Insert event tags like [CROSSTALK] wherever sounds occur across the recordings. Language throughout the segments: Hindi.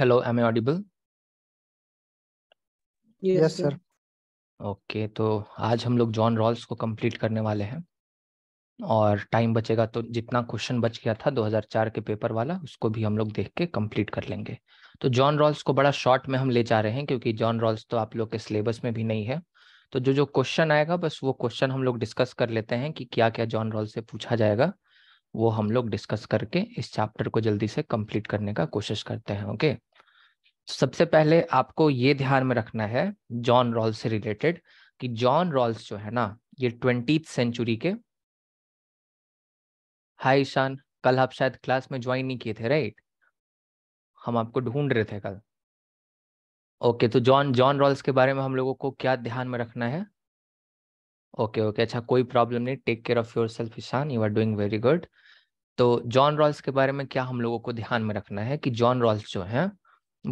Hello am I audible yes sir okay तो आज हम लोग जॉन रॉल्स को कंप्लीट करने वाले हैं और टाइम बचेगा तो जितना क्वेश्चन बच गया था 2004 के पेपर वाला उसको भी हम लोग देख के कंप्लीट कर लेंगे तो जॉन रॉल्स को बड़ा शॉर्ट में हम ले जा रहे हैं क्योंकि जॉन रॉल्स तो आप लोग के सिलेबस में भी नहीं है तो जो जो क्वेश्चन आएगा बस वो क्वेश्चन हम लोग डिस्कस कर लेते हैं कि क्या क्या जॉन रॉल से पूछा जाएगा वो हम लोग डिस्कस करके इस चैप्टर को जल्दी से कंप्लीट करने का कोशिश करते हैं ओके सबसे पहले आपको ये ध्यान में रखना है जॉन रॉल्स से रिलेटेड कि जॉन रॉल्स जो है ना ये ट्वेंटी सेंचुरी के हाय ईशान कल आप शायद क्लास में ज्वाइन नहीं किए थे राइट हम आपको ढूंढ रहे थे कल ओके तो जॉन जॉन रॉल्स के बारे में हम लोगों को क्या ध्यान में रखना है ओके ओके अच्छा कोई प्रॉब्लम नहीं take care of yourself Ishaan you are doing very good तो जॉन रॉल्स के बारे में क्या हम लोगों को ध्यान में रखना है कि जॉन रॉल्स जो हैं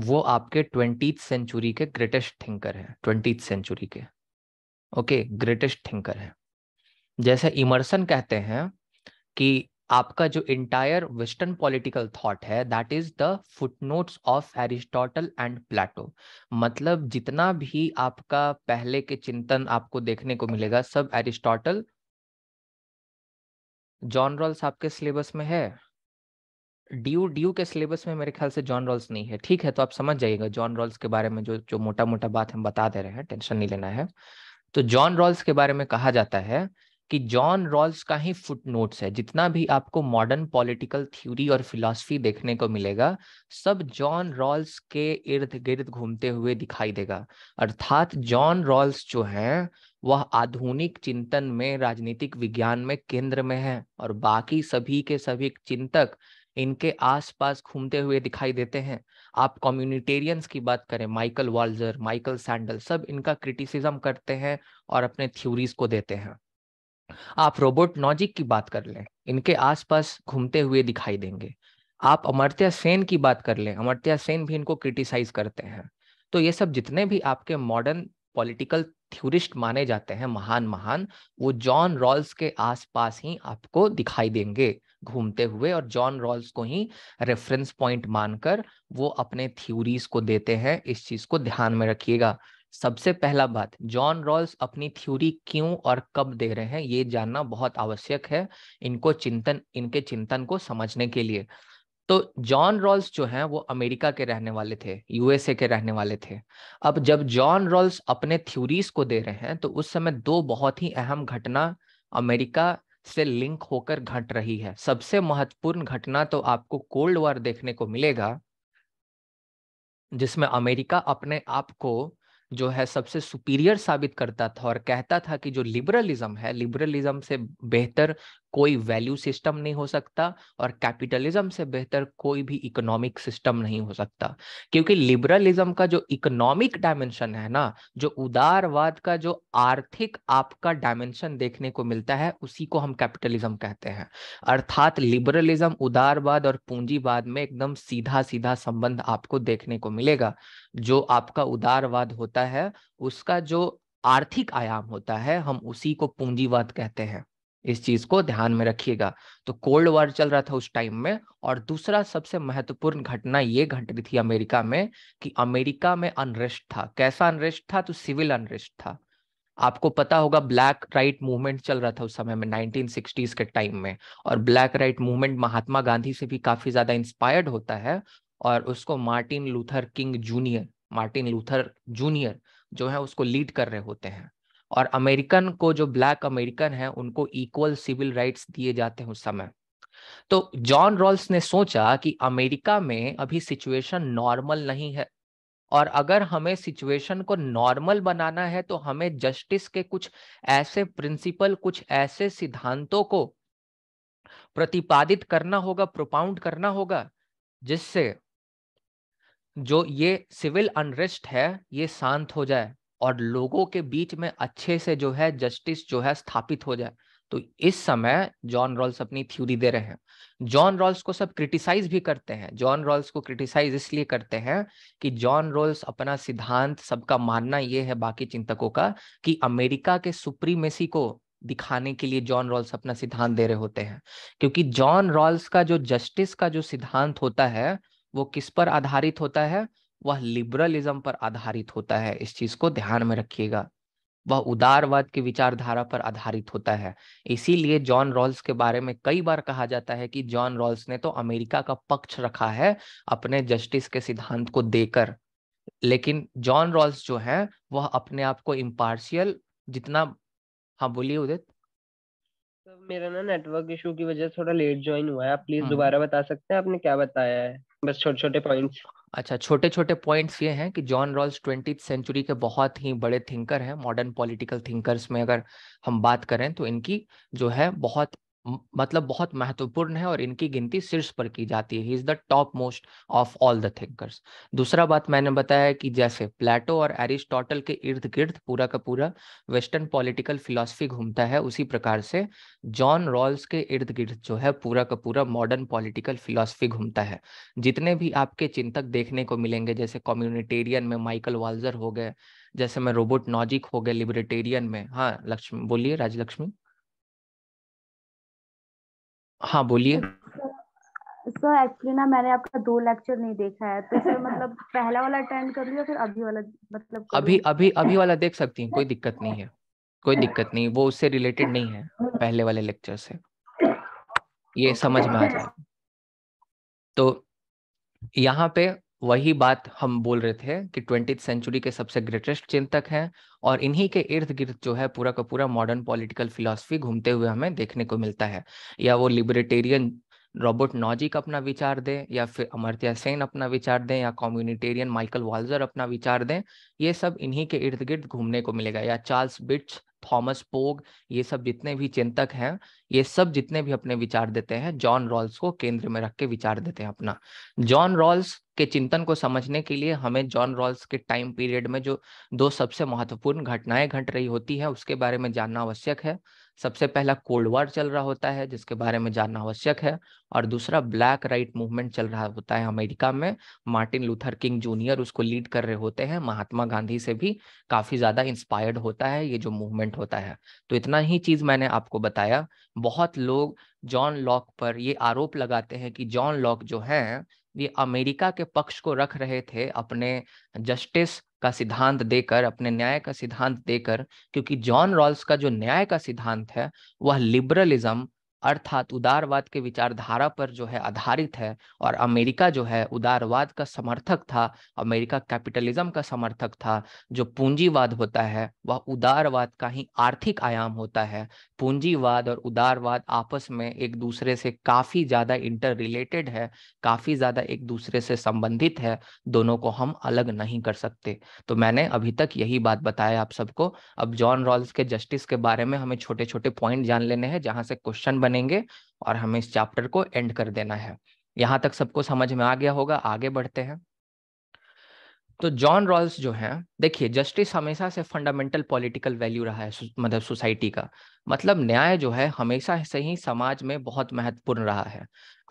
वो आपके ट्वेंटी सेंचुरी के ग्रेटेस्ट थिंकर हैं ट्वेंटी सेंचुरी के ओके ग्रेटेस्ट थिंकर हैं जैसे इमर्सन कहते हैं कि आपका जो इंटायर वेस्टर्न पॉलिटिकल थॉट है that is the footnotes of Aristotle and Plato मतलब जितना भी आपका पहले के चिंतन आपको देखने को मिलेगा सब एरिस्टोटल जॉन रॉल्स आपके सिलेबस में है ड्यू ड्यू के सिलेबस में मेरे ख्याल से जॉन रॉल्स नहीं है ठीक है तो आप समझ जाइएगा जॉन रॉल्स के बारे में जो जो मोटा मोटा बात हम बता दे रहे हैं टेंशन नहीं लेना है तो जॉन रॉल्स के बारे में कहा जाता है कि जॉन रॉल्स का ही फुटनोट्स है जितना भी आपको मॉडर्न पॉलिटिकल थ्योरी और फिलॉसफी देखने को मिलेगा सब जॉन रॉल्स के इर्द गिर्द घूमते हुए दिखाई देगा अर्थात जॉन रॉल्स जो है वह आधुनिक चिंतन में राजनीतिक विज्ञान में केंद्र में है और बाकी सभी के सभी चिंतक इनके आसपास घूमते हुए दिखाई देते हैं आप कम्युनिटेरियंस की बात करें माइकल वाल्जर माइकल सैंडल सब इनका क्रिटिसिज्म करते हैं और अपने थ्योरीज को देते हैं आप रोबोट नॉजिक की बात कर लें इनके आसपास घूमते हुए दिखाई देंगे आप अमर्त्या सेन की बात कर लें अमर्त्या सेन भी इनको क्रिटिसाइज करते हैं तो ये सब जितने भी आपके मॉडर्न पॉलिटिकल थ्योरिस्ट माने जाते हैं महान महान वो जॉन रॉल्स के आसपास ही आपको दिखाई देंगे घूमते हुए और जॉन रॉल्स को ही रेफरेंस पॉइंट मानकर वो अपने थ्योरीज को देते हैं इस चीज को ध्यान में रखिएगा सबसे पहला बात जॉन रॉल्स अपनी थ्योरी क्यों और कब दे रहे हैं ये जानना बहुत आवश्यक है इनको चिंतन इनके चिंतन को समझने के लिए तो जॉन रॉल्स जो हैं वो अमेरिका के रहने वाले थे यूएसए के रहने वाले थे अब जब जॉन रॉल्स अपने थ्योरीज को दे रहे हैं तो उस समय दो बहुत ही अहम घटना अमेरिका से लिंक होकर घट रही है सबसे महत्वपूर्ण घटना तो आपको कोल्ड वॉर देखने को मिलेगा जिसमें अमेरिका अपने आप को जो है सबसे सुपीरियर साबित करता था और कहता था कि जो लिबरलिज्म है लिबरलिज्म से बेहतर कोई वैल्यू सिस्टम नहीं हो सकता और कैपिटलिज्म से बेहतर कोई भी इकोनॉमिक सिस्टम नहीं हो सकता क्योंकि लिबरलिज्म का जो इकोनॉमिक डायमेंशन है ना जो उदारवाद का जो आर्थिक आपका डायमेंशन देखने को मिलता है उसी को हम कैपिटलिज्म कहते हैं अर्थात लिबरलिज्म उदारवाद और पूंजीवाद में एकदम सीधा सीधा संबंध आपको देखने को मिलेगा जो आपका उदारवाद होता है उसका जो आर्थिक आयाम होता है हम उसी को पूंजीवाद कहते हैं इस चीज को ध्यान में रखिएगा तो कोल्ड वॉर चल रहा था उस टाइम में और दूसरा सबसे महत्वपूर्ण घटना ये घट रही थी अमेरिका में कि अमेरिका में अनरेस्ट था कैसा अनरेस्ट था तो सिविल अनरेस्ट था आपको पता होगा ब्लैक राइट मूवमेंट चल रहा था उस समय में 1960s के टाइम में और black right movement Mahatma Gandhi से भी काफी ज्यादा इंस्पायर्ड होता है और उसको Martin Luther King junior Martin Luther junior जो है उसको लीड कर रहे होते हैं और अमेरिकन को जो ब्लैक अमेरिकन है उनको इक्वल सिविल राइट्स दिए जाते हैं उस समय तो जॉन रॉल्स ने सोचा कि अमेरिका में अभी सिचुएशन नॉर्मल नहीं है और अगर हमें सिचुएशन को नॉर्मल बनाना है तो हमें जस्टिस के कुछ ऐसे प्रिंसिपल कुछ ऐसे सिद्धांतों को प्रतिपादित करना होगा प्रोपाउंड करना होगा जिससे जो ये सिविल अनरेस्ट है ये शांत हो जाए और लोगों के बीच में अच्छे से जो है जस्टिस जो है स्थापित हो जाए तो इस समय जॉन रॉल्स अपनी थ्योरी दे रहे हैं जॉन रॉल्स को सब क्रिटिसाइज भी करते हैं जॉन रॉल्स को क्रिटिसाइज इसलिए करते हैं कि जॉन रॉल्स अपना सिद्धांत सबका मानना यह है बाकी चिंतकों का कि अमेरिका के सुप्रीमेसी को दिखाने के लिए जॉन रॉल्स अपना सिद्धांत दे रहे होते हैं क्योंकि जॉन रॉल्स का जो जस्टिस का जो सिद्धांत होता है वो किस पर आधारित होता है वह लिबरलिज्म पर आधारित होता है इस चीज को ध्यान में रखिएगा वह उदारवाद की विचारधारा पर आधारित होता है इसीलिए जॉन रॉल्स के बारे में कई बार कहा जाता है कि जॉन रॉल्स ने तो अमेरिका का पक्ष रखा है अपने जस्टिस के सिद्धांत को देकर लेकिन जॉन रॉल्स जो है वह अपने आप को इम्पार्शियल जितना हाँ बोलिए उदित मेरा ना नेटवर्क इशू की वजह से थोड़ा लेट ज्वाइन हुआ है आप प्लीज हम्म। दोबारा बता सकते हैं आपने क्या बताया है बस छोटे छोटे पॉइंट्स अच्छा छोटे छोटे पॉइंट्स ये हैं कि जॉन रॉल्स ट्वेंटी सेंचुरी के बहुत ही बड़े थिंकर हैं मॉडर्न पॉलिटिकल थिंकर्स में अगर हम बात करें तो इनकी जो है बहुत मतलब बहुत महत्वपूर्ण है और इनकी गिनती शीर्ष पर की जाती है he is the top most of all the thinkers दूसरा बात मैंने बताया है कि जैसे प्लेटो और एरिस्टोटल के इर्द गिर्द पूरा का पूरा वेस्टर्न पॉलिटिकल फिलोसफी घूमता है उसी प्रकार से जॉन रॉल्स के इर्द गिर्द जो है पूरा का पूरा मॉडर्न पॉलिटिकल फिलोसफी घूमता है जितने भी आपके चिंतक देखने को मिलेंगे जैसे कम्युनिटेरियन में माइकल वाल्जर हो गए जैसे मैं रोबोट नॉजिक हो गए लिबरेटेरियन में हाँ लक्ष्मी बोलिए राजलक्ष्मी हाँ बोलिए सर एक्चुअली ना मैंने आपका दो लेक्चर नहीं देखा है तो सर मतलब पहला वाला अटेंड कर लिया फिर अभी वाला मतलब अभी अभी अभी वाला देख सकती हूँ कोई दिक्कत नहीं है कोई दिक्कत नहीं वो उससे रिलेटेड नहीं है पहले वाले लेक्चर से ये समझ में आ जाए तो यहाँ पे वही बात हम बोल रहे थे कि ट्वेंटी सेंचुरी के सबसे ग्रेटेस्ट चिंतक हैं और इन्हीं के इर्द गिर्द जो है पूरा का पूरा मॉडर्न पॉलिटिकल फिलॉसफी घूमते हुए हमें देखने को मिलता है या वो लिबरेटेरियन रॉबर्ट नॉजिक अपना विचार दें या फिर अमरत्या सेन अपना विचार दें या कॉम्युनिटेरियन माइकल वाल्जर अपना विचार दें ये सब इन्हीं के इर्द गिर्द घूमने को मिलेगा या चार्ल्स बिट्स थॉमस पोग ये सब जितने भी चिंतक हैं ये सब जितने भी अपने विचार देते हैं जॉन रॉल्स को केंद्र में रख के विचार देते हैं अपना जॉन रॉल्स के चिंतन को समझने के लिए हमें जॉन रॉल्स के टाइम पीरियड में जो दो सबसे महत्वपूर्ण घटनाएं घट रही होती है उसके बारे में जानना आवश्यक है सबसे पहला कोल्ड वॉर चल रहा होता है जिसके बारे में जानना आवश्यक है और दूसरा ब्लैक राइट मूवमेंट चल रहा होता है अमेरिका में मार्टिन लूथर किंग जूनियर उसको लीड कर रहे होते हैं महात्मा गांधी से भी काफी ज्यादा इंस्पायर्ड होता है ये जो मूवमेंट होता है तो इतना ही चीज मैंने आपको बताया बहुत लोग जॉन लॉक पर ये आरोप लगाते हैं कि जॉन लॉक जो हैं ये अमेरिका के पक्ष को रख रहे थे अपने जस्टिस का सिद्धांत देकर अपने न्याय का सिद्धांत देकर क्योंकि जॉन रॉल्स का जो न्याय का सिद्धांत है वह लिबरलिज्म अर्थात उदारवाद के विचारधारा पर जो है आधारित है और अमेरिका जो है उदारवाद का समर्थक था अमेरिका कैपिटलिज्म का समर्थक था जो पूंजीवाद होता है वह उदारवाद का ही आर्थिक आयाम होता है पूंजीवाद और उदारवाद आपस में एक दूसरे से काफ़ी ज़्यादा इंटर रिलेटेड है काफ़ी ज़्यादा एक दूसरे से संबंधित है दोनों को हम अलग नहीं कर सकते तो मैंने अभी तक यही बात बताया आप सबको अब जॉन रॉल्स के जस्टिस के बारे में हमें छोटे छोटे पॉइंट जान लेने हैं जहाँ से क्वेश्चन बनेंगे और हमें इस चैप्टर को एंड कर देना है यहां तक सबको समझ में आ गया होगा आगे बढ़ते हैं तो जॉन रॉल्स जो हैं देखिए जस्टिस हमेशा से फंडामेंटल पॉलिटिकल वैल्यू रहा है मतलब सोसाइटी का मतलब न्याय जो है हमेशा से ही समाज में बहुत महत्वपूर्ण रहा है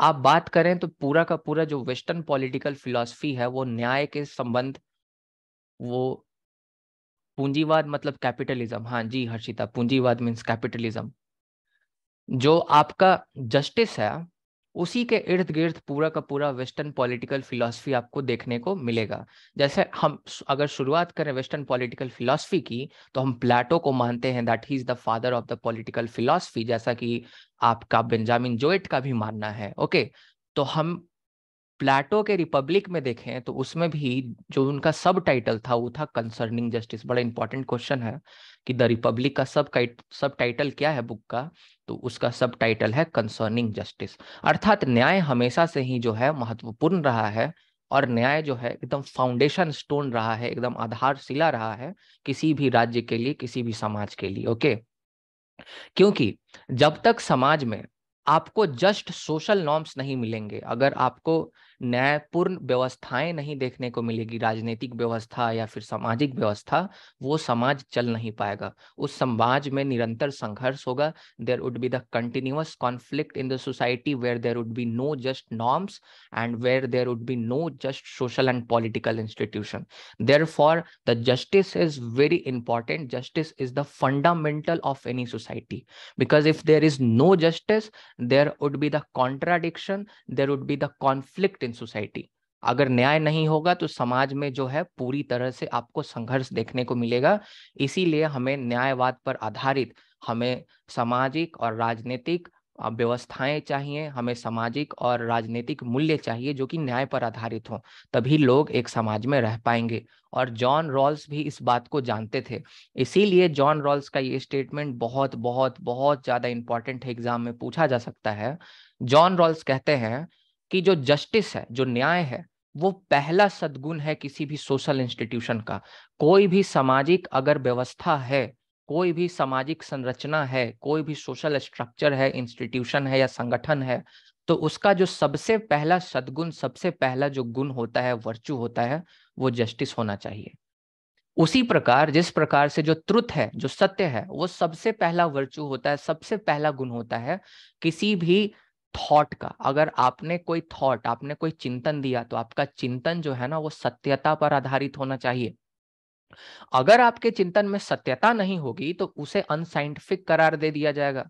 आप बात करें तो पूरा का पूरा जो वेस्टर्न पॉलिटिकल फिलॉसफी है वो न्याय के संबंध वो पूंजीवाद मतलब कैपिटलिज्म हाँ जी हर्षिता पूंजीवाद मीन्स कैपिटलिज्म जो आपका जस्टिस है उसी के इर्द गिर्द पूरा का पूरा वेस्टर्न पॉलिटिकल फिलॉसफी आपको देखने को मिलेगा जैसे हम अगर शुरुआत करें वेस्टर्न पॉलिटिकल फिलॉसफी की तो हम प्लेटो को मानते हैं that he is the father of the political philosophy जैसा कि आपका बेंजामिन जोइट का भी मानना है ओके तो हम प्लेटो के रिपब्लिक में देखें तो उसमें भी जो उनका सब टाइटल था वो था कंसर्निंग जस्टिस बड़ा इंपॉर्टेंट क्वेश्चन है कि द रिपब्लिक का सब सब टाइटल क्या है बुक का तो उसका सब टाइटल है कंसर्निंग जस्टिस अर्थात न्याय हमेशा से ही जो है महत्वपूर्ण रहा है और न्याय जो है एकदम फाउंडेशन स्टोन रहा है एकदम आधारशिला रहा है किसी भी राज्य के लिए किसी भी समाज के लिए ओके क्योंकि जब तक समाज में आपको जस्ट सोशल नॉर्म्स नहीं मिलेंगे अगर आपको न्यायपूर्ण व्यवस्थाएं नहीं देखने को मिलेगी राजनीतिक व्यवस्था या फिर सामाजिक व्यवस्था वो समाज चल नहीं पाएगा उस समाज में निरंतर संघर्ष होगा there would be the continuous conflict in the society where there would be no just norms and where there would be no just social and political institution therefore the justice is very important justice is the fundamental of any society because if there is no justice there would be the contradiction there would be the conflict in society अगर न्याय नहीं होगा तो समाज में जो है पूरी तरह से आपको संघर्ष देखने को मिलेगा इसीलिए हमें न्यायवाद पर आधारित हमें सामाजिक और राजनीतिक व्यवस्थाएं चाहिए हमें सामाजिक और राजनीतिक मूल्य चाहिए जो कि न्याय पर आधारित हो तभी लोग एक समाज में रह पाएंगे और जॉन रॉल्स भी इस बात को जानते थे इसीलिए जॉन रॉल्स का ये स्टेटमेंट बहुत बहुत बहुत ज़्यादा इंपॉर्टेंट है एग्जाम में पूछा जा सकता है जॉन रॉल्स कहते हैं कि जो जस्टिस है जो न्याय है वो पहला सदगुण है किसी भी सोशल इंस्टीट्यूशन का कोई भी सामाजिक अगर व्यवस्था है कोई भी सामाजिक संरचना है कोई भी सोशल स्ट्रक्चर है इंस्टीट्यूशन है या संगठन है तो उसका जो सबसे पहला सदगुण सबसे पहला जो गुण होता है वर्चू होता है वो जस्टिस होना चाहिए उसी प्रकार जिस प्रकार से जो त्रुत है जो सत्य है वो सबसे पहला वर्चू होता है सबसे पहला गुण होता है किसी भी थॉट का अगर आपने कोई थॉट आपने कोई चिंतन दिया तो आपका चिंतन जो है ना वो सत्यता पर आधारित होना चाहिए अगर आपके चिंतन में सत्यता नहीं होगी तो उसे अनसाइंटिफिक करार दे दिया जाएगा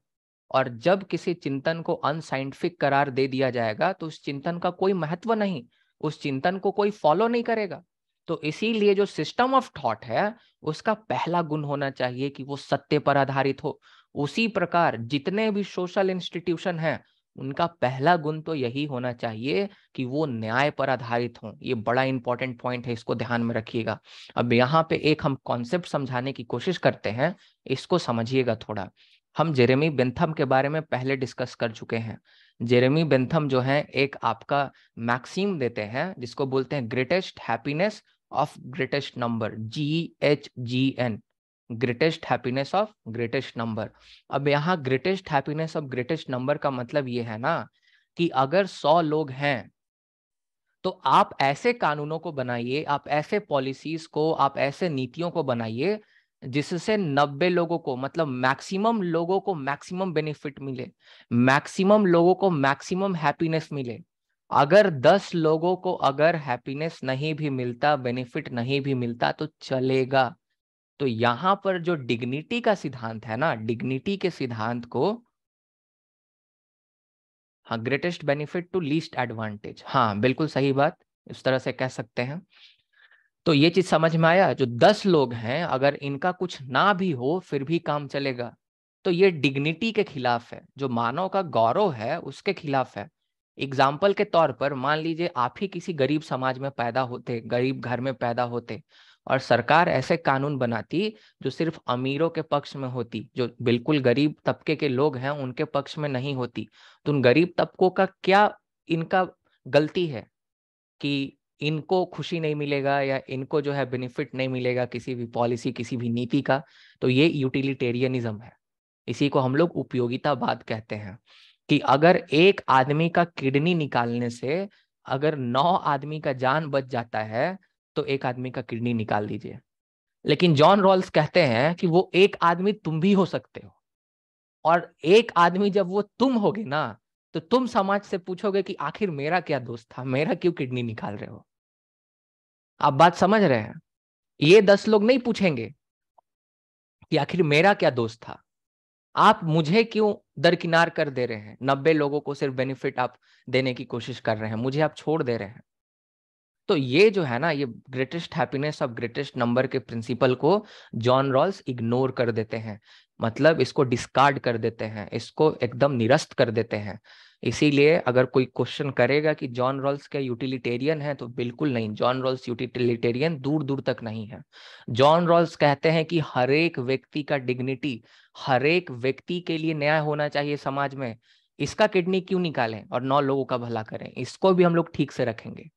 और जब किसी चिंतन को अनसाइंटिफिक करार दे दिया जाएगा तो उस चिंतन का कोई महत्व नहीं उस चिंतन को कोई फॉलो नहीं करेगा तो इसीलिए जो सिस्टम ऑफ थॉट है उसका पहला गुण होना चाहिए कि वो सत्य पर आधारित हो उसी प्रकार जितने भी सोशल इंस्टीट्यूशन हैं उनका पहला गुण तो यही होना चाहिए कि वो न्याय पर आधारित हों ये बड़ा इंपॉर्टेंट पॉइंट है इसको ध्यान में रखिएगा अब यहाँ पे एक हम कॉन्सेप्ट समझाने की कोशिश करते हैं इसको समझिएगा थोड़ा हम जेरेमी बेंथम के बारे में पहले डिस्कस कर चुके हैं जेरेमी बेंथम जो है एक आपका मैक्सिम देते हैं जिसको बोलते हैं greatest happiness of greatest number G H G N greatest happiness of greatest number अब यहाँ greatest happiness of greatest number का मतलब ये है ना कि अगर सौ लोग हैं तो आप ऐसे कानूनों को बनाइए आप ऐसे पॉलिसीज को आप ऐसे नीतियों को बनाइए जिससे नब्बे लोगों को मतलब मैक्सिमम लोगों को मैक्सिमम बेनिफिट मिले मैक्सिमम लोगों को मैक्सिमम हैप्पीनेस मिले अगर दस लोगों को अगर हैप्पीनेस नहीं भी मिलता बेनिफिट नहीं भी मिलता तो चलेगा तो यहां पर जो डिग्निटी का सिद्धांत है ना डिग्निटी के सिद्धांत को हाँ greatest benefit to least advantage हाँ बिल्कुल सही बात इस तरह से कह सकते हैं तो ये चीज समझ में आया जो दस लोग हैं अगर इनका कुछ ना भी हो फिर भी काम चलेगा तो ये डिग्निटी के खिलाफ है जो मानव का गौरव है उसके खिलाफ है एग्जाम्पल के तौर पर मान लीजिए आप ही किसी गरीब समाज में पैदा होते गरीब घर में पैदा होते और सरकार ऐसे कानून बनाती जो सिर्फ अमीरों के पक्ष में होती जो बिल्कुल गरीब तबके के लोग हैं उनके पक्ष में नहीं होती तो उन गरीब तबकों का क्या इनका गलती है कि इनको खुशी नहीं मिलेगा या इनको जो है बेनिफिट नहीं मिलेगा किसी भी पॉलिसी किसी भी नीति का तो ये यूटिलिटेरियनिज्म है इसी को हम लोग उपयोगितावाद कहते हैं कि अगर एक आदमी का किडनी निकालने से अगर नौ आदमी का जान बच जाता है तो एक आदमी का किडनी निकाल दीजिए लेकिन जॉन रॉल्स कहते हैं कि वो एक आदमी तुम भी हो सकते हो और एक आदमी जब वो तुम होगे ना तो तुम समाज से पूछोगे कि आखिर मेरा क्या दोस्त था मेरा क्यों किडनी निकाल रहे हो आप बात समझ रहे हैं ये दस लोग नहीं पूछेंगे कि आखिर मेरा क्या दोस्त था आप मुझे क्यों दरकिनार कर दे रहे हैं नब्बे लोगों को सिर्फ बेनिफिट आप देने की कोशिश कर रहे हैं मुझे आप छोड़ दे रहे हैं तो ये जो है ना ये greatest happiness of greatest number के प्रिंसिपल को जॉन रॉल्स इग्नोर कर देते हैं मतलब इसको डिस्कार्ड कर देते हैं इसको एकदम निरस्त कर देते हैं इसीलिए अगर कोई क्वेश्चन करेगा कि जॉन रॉल्स क्या यूटिलिटेरियन है तो बिल्कुल नहीं जॉन रॉल्स यूटिलिटेरियन दूर दूर तक नहीं है जॉन रॉल्स कहते हैं कि हर एक व्यक्ति का डिग्निटी हर एक व्यक्ति के लिए न्याय होना चाहिए समाज में इसका किडनी क्यों निकालें और नौ लोगों का भला करें इसको भी हम लोग ठीक से रखेंगे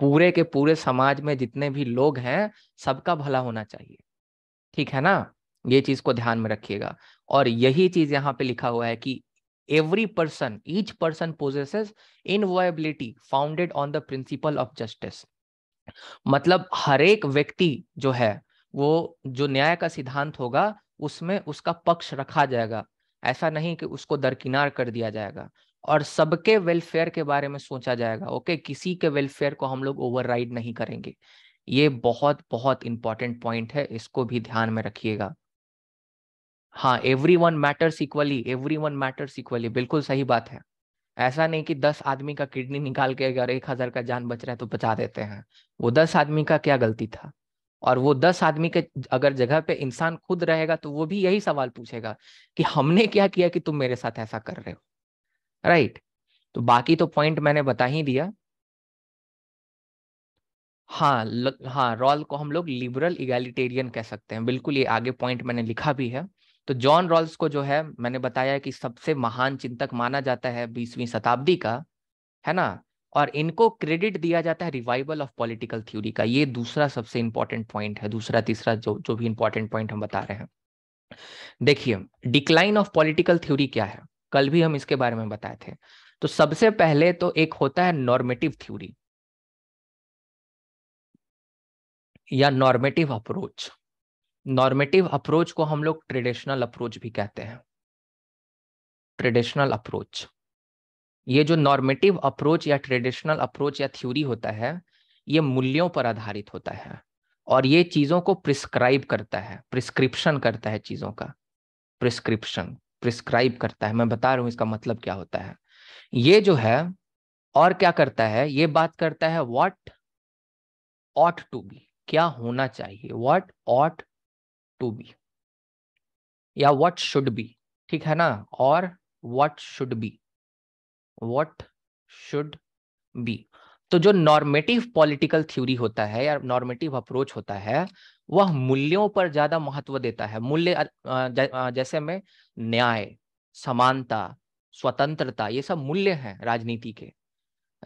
पूरे के पूरे समाज में जितने भी लोग हैं सबका भला होना चाहिए ठीक है ना ये चीज को ध्यान में रखिएगा और यही चीज यहाँ पे लिखा हुआ है कि person each person person in inviolability founded on the principle of justice मतलब हर एक व्यक्ति जो है वो जो न्याय का सिद्धांत होगा उसमें उसका पक्ष रखा जाएगा ऐसा नहीं कि उसको दरकिनार कर दिया जाएगा और सबके वेलफेयर के बारे में सोचा जाएगा ओके किसी के वेलफेयर को हम लोग ओवर नहीं करेंगे ये बहुत बहुत इंपॉर्टेंट पॉइंट है इसको भी ध्यान में रखिएगा हाँ everyone matters equally everyone matters equally बिल्कुल सही बात है ऐसा नहीं कि दस आदमी का किडनी निकाल के अगर एक हजार का जान बच रहा है तो बचा देते हैं वो दस आदमी का क्या गलती था और वो दस आदमी के अगर जगह पे इंसान खुद रहेगा तो वो भी यही सवाल पूछेगा कि हमने क्या किया कि तुम मेरे साथ ऐसा कर रहे हो राइट तो बाकी तो पॉइंट मैंने बता ही दिया हाँ ल, हाँ रॉल को हम लोग लिबरल इगैलिटेरियन कह सकते हैं बिल्कुल ये आगे पॉइंट मैंने लिखा भी है तो जॉन रॉल्स को जो है मैंने बताया कि सबसे महान चिंतक माना जाता है बीसवीं शताब्दी का है ना और इनको क्रेडिट दिया जाता है रिवाइवल ऑफ पॉलिटिकल थ्योरी का ये दूसरा सबसे इंपॉर्टेंट पॉइंट है दूसरा तीसरा जो जो भी इंपॉर्टेंट पॉइंट हम बता रहे हैं देखिए डिक्लाइन ऑफ पॉलिटिकल थ्योरी क्या है कल भी हम इसके बारे में बताए थे तो सबसे पहले तो एक होता है नॉर्मेटिव थ्योरी या नॉर्मेटिव अप्रोच नॉर्मेटिव अप्रोच को हम लोग ट्रेडिशनल अप्रोच भी कहते हैं ट्रेडिशनल अप्रोच ये जो नॉर्मेटिव अप्रोच या ट्रेडिशनल अप्रोच या थ्योरी होता है ये मूल्यों पर आधारित होता है और ये चीज़ों को प्रिस्क्राइब करता है प्रिस्क्रिप्शन करता है चीज़ों का प्रिस्क्रिप्शन प्रिस्क्राइब करता है मैं बता रहा हूँ इसका मतलब क्या होता है ये जो है और क्या करता है ये बात करता है वॉट ऑट टू बी क्या होना चाहिए वॉट ऑट टू बी या वॉट शुड बी ठीक है ना और what should be what should be तो जो नॉर्मेटिव पॉलिटिकल थ्योरी होता है या नॉर्मेटिव अप्रोच होता है वह मूल्यों पर ज्यादा महत्व देता है मूल्य जैसे में न्याय समानता स्वतंत्रता ये सब मूल्य हैं राजनीति के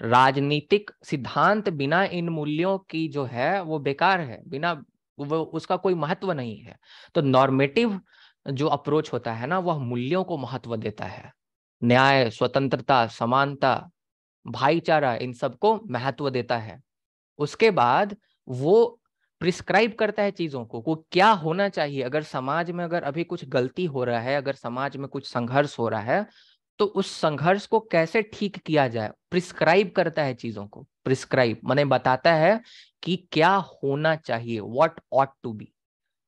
राजनीतिक सिद्धांत बिना इन मूल्यों की जो है वो बेकार है बिना वो उसका कोई महत्व नहीं है तो नॉर्मेटिव जो अप्रोच होता है ना वह मूल्यों को महत्व देता है न्याय स्वतंत्रता समानता भाईचारा इन सबको महत्व देता है उसके बाद वो प्रिस्क्राइब करता है चीजों को को क्या होना चाहिए अगर समाज में अगर अभी कुछ गलती हो रहा है अगर समाज में कुछ संघर्ष हो रहा है तो उस संघर्ष को कैसे ठीक किया जाए प्रिस्क्राइब करता है चीजों को प्रिस्क्राइब मैंने बताता है कि क्या होना चाहिए वॉट ऑट टू बी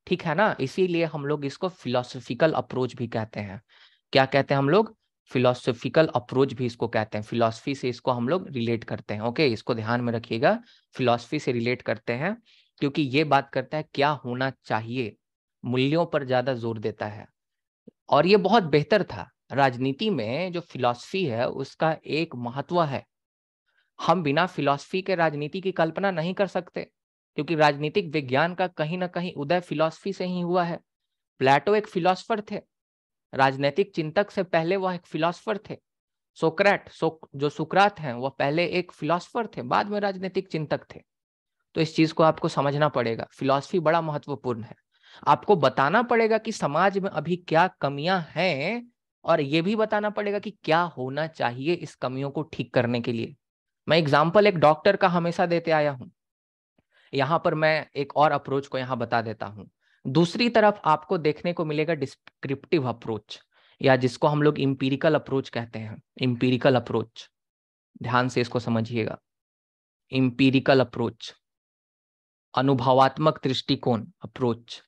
ठीक है ना इसीलिए हम लोग इसको फिलोसफिकल अप्रोच भी कहते हैं क्या कहते हैं हम लोग फिलोसफिकल अप्रोच भी इसको कहते हैं फिलोसफी से इसको हम लोग रिलेट करते हैं ओके इसको ध्यान में रखिएगा फिलोसफी से रिलेट करते हैं क्योंकि ये बात करता है क्या होना चाहिए मूल्यों पर ज्यादा जोर देता है और ये बहुत बेहतर था राजनीति में जो फिलॉसफी है उसका एक महत्व है हम बिना फिलॉसफी के राजनीति की कल्पना नहीं कर सकते क्योंकि राजनीतिक विज्ञान का कहीं ना कहीं उदय फिलॉसफी से ही हुआ है प्लेटो एक फिलॉसफर थे राजनीतिक चिंतक से पहले वह एक फिलॉसफर थे सोक्रेट सो, जो सुक्रात हैं वह पहले एक फिलॉसफर थे बाद में राजनीतिक चिंतक थे तो इस चीज को आपको समझना पड़ेगा फिलॉसफी बड़ा महत्वपूर्ण है आपको बताना पड़ेगा कि समाज में अभी क्या कमियां हैं और ये भी बताना पड़ेगा कि क्या होना चाहिए इस कमियों को ठीक करने के लिए मैं एग्जाम्पल एक डॉक्टर का हमेशा देते आया हूं यहां पर मैं एक और अप्रोच को यहाँ बता देता हूँ दूसरी तरफ आपको देखने को मिलेगा डिस्क्रिप्टिव अप्रोच या जिसको हम लोग इम्पीरिकल अप्रोच कहते हैं इम्पीरिकल अप्रोच ध्यान से इसको समझिएगा इम्पीरिकल अप्रोच अनुभवात्मक दृष्टिकोण अप्रोच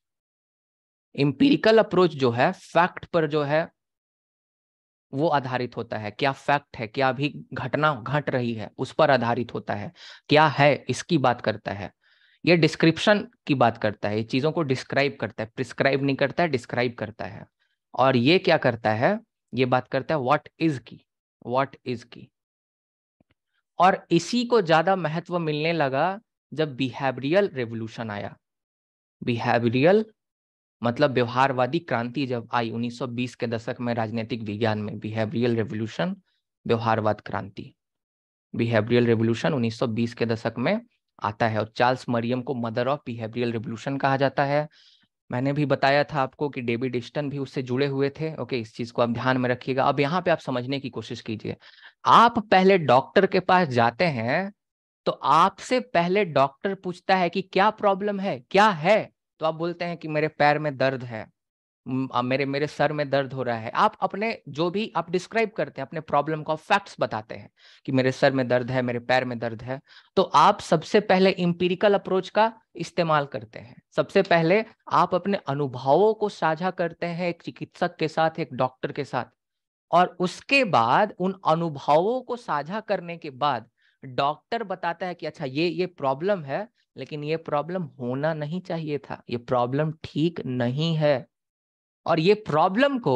एम्पिरिकल अप्रोच जो है फैक्ट पर जो है वो आधारित होता है क्या फैक्ट है क्या अभी घटना घट रही है उस पर आधारित होता है क्या है इसकी बात करता है ये डिस्क्रिप्शन की बात करता है ये चीज़ों को डिस्क्राइब करता है प्रिस्क्राइब नहीं करता है डिस्क्राइब करता है और ये क्या करता है ये बात करता है व्हाट इज की व्हाट इज की और इसी को ज़्यादा महत्व मिलने लगा जब बिहेवियल रेवोल्यूशन आया बिहेवियल मतलब व्यवहारवादी क्रांति जब आई 1920 के दशक में राजनीतिक विज्ञान में बिहेवियल रेवोल्यूशन व्यवहारवाद क्रांति बिहेवियल रेवोल्यूशन 1920 के दशक में आता है और चार्ल्स मरियम को मदर ऑफ बिहेवियल रेवोल्यूशन कहा जाता है मैंने भी बताया था आपको कि डेविड इस्टन भी उससे जुड़े हुए थे ओके इस चीज को आप ध्यान में रखिएगा अब यहाँ पे आप समझने की कोशिश कीजिए आप पहले डॉक्टर के पास जाते हैं तो आपसे पहले डॉक्टर पूछता है कि क्या प्रॉब्लम है क्या है तो आप बोलते हैं कि मेरे पैर में दर्द है मेरे मेरे सर में दर्द हो रहा है आप अपने जो भी आप डिस्क्राइब करते हैं अपने प्रॉब्लम को फैक्ट्स बताते हैं कि मेरे सर में दर्द है मेरे पैर में दर्द है तो आप सबसे पहले इम्पीरिकल अप्रोच का इस्तेमाल करते हैं सबसे पहले आप अपने अनुभवों को साझा करते हैं एक चिकित्सक के साथ एक डॉक्टर के साथ और उसके बाद उन अनुभवों को साझा करने के बाद डॉक्टर बताता है कि अच्छा ये ये प्रॉब्लम है लेकिन ये प्रॉब्लम होना नहीं चाहिए था ये प्रॉब्लम ठीक नहीं है और ये प्रॉब्लम को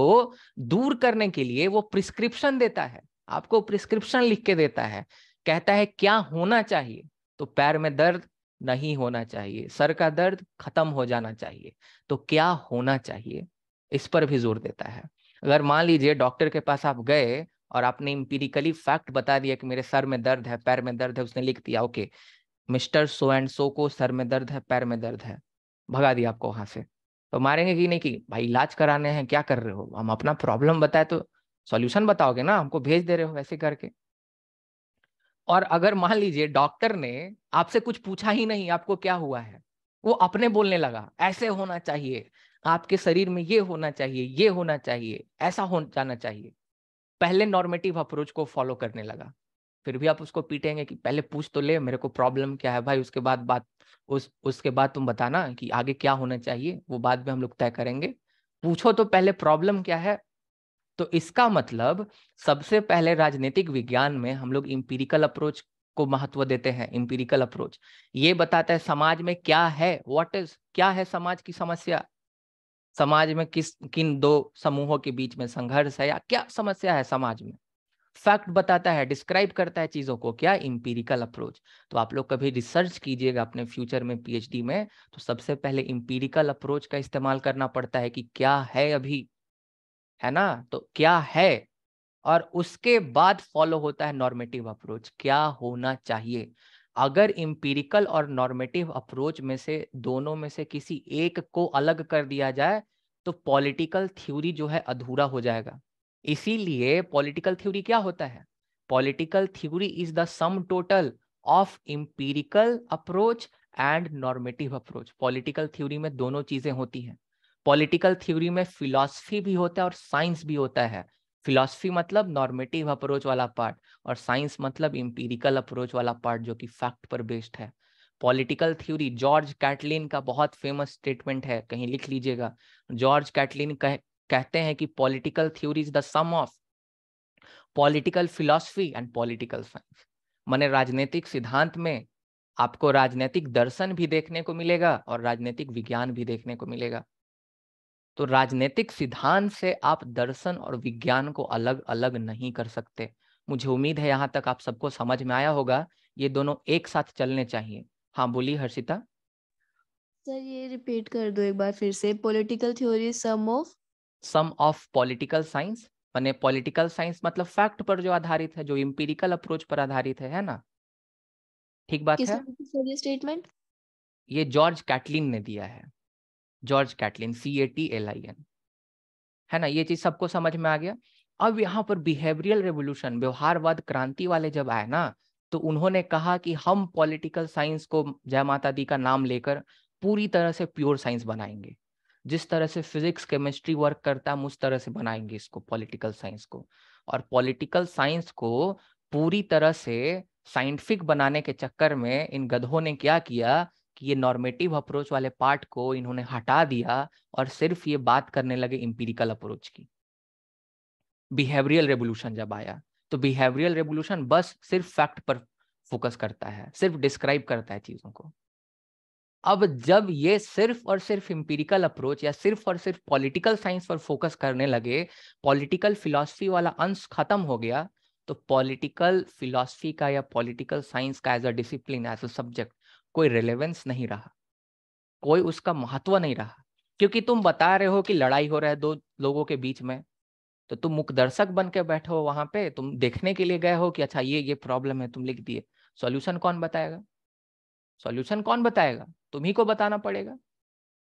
दूर करने के लिए वो प्रिस्क्रिप्शन देता है आपको प्रिस्क्रिप्शन लिख के देता है कहता है क्या होना चाहिए तो पैर में दर्द नहीं होना चाहिए सर का दर्द खत्म हो जाना चाहिए तो क्या होना चाहिए इस पर भी जोर देता है अगर मान लीजिए डॉक्टर के पास आप गए और आपने इम्पीरिकली फैक्ट बता दिया कि मेरे सर में दर्द है पैर में दर्द है उसने लिख दिया okay mister so and so को सर में दर्द है पैर में दर्द है भगा दिया आपको वहां से तो मारेंगे कि नहीं कि भाई इलाज कराने हैं क्या कर रहे हो हम अपना प्रॉब्लम बताए तो सॉल्यूशन बताओगे ना हमको भेज दे रहे हो वैसे करके और अगर मान लीजिए डॉक्टर ने आपसे कुछ पूछा ही नहीं आपको क्या हुआ है वो अपने बोलने लगा ऐसे होना चाहिए आपके शरीर में ये होना चाहिए ये होना चाहिए ऐसा हो जाना चाहिए पहले नॉर्मेटिव अप्रोच को फॉलो करने लगा फिर भी आप उसको पीटेंगे कि पहले पूछ तो ले मेरे को प्रॉब्लम क्या है भाई उसके बाद बात उस उसके बाद तुम बताना कि आगे क्या होना चाहिए वो बाद में हम लोग तय करेंगे पूछो तो पहले प्रॉब्लम क्या है तो इसका मतलब सबसे पहले राजनीतिक विज्ञान में हम लोग इम्पीरिकल अप्रोच को महत्व देते हैं इम्पीरिकल अप्रोच ये बताता है समाज में क्या है व्हाट इज क्या है समाज की समस्या समाज में किस किन दो समूहों के बीच में संघर्ष है या क्या समस्या है समाज में फैक्ट बताता है डिस्क्राइब करता है चीजों को क्या इम्पीरिकल अप्रोच तो आप लोग कभी रिसर्च कीजिएगा अपने फ्यूचर में पीएचडी में तो सबसे पहले इम्पीरिकल अप्रोच का इस्तेमाल करना पड़ता है कि क्या है अभी है ना तो क्या है और उसके बाद फॉलो होता है नॉर्मेटिव अप्रोच क्या होना चाहिए अगर इम्पीरिकल और नॉर्मेटिव अप्रोच में से दोनों में से किसी एक को अलग कर दिया जाए तो पॉलिटिकल थ्योरी जो है अधूरा हो जाएगा इसीलिए पॉलिटिकल थ्योरी क्या होता है political theory is the sum total of empirical approach and normative approach political theory में दोनों चीजें होती हैं पॉलिटिकल थ्योरी में फिलॉसफी भी होता है और साइंस भी होता है फिलॉसफी मतलब नॉर्मेटिव अप्रोच वाला पार्ट और साइंस मतलब इम्पीरिकल अप्रोच वाला पार्ट जो कि फैक्ट पर बेस्ड है पॉलिटिकल थ्योरी जॉर्ज कैटलिन का बहुत फेमस स्टेटमेंट है कहीं लिख लीजिएगा जॉर्ज कैटलिन कह, कहते हैं कि political theory is the sum of political philosophy and political science मैंने राजनीतिक सिद्धांत में आपको राजनीतिक दर्शन भी देखने को मिलेगा और राजनीतिक विज्ञान भी देखने को मिलेगा तो राजनीतिक सिद्धांत से आप दर्शन और विज्ञान को अलग अलग नहीं कर सकते मुझे उम्मीद है यहाँ तक आप सबको समझ में आया होगा ये दोनों एक साथ चलने चाहिए हाँ बोलिए हर्षिता सर ये रिपीट कर दो एक बार फिर से political theory sum of sum of political science मैंने पॉलिटिकल साइंस मतलब फैक्ट पर जो आधारित है जो इम्पीरिकल अप्रोच पर आधारित है है ना ठीक बात है स्टेटमेंट ये जॉर्ज कैटलिन ने दिया है George Catlin C A T L I N है ना ये चीज सबको समझ में आ गया अब यहाँ पर बिहेवियरल रेवोल्यूशन व्यवहारवाद क्रांति वाले जब आए ना तो उन्होंने कहा कि हम पॉलिटिकल साइंस को जय माता दी का नाम लेकर पूरी तरह से प्योर साइंस बनाएंगे जिस तरह से फिजिक्स केमिस्ट्री वर्क करता हम उस तरह से बनाएंगे इसको पॉलिटिकल साइंस को और पॉलिटिकल साइंस को पूरी तरह से साइंटिफिक बनाने के चक्कर में इन गधों ने क्या किया कि ये नॉर्मेटिव अप्रोच वाले पार्ट को इन्होंने हटा दिया और सिर्फ ये बात करने लगे इंपीरिकल अप्रोच की बिहेवियल रेवोल्यूशन जब आया तो बिहेवियल रेवोल्यूशन बस सिर्फ फैक्ट पर फोकस करता है सिर्फ डिस्क्राइब करता है चीज़ों को अब जब ये सिर्फ और सिर्फ इंपीरिकल अप्रोच या सिर्फ और सिर्फ पॉलिटिकल साइंस पर फोकस करने लगे पॉलिटिकल फिलॉसफी वाला अंश खत्म हो गया तो पॉलिटिकल फिलॉसफी का या पॉलिटिकल साइंस का as a discipline as a subject कोई रिलेवेंस नहीं रहा कोई उसका महत्व नहीं रहा क्योंकि तुम बता रहे हो कि लड़ाई हो रहा है दो लोगों के बीच में तो तुम मुखदर्शक बन के बैठे हो वहां पे तुम देखने के लिए गए हो कि अच्छा ये ये प्रॉब्लम है तुम लिख दिए सॉल्यूशन कौन बताएगा सॉल्यूशन कौन बताएगा तुम ही को बताना पड़ेगा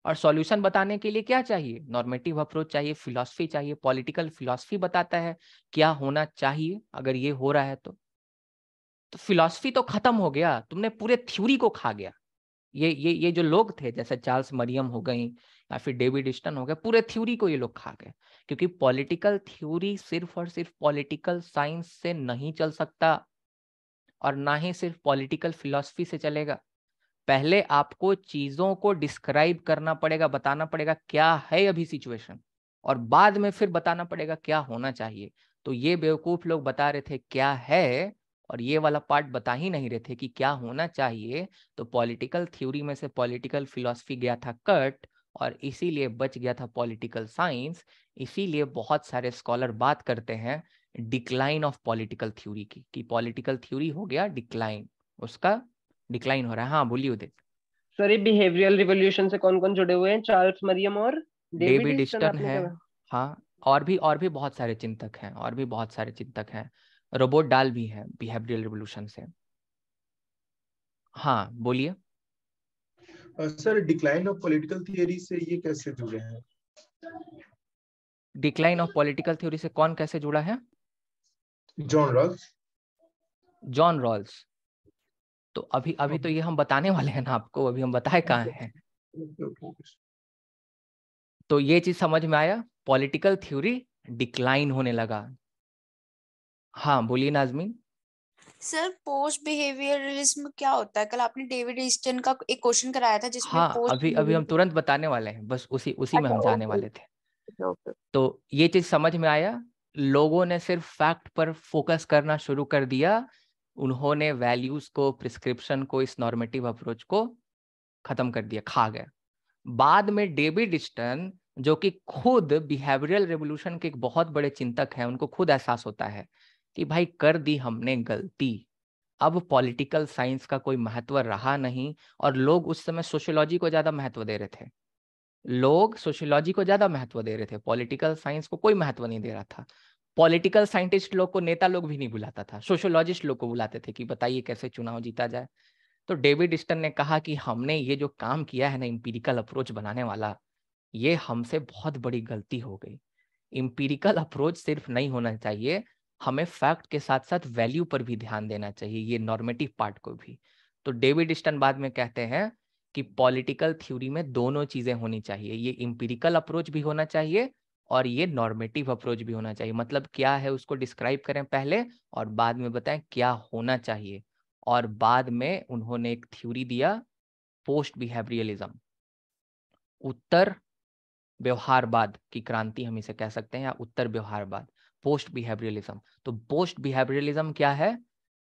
और सॉल्यूशन बताने के लिए क्या चाहिए नॉर्मेटिव अप्रोच चाहिए फिलॉसफी चाहिए पॉलिटिकल फिलॉसफी बताता है क्या होना चाहिए अगर ये हो रहा है तो तो फिलॉसफी तो खत्म हो गया तुमने पूरे थ्योरी को खा गया ये ये ये जो लोग थे जैसे चार्ल्स मरियम हो गई या फिर डेविड स्टन हो गए पूरे थ्योरी को ये लोग खा गए क्योंकि पॉलिटिकल थ्योरी सिर्फ और सिर्फ पॉलिटिकल साइंस से नहीं चल सकता और ना ही सिर्फ पॉलिटिकल फिलॉसफी से चलेगा पहले आपको चीजों को डिस्क्राइब करना पड़ेगा बताना पड़ेगा क्या है अभी सिचुएशन और बाद में फिर बताना पड़ेगा क्या होना चाहिए तो ये बेवकूफ लोग बता रहे थे क्या है और ये वाला पार्ट बता ही नहीं रहे थे कि क्या होना चाहिए तो पॉलिटिकल थ्योरी में से पॉलिटिकल फिलॉसफी गया था कट और इसीलिए बच गया था पॉलिटिकल साइंस इसीलिए बहुत सारे स्कॉलर बात करते हैं डिक्लाइन ऑफ पॉलिटिकल थ्योरी की कि पॉलिटिकल थ्योरी हो गया डिक्लाइन उसका डिक्लाइन हो रहा है हाँ बोलिए उदित सर ये बिहेवियरल रिवॉल्यूशन से कौन कौन जुड़े हुए हैं चार्ल्स मरियम और डेविड स्टर्न है हाँ और भी और भी बहुत सारे चिंतक हैं और भी बहुत सारे चिंतक हैं रोबोट डाल भी है बिहेवियरल रिवोल्यूशन से हाँ बोलिए sir decline of political theory से ये कैसे जुड़े हैं डिक्लाइन ऑफ पॉलिटिकल थ्योरी से कौन कैसे जुड़ा है जॉन रॉल्स जॉन रॉल्स तो अभी अभी तो ये हम बताने वाले हैं ना आपको अभी हम बताए कहा है तो ये चीज समझ में आया पॉलिटिकल थ्योरी डिक्लाइन होने लगा हाँ बोलिए नाजमीन सर पोस्ट बिहेवियरलिज्म क्या होता है कल आपने डेविड ईस्टन का एक क्वेश्चन कराया था जिसमें हाँ अभी अभी हम तुरंत बताने वाले हैं बस उसी उसी में अच्छा, हम जाने वाले थे तो ये चीज समझ में आया लोगों ने सिर्फ फैक्ट पर फोकस करना शुरू कर दिया उन्होंने वैल्यूज को प्रिस्क्रिप्शन को इस नॉर्मेटिव अप्रोच को खत्म कर दिया खा गया बाद में डेविड स्टन जो कि खुद बिहेवियरल रेवोल्यूशन के एक बहुत बड़े चिंतक हैं उनको खुद एहसास होता है कि भाई कर दी हमने गलती अब पॉलिटिकल साइंस का कोई महत्व रहा नहीं और लोग उस समय सोशियोलॉजी को ज्यादा महत्व दे रहे थे लोग सोशियोलॉजी को ज्यादा महत्व दे रहे थे पॉलिटिकल साइंस को कोई महत्व नहीं दे रहा था पॉलिटिकल साइंटिस्ट लोग को नेता लोग भी नहीं बुलाता था सोशियोलॉजिस्ट लोग को बुलाते थे कि बताइए कैसे चुनाव जीता जाए तो डेविड स्टन ने कहा कि हमने ये जो काम किया है ना इम्पीरिकल अप्रोच बनाने वाला ये हमसे बहुत बड़ी गलती हो गई इम्पीरिकल अप्रोच सिर्फ नहीं होना चाहिए हमें फैक्ट के साथ साथ वैल्यू पर भी ध्यान देना चाहिए ये नॉर्मेटिव पार्ट को भी तो डेविड स्टन बाद में कहते हैं कि पॉलिटिकल थ्योरी में दोनों चीजें होनी चाहिए ये इम्पीरिकल अप्रोच भी होना चाहिए और ये नॉर्मेटिव अप्रोच भी होना चाहिए मतलब क्या है उसको डिस्क्राइब करें पहले और बाद में बताएं क्या होना चाहिए और बाद में उन्होंने एक थ्योरी दिया पोस्ट बिहेवियलिज्म उत्तर व्यवहारवाद की क्रांति हम इसे कह सकते हैं या उत्तर व्यवहारवाद पोस्ट बिहेवियरलिज्म तो पोस्ट बिहेवियरलिज्म क्या है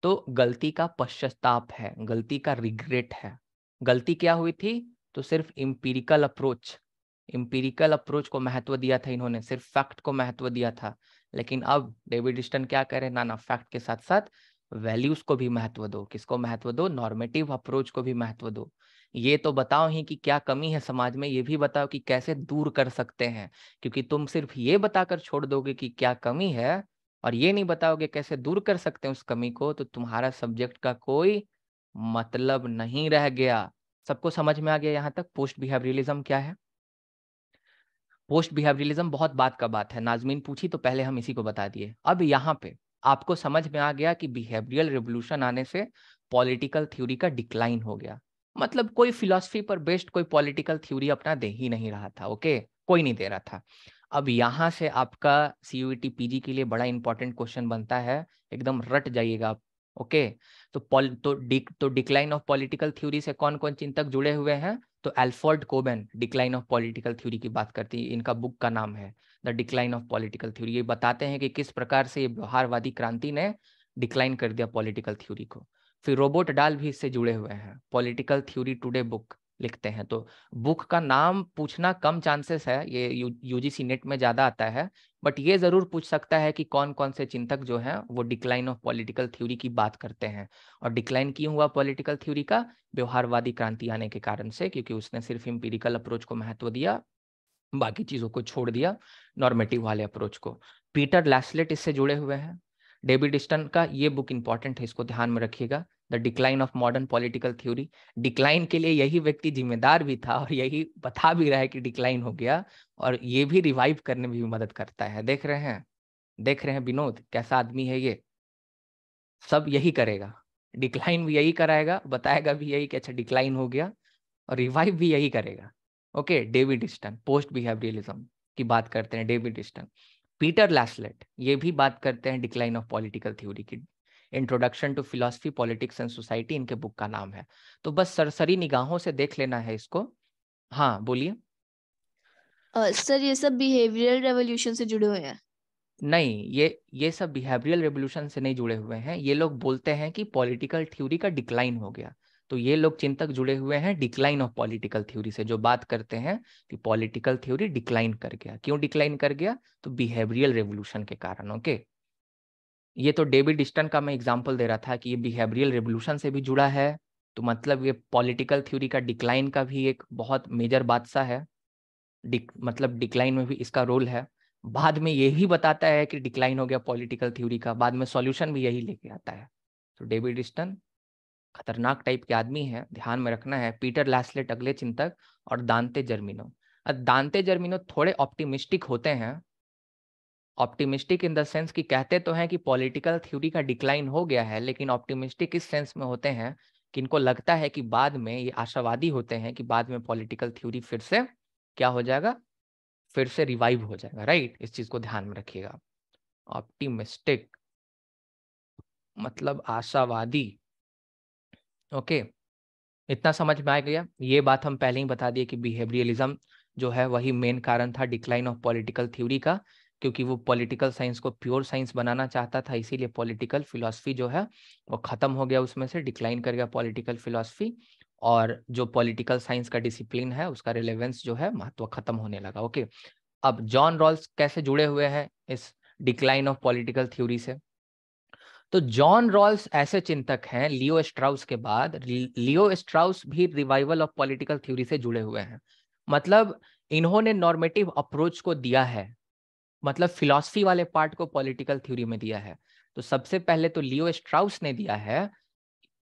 तो गलती का पश्चाताप है गलती का रिग्रेट है गलती क्या हुई थी तो सिर्फ इम्पीरिकल अप्रोच इम्पीरिकल अप्रोच को महत्व दिया था इन्होंने सिर्फ फैक्ट को महत्व दिया था लेकिन अब डेविड स्टन क्या करें ना ना फैक्ट के साथ साथ वैल्यूज को भी महत्व दो किसको महत्व दो नॉर्मेटिव अप्रोच को भी महत्व दो ये तो बताओ ही कि क्या कमी है समाज में ये भी बताओ कि कैसे दूर कर सकते हैं क्योंकि तुम सिर्फ ये बताकर छोड़ दोगे कि क्या कमी है और ये नहीं बताओगे कैसे दूर कर सकते हैं उस कमी को तो तुम्हारा सब्जेक्ट का कोई मतलब नहीं रह गया सबको समझ में आ गया यहाँ तक पोस्ट बिहेवियरिज्म क्या है पोस्ट बिहेवियरिज्म बहुत बात का बात है नाजमीन पूछी तो पहले हम इसी को बता दिए अब यहाँ पे आपको समझ में आ गया कि बिहेवियरल रेवोल्यूशन आने से पॉलिटिकल थ्योरी का डिक्लाइन हो गया मतलब कोई फिलोसफी पर बेस्ड कोई पॉलिटिकल थ्योरी अपना दे ही नहीं रहा था ओके कोई नहीं दे रहा था अब यहाँ से आपका सीयूईटी पीजी e के लिए बड़ा इंपॉर्टेंट क्वेश्चन बनता है एकदम रट जाइएगा आप ओके तो पॉल तो डिक तो डिक्लाइन ऑफ पॉलिटिकल थ्योरी से कौन कौन चिंतक जुड़े हुए हैं तो Alfred Cobban decline of political theory की बात करती है इनका बुक का नाम है the decline of political theory ये बताते हैं कि किस प्रकार से ये व्यवहारवादी क्रांति ने डिक्लाइन कर दिया पॉलिटिकल थ्योरी को फिर रोबोट डाल भी इससे जुड़े हुए हैं पॉलिटिकल थ्योरी टुडे बुक लिखते हैं तो बुक का नाम पूछना कम चांसेस है ये यू यूजीसी नेट में ज़्यादा आता है बट ये ज़रूर पूछ सकता है कि कौन कौन से चिंतक जो हैं वो डिक्लाइन ऑफ पॉलिटिकल थ्योरी की बात करते हैं और डिक्लाइन क्यों हुआ पॉलिटिकल थ्योरी का व्यवहारवादी क्रांति आने के कारण से क्योंकि उसने सिर्फ इम्पीरिकल अप्रोच को महत्व दिया बाकी चीज़ों को छोड़ दिया नॉर्मेटिव वाले अप्रोच को पीटर लैसलेट इससे जुड़े हुए हैं डेविड स्टन का ये बुक इंपॉर्टेंट है इसको ध्यान में रखिएगा the decline of modern political theory decline के लिए यही व्यक्ति जिम्मेदार भी था और यही बता भी रहा है कि डिक्लाइन हो गया और ये भी रिवाइव करने में भी मदद करता है देख रहे हैं देख रहे हैं विनोद कैसा आदमी है ये सब यही करेगा डिक्लाइन भी यही कराएगा बताएगा भी यही कि अच्छा डिक्लाइन हो गया और रिवाइव भी यही करेगा okay David Easton post behaviourism की बात करते हैं डेविड स्टन पीटर लैसलेट ये भी बात करते हैं डिक्लाइन ऑफ पॉलिटिकल थ्योरी की introduction to philosophy politics and society इनके बुक का नाम है तो बस सरसरी निगाहों से देख लेना है इसको हाँ बोलिए सर ये सब बिहेवियरल रेवोल्यूशन से जुड़े हुए हैं नहीं ये ये सब बिहेवियरल रेवोल्यूशन से नहीं जुड़े हुए हैं ये लोग बोलते हैं कि पॉलिटिकल थ्योरी का डिक्लाइन हो गया तो ये लोग चिंतक जुड़े हुए हैं डिक्लाइन ऑफ पॉलिटिकल थ्योरी से जो बात करते हैं कि पॉलिटिकल थ्योरी डिक्लाइन कर गया क्यों डिक्लाइन कर गया तो बिहेवियरल रेवोल्यूशन के कारण ओके okay? ये तो डेविड डिस्टन का मैं एग्जाम्पल दे रहा था कि ये बिहेवियल रेवोल्यूशन से भी जुड़ा है तो मतलब ये पॉलिटिकल थ्योरी का डिक्लाइन का भी एक बहुत मेजर बादशाह है डिक, मतलब डिक्लाइन में भी इसका रोल है बाद में यही बताता है कि डिक्लाइन हो गया पॉलिटिकल थ्योरी का बाद में सॉल्यूशन भी यही लेके आता है तो डेविड डिस्टन खतरनाक टाइप के आदमी है ध्यान में रखना है पीटर लैसलेट अगले चिंतक और दानते जर्मिनो दानते जर्मिनो थोड़े ऑप्टिमिस्टिक होते हैं ऑप्टिमिस्टिक इन द सेंस कि कहते तो हैं कि पॉलिटिकल थ्योरी का डिक्लाइन हो गया है लेकिन ऑप्टिमिस्टिक इस सेंस में होते हैं कि इनको लगता है कि बाद में ये आशावादी होते हैं कि बाद में पॉलिटिकल थ्योरी फिर से क्या हो जाएगा फिर से रिवाइव हो जाएगा राइट इस चीज को ध्यान में रखिएगा ऑप्टिमिस्टिक मतलब आशावादी ओके इतना समझ में आ गया ये बात हम पहले ही बता दिए कि बिहेवियलिज्म जो है वही मेन कारण था डिक्लाइन ऑफ पॉलिटिकल थ्योरी का क्योंकि वो पॉलिटिकल साइंस को प्योर साइंस बनाना चाहता था इसीलिए पॉलिटिकल फिलॉसफी जो है वो ख़त्म हो गया उसमें से डिक्लाइन कर गया पॉलिटिकल फिलॉसफी और जो पॉलिटिकल साइंस का डिसिप्लिन है उसका रिलेवेंस जो है महत्व खत्म होने लगा ओके अब जॉन रॉल्स कैसे जुड़े हुए हैं इस डिक्लाइन ऑफ पॉलिटिकल थ्योरी से तो जॉन रॉल्स ऐसे चिंतक हैं लियो स्ट्राउस के बाद लियो स्ट्राउस भी रिवाइवल ऑफ पॉलिटिकल थ्योरी से जुड़े हुए हैं मतलब इन्होंने नॉर्मेटिव अप्रोच को दिया है मतलब फिलोसफी वाले पार्ट को पॉलिटिकल थ्योरी में दिया है तो सबसे पहले तो लियो स्ट्राउस ने दिया है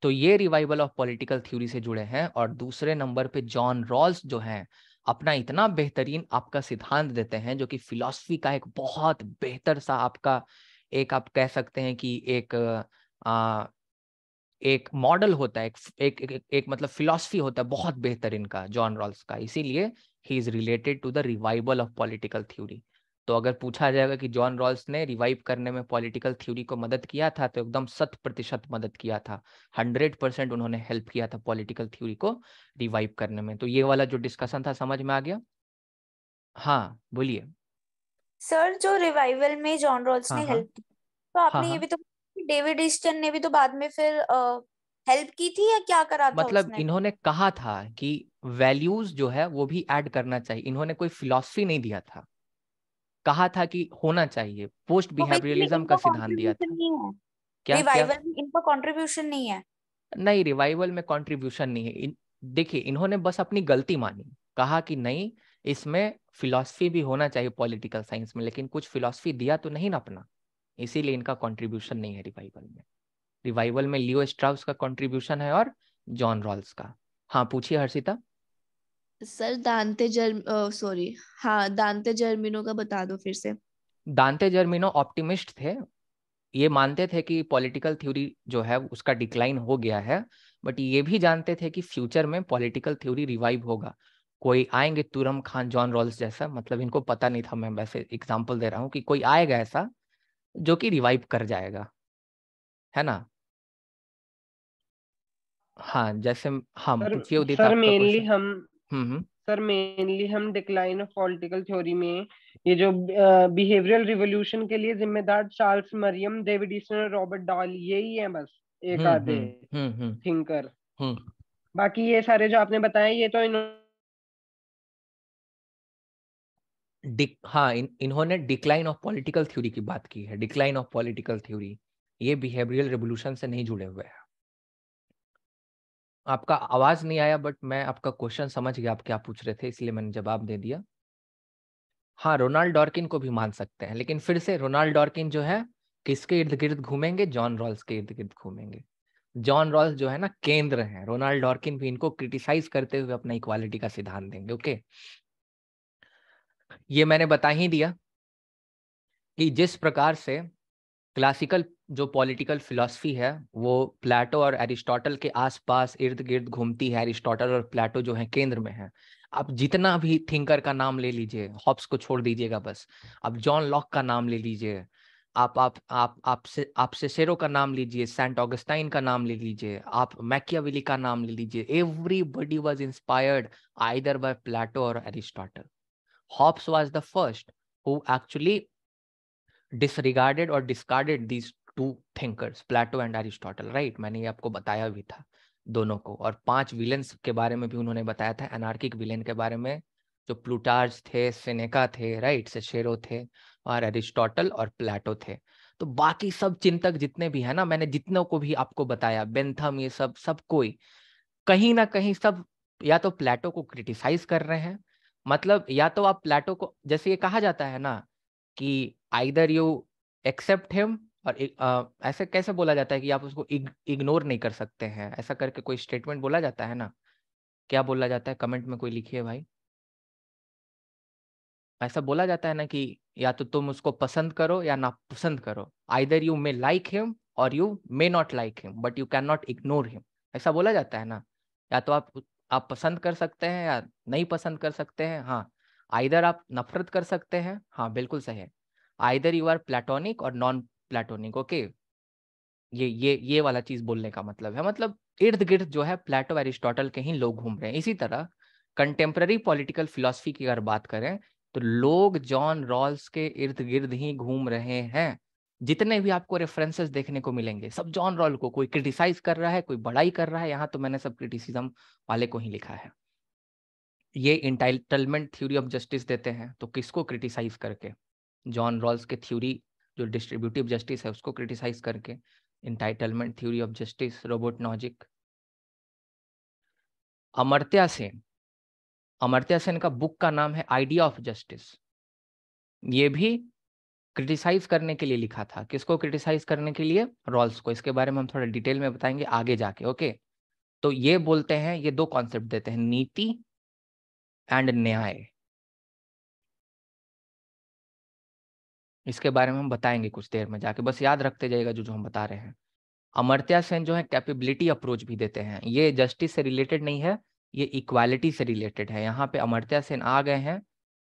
तो ये रिवाइवल ऑफ पॉलिटिकल थ्योरी से जुड़े हैं और दूसरे नंबर पे जॉन रॉल्स जो हैं अपना इतना बेहतरीन आपका सिद्धांत देते हैं जो कि फिलॉसफी का एक बहुत बेहतर सा आपका एक आप कह सकते हैं कि एक आ, एक मॉडल होता है एक एक, एक, एक मतलब फिलॉसफी होता है बहुत बेहतरीन का जॉन रॉल्स का इसीलिए he is related to the revival of political theory तो अगर पूछा जाएगा कि जॉन रॉल्स ने रिवाइव करने में पॉलिटिकल थ्योरी को मदद किया था तो एकदम शत प्रतिशत मदद किया था हंड्रेड परसेंट उन्होंने हेल्प किया था पॉलिटिकल थ्योरी को रिवाइव करने में तो ये वाला जो डिस्कशन था समझ में आ गया हाँ बोलिए सर जो रिवाइवल में जॉन रॉल्स हाँ, ने हाँ। हेल्प की तो हाँ, आपने हाँ, ये भी तो डेविड ईस्टन ने भी तो बाद में फिर हेल्प की थी या क्या करा था मतलब उसने? इन्होंने कहा था कि वैल्यूज जो है वो भी ऐड करना चाहिए इन्होंने कोई फिलॉसफी नहीं दिया था कहा था कि होना चाहिए पोस्ट तो बिहेवियरिज्म का सिद्धांत दिया था क्या रिवाइवल इनका कंट्रीब्यूशन नहीं है नहीं रिवाइवल में कंट्रीब्यूशन नहीं है देखिए इन्होंने बस अपनी गलती मानी कहा कि नहीं इसमें फिलॉसफी भी होना चाहिए पॉलिटिकल साइंस में लेकिन कुछ फिलॉसफी दिया तो नहीं ना अपना इसीलिए इनका कंट्रीब्यूशन नहीं है रिवाइवल में रिवाइवल में लियो स्ट्राउस का कंट्रीब्यूशन है और जॉन रॉल्स का हाँ पूछिए Harshita sir Dante Germ sorry हाँ दांते जर्मिनो का बता दो फिर से दांते जर्मिनो ऑप्टिमिस्ट थे ये मानते थे कि पॉलिटिकल थ्योरी जो है उसका डिक्लाइन हो गया है बट ये भी जानते थे कि फ्यूचर में पॉलिटिकल थ्योरी रिवाइव होगा कोई आएंगे तुरम खान जॉन रॉल्स जैसा मतलब इनको पता नहीं था मैं वैसे एग्जाम्पल दे रहा हूँ कि कोई आएगा ऐसा जो कि रिवाइव कर जाएगा है ना हाँ जैसे हाँ पूछिए उदित सर मेनली हम हम्म, हम्म। सर मेनली हम डिक्लाइन ऑफ पॉलिटिकल थ्योरी में ये जो बिहेवियरल रिवोल्यूशन के लिए जिम्मेदार चार्ल्स मरियम डेविड और रॉबर्ट डॉल यही है बस एक हम्म, आधे थिंकर बाकी ये सारे जो आपने बताए ये तो इन्होंने हाँ इन, इन्होंने डिक्लाइन ऑफ पॉलिटिकल थ्योरी की बात की है डिक्लाइन ऑफ पॉलिटिकल थ्योरी ये बिहेवियरल रिवोल्यूशन से नहीं जुड़े हुए हैं आपका आवाज नहीं आया बट मैं आपका क्वेश्चन समझ गया आप क्या पूछ रहे थे इसलिए मैंने जवाब दे दिया हाँ रोनाल्ड डॉर्किन को भी मान सकते हैं लेकिन फिर से रोनाल्ड डॉर्किन जो है किसके इर्द गिर्द घूमेंगे जॉन रॉल्स के इर्द गिर्द घूमेंगे जॉन रॉल्स जो है ना केंद्र है रोनाल्ड डॉर्किन भी इनको क्रिटिसाइज करते हुए अपना इक्वालिटी का सिद्धांत देंगे ओके ये मैंने बता ही दिया कि जिस प्रकार से क्लासिकल जो पॉलिटिकल फिलॉसफी है वो प्लेटो और एरिस्टोटल के आसपास इर्द गिर्द घूमती है एरिस्टोटल और प्लेटो जो है केंद्र में है आप जितना भी थिंकर का नाम ले लीजिए हॉब्स को छोड़ दीजिएगा बस आप जॉन लॉक का नाम ले लीजिए आप आप आप आपसे से सेरो का नाम लीजिए सेंट ऑगस्टाइन का नाम ले लीजिए आप मैकियाविली का नाम ले लीजिए everybody was inspired either by Plato और Aristotle Hobbes was the first who actually disregarded और discarded these two thinkers Plato and Aristotle right मैंने ये आपको बताया भी था दोनों को और पांच विलन्स के बारे में भी उन्होंने बताया था एनार्किक विलेन के बारे में जो प्लूटार्ज थे सेनेका थे राइट शेरो थे और एरिस्टोटल और प्लेटो थे तो बाकी सब चिंतक जितने भी है ना मैंने जितनों को भी आपको बताया बेंथम ये सब सब कोई कहीं ना कहीं सब या तो प्लेटो को क्रिटिसाइज कर रहे हैं मतलब या तो आप प्लेटो को जैसे ये कहा जाता है ना कि आइदर यू एक्सेप्ट हिम और आ, ऐसे कैसे बोला जाता है कि आप उसको इग, इग्नोर नहीं कर सकते हैं ऐसा करके कोई स्टेटमेंट बोला जाता है ना क्या बोला जाता है कमेंट में कोई लिखिए भाई ऐसा बोला जाता है ना कि या तो तुम उसको पसंद करो या ना पसंद करो either you may like him और you may not like him but you can not ignore him ऐसा बोला जाता है ना या तो आप आप पसंद कर सकते हैं या नहीं पसंद कर सकते हैं हाँ आइदर आप नफरत कर सकते हैं हाँ बिल्कुल सही है आइदर यू आर प्लेटोनिक और नॉन प्लेटोनिक ओके ये ये ये वाला चीज बोलने का मतलब है मतलब इर्द गिर्द जो है प्लेटो एरिस्टोटल के ही लोग घूम रहे हैं इसी तरह कंटेम्प्ररी पॉलिटिकल फिलोसफी की अगर बात करें तो लोग जॉन रॉल्स के इर्द गिर्द ही घूम रहे हैं जितने भी आपको रेफरेंसेस देखने को मिलेंगे सब जॉन रॉल को कोई क्रिटिसाइज कर रहा है कोई बड़ाई कर रहा है यहाँ तो मैंने सब क्रिटिसिज्म वाले को ही लिखा है ये इंटाइटलमेंट थ्योरी ऑफ जस्टिस देते हैं तो किसको क्रिटिसाइज करके जॉन रॉल्स के थ्योरी जो डिस्ट्रीब्यूटिव जस्टिस है उसको क्रिटिसाइज करके entitlement theory of justice Robert Nozick Amartya Sen Amartya Sen का बुक का नाम है आइडिया ऑफ जस्टिस ये भी क्रिटिसाइज करने के लिए लिखा था किसको क्रिटिसाइज करने के लिए रॉल्स को इसके बारे में हम थोड़ा डिटेल में बताएंगे आगे जाके ओके तो ये बोलते हैं ये दो कॉन्सेप्ट देते हैं नीति एंड न्याय इसके बारे में हम बताएंगे कुछ देर में जाके बस याद रखते जाएगा जो जो हम बता रहे हैं अमर्त्या सेन जो है कैपेबिलिटी अप्रोच भी देते हैं ये जस्टिस से रिलेटेड नहीं है ये इक्वालिटी से रिलेटेड है यहाँ पे अमर्त्या सेन आ गए हैं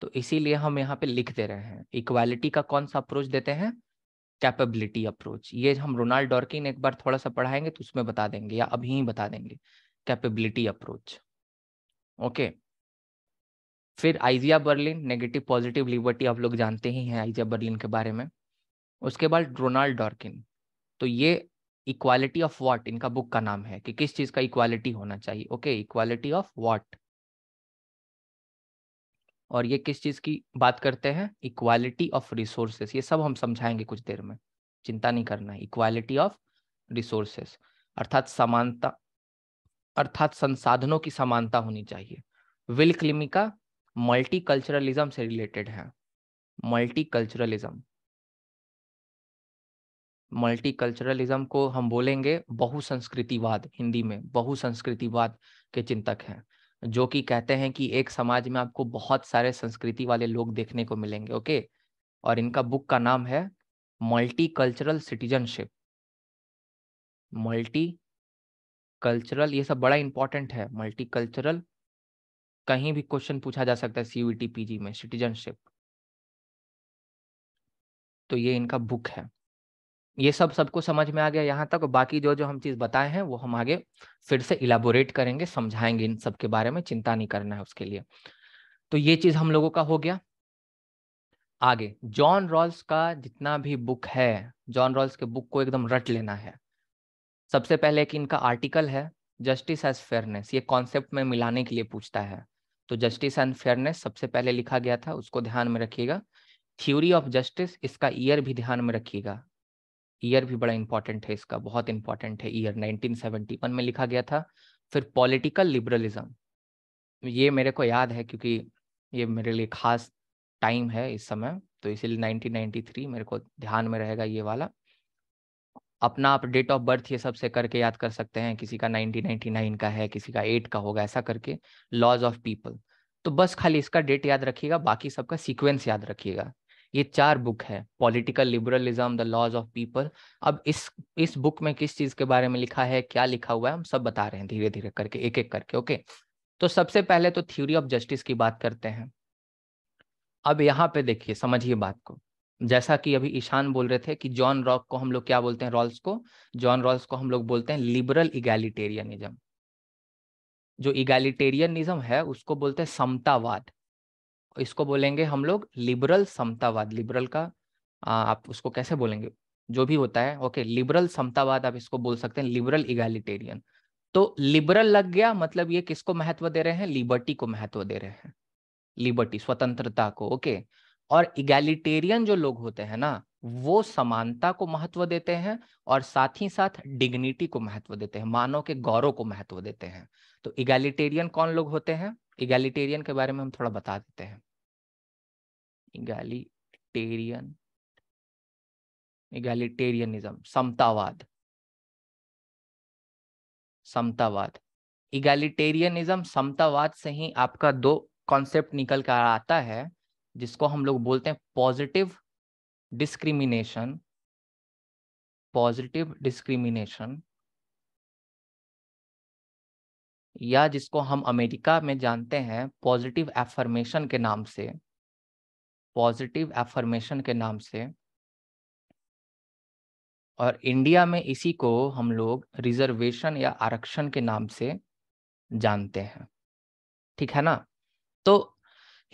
तो इसीलिए हम यहाँ पे लिख दे रहे हैं इक्वालिटी का कौन सा अप्रोच देते हैं कैपेबिलिटी अप्रोच ये हम रोनाल्ड डॉर्किन एक बार थोड़ा सा पढ़ाएंगे तो उसमें बता देंगे या अभी ही बता देंगे कैपेबिलिटी अप्रोच ओके फिर Isaiah Berlin negative positive liberty आप लोग जानते ही हैं आइजिया बर्लिन के बारे में उसके बाद रोनाल्ड डॉर्किन तो ये इक्वालिटी ऑफ वॉट इनका बुक का नाम है कि किस चीज़ का इक्वालिटी होना चाहिए ओके इक्वालिटी ऑफ वॉट और ये किस चीज़ की बात करते हैं इक्वालिटी ऑफ रिसोर्सेस ये सब हम समझाएंगे कुछ देर में चिंता नहीं करना है इक्वालिटी ऑफ रिसोर्सेस अर्थात समानता अर्थात संसाधनों की समानता होनी चाहिए विल क्लिमिका मल्टीकल्चरलिज्म से रिलेटेड है मल्टीकल्चरलिज्म मल्टीकल्चरलिज्म को हम बोलेंगे बहुसंस्कृतिवाद हिंदी में बहुसंस्कृतिवाद के चिंतक हैं जो कि कहते हैं कि एक समाज में आपको बहुत सारे संस्कृति वाले लोग देखने को मिलेंगे ओके और इनका बुक का नाम है मल्टीकल्चरल सिटीजनशिप मल्टी कल्चरल ये सब बड़ा इंपॉर्टेंट है मल्टीकल्चरल कहीं भी क्वेश्चन पूछा जा सकता है सीयूटी पीजी में सिटीजनशिप तो ये इनका बुक है ये सब सबको समझ में आ गया यहाँ तक बाकी जो जो हम चीज बताए हैं वो हम आगे फिर से इलाबोरेट करेंगे समझाएंगे इन सब के बारे में चिंता नहीं करना है उसके लिए तो ये चीज हम लोगों का हो गया आगे जॉन रॉल्स का जितना भी बुक है जॉन रॉल्स के बुक को एकदम रट लेना है सबसे पहले एक इनका आर्टिकल है जस्टिस एज फेयरनेस ये कॉन्सेप्ट में मिलाने के लिए पूछता है तो जस्टिस एंड फेयरनेस सबसे पहले लिखा गया था उसको ध्यान में रखिएगा थ्योरी ऑफ जस्टिस इसका ईयर भी ध्यान में रखिएगा ईयर भी बड़ा इंपॉर्टेंट है इसका बहुत इंपॉर्टेंट है ईयर 1971 में लिखा गया था फिर पॉलिटिकल लिबरलिज्म ये मेरे को याद है क्योंकि ये मेरे लिए खास टाइम है इस समय तो इसीलिए 1993 मेरे को ध्यान में रहेगा ये वाला अपना आप डेट ऑफ बर्थ ये सब से करके याद कर सकते हैं किसी का 1999 का है किसी का एट का होगा ऐसा करके लॉज ऑफ पीपल तो बस खाली इसका डेट याद रखिएगा बाकी सबका सीक्वेंस याद रखिएगा ये चार बुक है political liberalism the laws of people अब इस इस बुक में किस चीज के बारे में लिखा है क्या लिखा हुआ है हम सब बता रहे हैं धीरे धीरे करके एक एक करके ओके तो सबसे पहले तो थ्योरी ऑफ जस्टिस की बात करते हैं अब यहाँ पे देखिए समझिए बात को जैसा कि अभी ईशान बोल रहे थे कि जॉन रॉक को हम लोग क्या बोलते हैं रॉल्स को जॉन रॉल्स को हम लोग बोलते हैं लिबरल इगैलिटेरियनिज्म जो इगैलिटेरियनिज्म है उसको बोलते हैं समतावाद इसको बोलेंगे हम लोग लिबरल समतावाद लिबरल का आ, आप उसको कैसे बोलेंगे जो भी होता है ओके लिबरल समतावाद आप इसको बोल सकते हैं लिबरल इगैलिटेरियन तो लिबरल लग गया मतलब ये किसको महत्व दे रहे हैं लिबर्टी को महत्व दे रहे हैं लिबर्टी स्वतंत्रता को ओके okay? और इगैलिटेरियन जो लोग होते हैं ना वो समानता को महत्व देते हैं और साथ ही साथ डिग्निटी को महत्व देते हैं मानव के गौरव को महत्व देते हैं तो इगैलिटेरियन कौन लोग होते हैं इगैलिटेरियन के बारे में हम थोड़ा बता देते हैं इगैलिटेरियन इगैलिटेरियनिज्म समतावाद समतावाद इगैलिटेरियनिज्म समतावाद से ही आपका दो कॉन्सेप्ट निकल कर आता है जिसको हम लोग बोलते हैं पॉजिटिव डिस्क्रिमिनेशन पॉजिटिव डिस्क्रिमिनेशन या जिसको हम अमेरिका में जानते हैं पॉजिटिव एफर्मेशन के नाम से पॉजिटिव एफर्मेशन के नाम से और इंडिया में इसी को हम लोग रिजर्वेशन या आरक्षण के नाम से जानते हैं ठीक है ना तो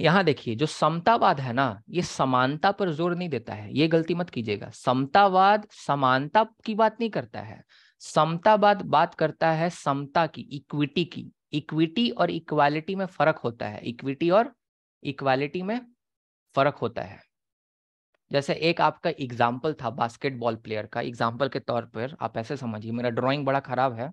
यहाँ देखिए जो समतावाद है ना ये समानता पर जोर नहीं देता है ये गलती मत कीजिएगा समतावाद समानता की बात नहीं करता है समतावाद बात करता है समता की इक्विटी की इक्विटी और इक्वालिटी में फर्क होता है इक्विटी और इक्वालिटी में फर्क होता है जैसे एक आपका एग्जाम्पल था बास्केटबॉल प्लेयर का एग्जाम्पल के तौर पर आप ऐसे समझिए मेरा ड्राइंग बड़ा खराब है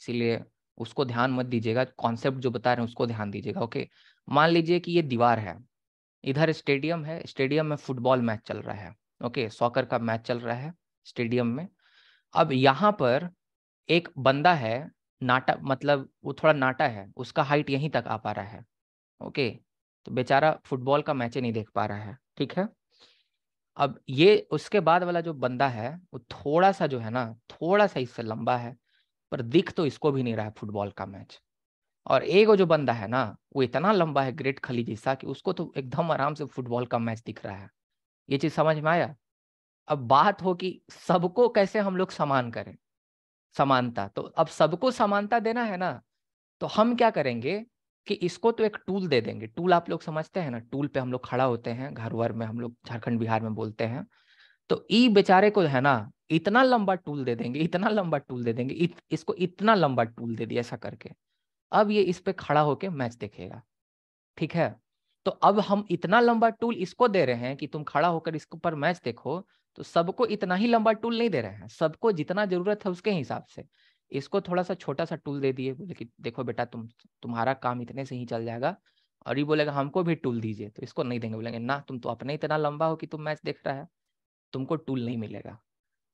इसीलिए उसको ध्यान मत दीजिएगा कॉन्सेप्ट जो बता रहे हैं उसको ध्यान दीजिएगा ओके मान लीजिए कि ये दीवार है इधर स्टेडियम है स्टेडियम में फुटबॉल मैच चल रहा है ओके सॉकर का मैच चल रहा है स्टेडियम में अब यहाँ पर एक बंदा है नाटा मतलब वो थोड़ा नाटा है उसका हाइट यहीं तक आ पा रहा है ओके तो बेचारा फुटबॉल का मैच नहीं देख पा रहा है ठीक है अब ये उसके बाद वाला जो बंदा है वो थोड़ा सा जो है ना थोड़ा सा इससे लंबा है पर दिख तो इसको भी नहीं रहा है फुटबॉल का मैच और एगो जो बंदा है ना वो इतना लंबा है ग्रेट खली जैसा कि उसको तो एकदम आराम से फुटबॉल का मैच दिख रहा है ये चीज समझ में आया अब बात हो कि सबको कैसे हम लोग समान करें समानता तो अब सबको समानता देना है ना तो हम क्या करेंगे कि इसको तो एक टूल दे देंगे टूल आप लोग समझते हैं ना टूल पे हम लोग खड़ा होते हैं घर वर में हम लोग झारखंड बिहार में बोलते हैं तो ई बेचारे को है ना इतना लंबा टूल दे देंगे इतना लंबा टूल दे देंगे इत, इसको इतना लंबा टूल दे दिया ऐसा करके अब ये इस पे खड़ा होके मैच देखेगा ठीक है तो अब हम इतना लंबा टूल इसको दे रहे हैं कि तुम खड़ा होकर इसके ऊपर मैच देखो तो सबको इतना ही लंबा टूल नहीं दे रहे हैं सबको जितना जरूरत है उसके हिसाब से इसको थोड़ा सा छोटा सा टूल दे दिए बोले कि देखो बेटा तुम तुम्हारा काम इतने से ही चल जाएगा और ये बोलेगा हमको भी टूल दीजिए तो इसको नहीं देंगे बोलेंगे ना तुम तो अपने इतना लंबा हो कि तुम मैच देख रहा है तुमको टूल नहीं मिलेगा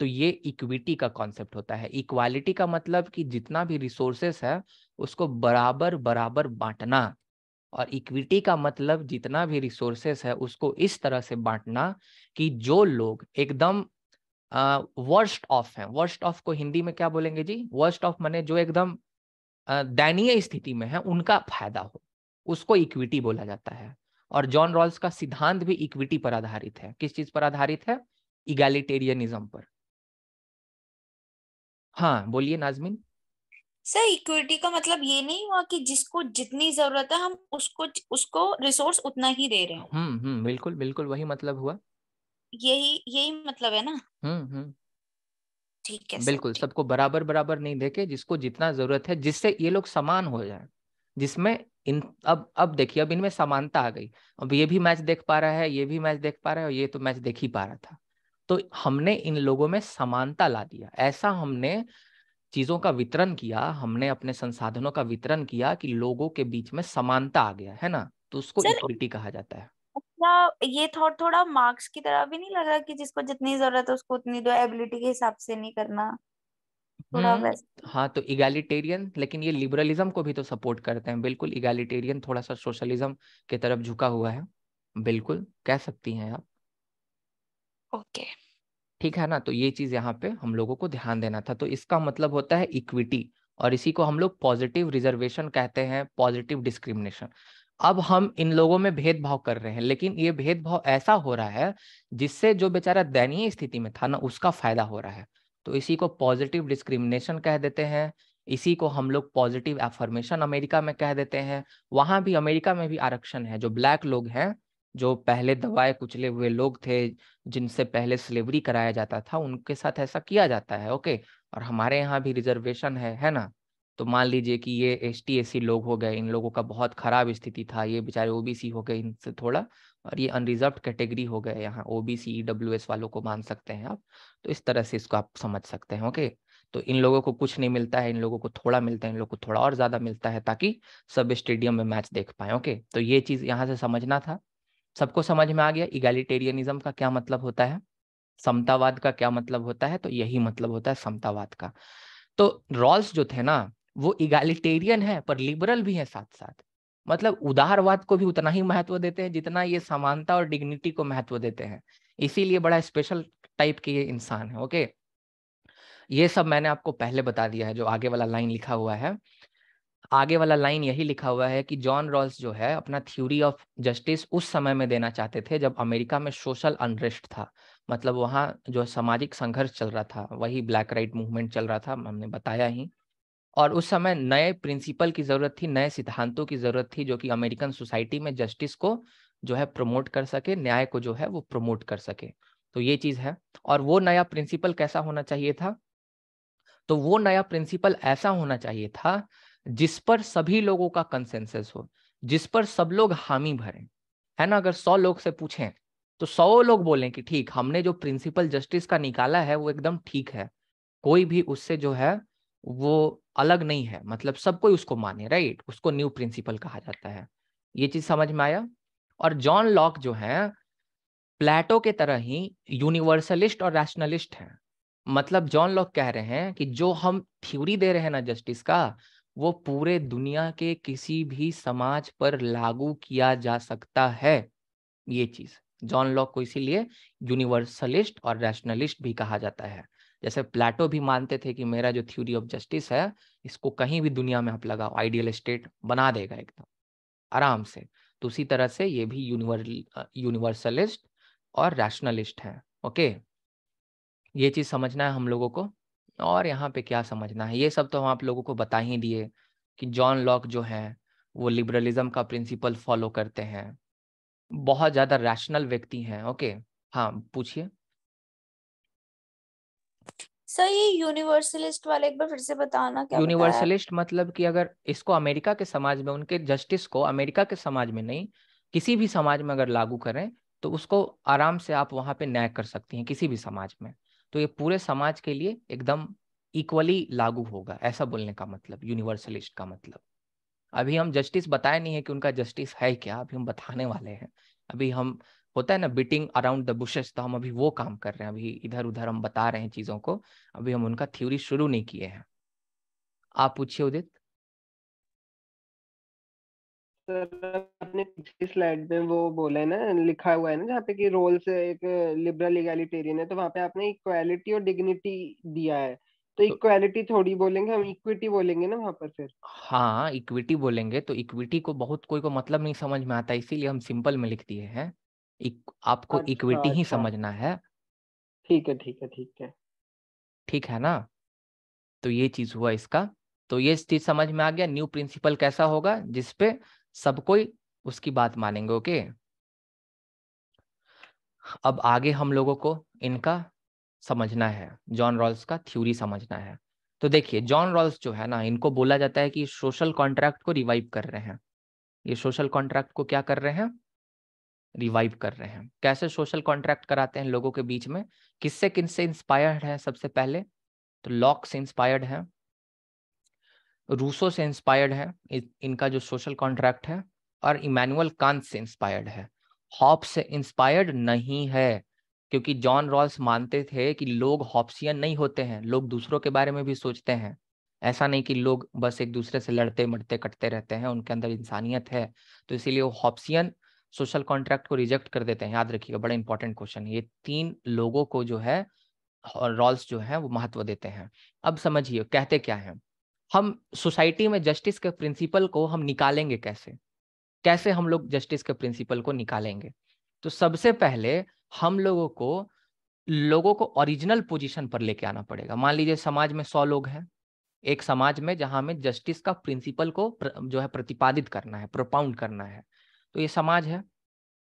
तो ये इक्विटी का कॉन्सेप्ट होता है इक्वालिटी का मतलब कि जितना भी रिसोर्सेस है उसको बराबर बराबर बांटना और इक्विटी का मतलब जितना भी रिसोर्सेस है उसको इस तरह से बांटना कि जो लोग एकदम वर्स्ट ऑफ हैं वर्स्ट ऑफ को हिंदी में क्या बोलेंगे जी वर्स्ट ऑफ मैंने जो एकदम दयनीय स्थिति में है उनका फायदा हो उसको इक्विटी बोला जाता है और जॉन रॉल्स का सिद्धांत भी इक्विटी पर आधारित है किस चीज पर आधारित है इगैलिटेरियनिज्म पर हाँ बोलिए नाजमिन सर इक्विटी का मतलब ये नहीं हुआ कि जिसको जितनी जरूरत है हम उसको उसको रिसोर्स उतना ही दे रहे हैं हम्म हम्म बिल्कुल बिल्कुल वही मतलब हुआ यही यही मतलब है ना हम्म हम्म ठीक है बिल्कुल सबको बराबर बराबर नहीं देके जिसको जितना जरूरत है जिससे ये लोग समान हो जाए जिसमें इन अब अब देखिए अब इनमें समानता आ गई अब ये भी मैच देख पा रहा है ये भी मैच देख पा रहा है और ये तो मैच देख ही पा रहा था तो हमने इन लोगों में समानता ला दिया ऐसा हमने चीजों का वितरण किया हमने अपने संसाधनों का वितरण किया कि लोगों के बीच में समानता आ गया है ना तो उसको इक्विटी कहा जाता है अपना ये थॉट थोड़ थोड़ा मार्क्स की तरह भी नहीं लग रहा कि जिसको जितनी जरूरत है उसको उतनी दो तो एबिलिटी के हिसाब से नहीं करना हम्म, हाँ तो इगैलिटेरियन लेकिन ये लिबरलिज्म को भी तो सपोर्ट करते हैं बिल्कुल इगैलिटेरियन थोड़ा सा सोशलिज्म के तरफ झुका हुआ है बिल्कुल कह सकती हैं आप ओके ठीक है ना तो ये चीज यहाँ पे हम लोगों को ध्यान देना था तो इसका मतलब होता है इक्विटी और इसी को हम लोग पॉजिटिव रिजर्वेशन कहते हैं पॉजिटिव डिस्क्रिमिनेशन अब हम इन लोगों में भेदभाव कर रहे हैं लेकिन ये भेदभाव ऐसा हो रहा है जिससे जो बेचारा दयनीय स्थिति में था ना उसका फायदा हो रहा है तो इसी को पॉजिटिव डिस्क्रिमिनेशन कह देते हैं इसी को हम लोग पॉजिटिव एफर्मेशन अमेरिका में कह देते हैं वहां भी अमेरिका में भी आरक्षण है जो ब्लैक लोग हैं जो पहले दबाए कुचले हुए लोग थे जिनसे पहले स्लेवरी कराया जाता था उनके साथ ऐसा किया जाता है ओके और हमारे यहाँ भी रिजर्वेशन है है ना तो मान लीजिए कि ये एस टी लोग हो गए इन लोगों का बहुत खराब स्थिति था ये बेचारे ओबीसी हो गए इनसे थोड़ा और ये अनरिजर्व कैटेगरी हो गए यहाँ ओबीसी डब्ल्यू e वालों को मान सकते हैं आप तो इस तरह से इसको आप समझ सकते हैं ओके तो इन लोगों को कुछ नहीं मिलता है इन लोगों को थोड़ा मिलता है इन लोगों को थोड़ा और ज्यादा मिलता है ताकि सब स्टेडियम में मैच देख पाए ओके तो ये चीज यहाँ से समझना था सबको समझ में आ गया इगैलिटेरियनिज्म का क्या मतलब होता है समतावाद का क्या मतलब होता है तो यही मतलब होता है समतावाद का तो रॉल्स जो थे ना वो इगैलिटेरियन है पर लिबरल भी है साथ साथ मतलब उदारवाद को भी उतना ही महत्व देते हैं जितना ये समानता और डिग्निटी को महत्व देते हैं इसीलिए बड़ा स्पेशल टाइप के ये इंसान है ओके ये सब मैंने आपको पहले बता दिया है जो आगे वाला लाइन लिखा हुआ है आगे वाला लाइन यही लिखा हुआ है कि जॉन रॉल्स जो है अपना थ्योरी ऑफ जस्टिस उस समय में देना चाहते थे जब अमेरिका में सोशल अनरेस्ट था मतलब वहाँ जो सामाजिक संघर्ष चल रहा था वही ब्लैक राइट मूवमेंट चल रहा था हमने बताया ही और उस समय नए प्रिंसिपल की जरूरत थी नए सिद्धांतों की जरूरत थी जो कि अमेरिकन सोसाइटी में जस्टिस को जो है प्रमोट कर सके न्याय को जो है वो प्रमोट कर सके तो ये चीज है और वो नया प्रिंसिपल कैसा होना चाहिए था तो वो नया प्रिंसिपल ऐसा होना चाहिए था जिस पर सभी लोगों का कंसेंसस हो जिस पर सब लोग हामी भरे है ना अगर सौ लोग से पूछें तो सौ लोग बोलें कि ठीक हमने जो प्रिंसिपल जस्टिस का निकाला है वो एकदम ठीक है कोई भी उससे जो है वो अलग नहीं है मतलब सब कोई उसको माने राइट उसको न्यू प्रिंसिपल कहा जाता है ये चीज समझ में आया और जॉन लॉक जो है प्लेटो के तरह ही यूनिवर्सलिस्ट और रैशनलिस्ट हैं मतलब जॉन लॉक कह रहे हैं कि जो हम थ्योरी दे रहे हैं ना जस्टिस का वो पूरे दुनिया के किसी भी समाज पर लागू किया जा सकता है ये चीज जॉन लॉक को इसीलिए यूनिवर्सलिस्ट और रैशनलिस्ट भी कहा जाता है जैसे प्लेटो भी मानते थे कि मेरा जो थ्योरी ऑफ जस्टिस है इसको कहीं भी दुनिया में आप लगाओ आइडियल स्टेट बना देगा एकदम आराम से तो उसी तरह से ये भी यूनिवर यूनिवर्सलिस्ट और रैशनलिस्ट है ओके ये चीज समझना है हम लोगों को और यहाँ पे क्या समझना है ये सब तो हम आप लोगों को बता ही दिए कि जॉन लॉक जो है वो लिबरलिज्म का प्रिंसिपल फॉलो करते हैं बहुत ज्यादा रैशनल व्यक्ति हैं ओके हाँ पूछिए सर ये यूनिवर्सलिस्ट वाले एक बार फिर से बताना क्या यूनिवर्सलिस्ट मतलब कि अगर इसको अमेरिका के समाज में उनके जस्टिस को अमेरिका के समाज में नहीं किसी भी समाज में अगर लागू करें तो उसको आराम से आप वहां पे न्याय कर सकती हैं किसी भी समाज में तो ये पूरे समाज के लिए एकदम इक्वली लागू होगा ऐसा बोलने का मतलब यूनिवर्सलिस्ट का मतलब अभी हम जस्टिस बताए नहीं है कि उनका जस्टिस है क्या अभी हम बताने वाले हैं अभी हम होता है ना बिटिंग अराउंड द बुशेस तो हम अभी वो काम कर रहे हैं अभी इधर उधर हम बता रहे हैं चीजों को अभी हम उनका थ्योरी शुरू नहीं किए हैं आप पूछिए उदित स्लाइड में वो बोला है ना लिखा हुआ है ना जहाँ पे कि रोल से एक लिबरल इगेलिटेरियन है तो वहाँ पे आपने इक्वालिटी और डिग्निटी दिया है तो इक्वालिटी तो थोड़ी बोलेंगे हम इक्विटी बोलेंगे ना वहाँ पर फिर हाँ इक्विटी बोलेंगे तो इक्विटी को बहुत कोई को मतलब नहीं समझ में आता इसीलिए हम सिंपल में लिख दिए हैं आपको इक्विटी अच्छा, ही अच्छा। समझना है ठीक है ठीक है ठीक है ठीक है ना तो ये चीज हुआ इसका तो ये चीज समझ में आ गया न्यू प्रिंसिपल कैसा होगा जिसपे सब कोई उसकी बात मानेंगे ओके अब आगे हम लोगों को इनका समझना है जॉन रॉल्स का थ्योरी समझना है तो देखिए जॉन रॉल्स जो है ना इनको बोला जाता है कि सोशल कॉन्ट्रैक्ट को रिवाइव कर रहे हैं ये सोशल कॉन्ट्रैक्ट को क्या कर रहे हैं रिवाइव कर रहे हैं कैसे सोशल कॉन्ट्रैक्ट कराते हैं लोगों के बीच में किससे किससे इंस्पायर्ड है सबसे पहले तो लॉक से इंस्पायर्ड है रूसो से इंस्पायर्ड है इनका जो सोशल कॉन्ट्रैक्ट है और इमैनुअल कांत से इंस्पायर्ड है हॉप से इंस्पायर्ड नहीं है क्योंकि जॉन रॉल्स मानते थे कि लोग हॉप्सियन नहीं होते हैं लोग दूसरों के बारे में भी सोचते हैं ऐसा नहीं कि लोग बस एक दूसरे से लड़ते मरते कटते रहते हैं उनके अंदर इंसानियत है तो इसीलिए वो हॉप्सियन सोशल कॉन्ट्रैक्ट को रिजेक्ट कर देते हैं याद रखिएगा बड़ा इंपॉर्टेंट क्वेश्चन ये तीन लोगों को जो है रॉल्स जो है वो महत्व देते हैं अब समझिए कहते क्या है हम सोसाइटी में जस्टिस के प्रिंसिपल को हम निकालेंगे कैसे कैसे हम लोग जस्टिस के प्रिंसिपल को निकालेंगे तो सबसे पहले हम लोगों को लोगों को ओरिजिनल पोजीशन पर लेके आना पड़ेगा मान लीजिए समाज में सौ लोग हैं एक समाज में जहां में जस्टिस का प्रिंसिपल को प्र, जो है प्रतिपादित करना है प्रोपाउंड करना है तो ये समाज है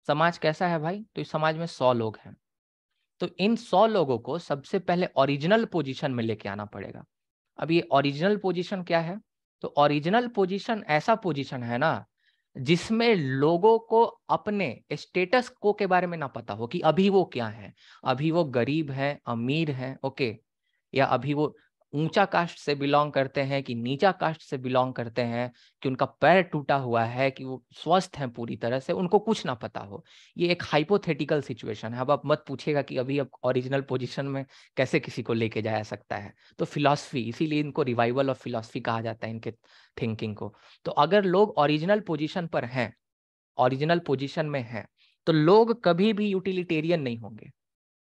समाज कैसा है भाई तो इस समाज में सौ लोग हैं तो इन सौ लोगों को सबसे पहले ओरिजिनल पोजीशन में लेके आना पड़ेगा अब ये ओरिजिनल पोजीशन क्या है तो ओरिजिनल पोजीशन ऐसा पोजीशन है ना जिसमें लोगों को अपने स्टेटस को के बारे में ना पता हो कि अभी वो क्या है अभी वो गरीब है अमीर है ओके या अभी वो ऊंचा कास्ट से बिलोंग करते हैं कि नीचा कास्ट से बिलोंग करते हैं कि उनका पैर टूटा हुआ है कि वो स्वस्थ हैं पूरी तरह से उनको कुछ ना पता हो ये एक हाइपोथेटिकल सिचुएशन है अब आप मत पूछिएगा कि अभी अब ओरिजिनल पोजीशन में कैसे किसी को लेके जाया सकता है तो फिलॉसफी इसीलिए इनको रिवाइवल ऑफ फिलोसफी कहा जाता है इनके थिंकिंग को तो अगर लोग ओरिजिनल पोजिशन पर हैं ओरिजिनल पोजिशन में हैं तो लोग कभी भी यूटिलिटेरियन नहीं होंगे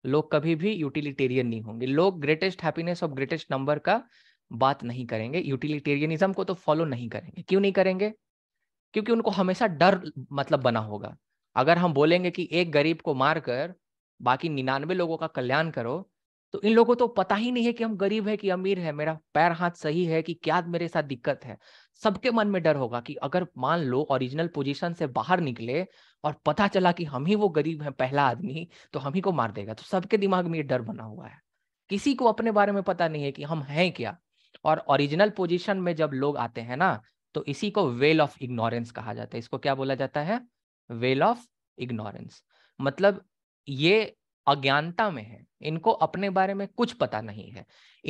लोग कभी भी यूटिलिटेरियन नहीं होंगे लोग ग्रेटेस्ट हैप्पीनेस और ग्रेटेस्ट नंबर का बात नहीं करेंगे यूटिलिटेरियनिज्म को तो फॉलो नहीं करेंगे क्यों नहीं करेंगे क्योंकि उनको हमेशा डर मतलब बना होगा अगर हम बोलेंगे कि एक गरीब को मारकर बाकी निन्यानवे लोगों का कल्याण करो तो इन लोगों को तो पता ही नहीं है कि हम गरीब है कि अमीर है मेरा पैर हाथ सही है कि क्या मेरे साथ दिक्कत है सबके मन में डर होगा कि अगर मान लो ओरिजिनल पोजीशन से बाहर निकले और पता चला कि हम ही वो गरीब हैं पहला आदमी तो हम ही को मार देगा तो सबके दिमाग में ये डर बना हुआ है किसी को अपने बारे में पता नहीं है कि हम हैं क्या और ओरिजिनल पोजीशन में जब लोग आते हैं ना तो इसी को वेल ऑफ इग्नोरेंस कहा जाता है इसको क्या बोला जाता है वेल ऑफ इग्नोरेंस मतलब ये अज्ञानता में है इनको अपने बारे में कुछ पता नहीं है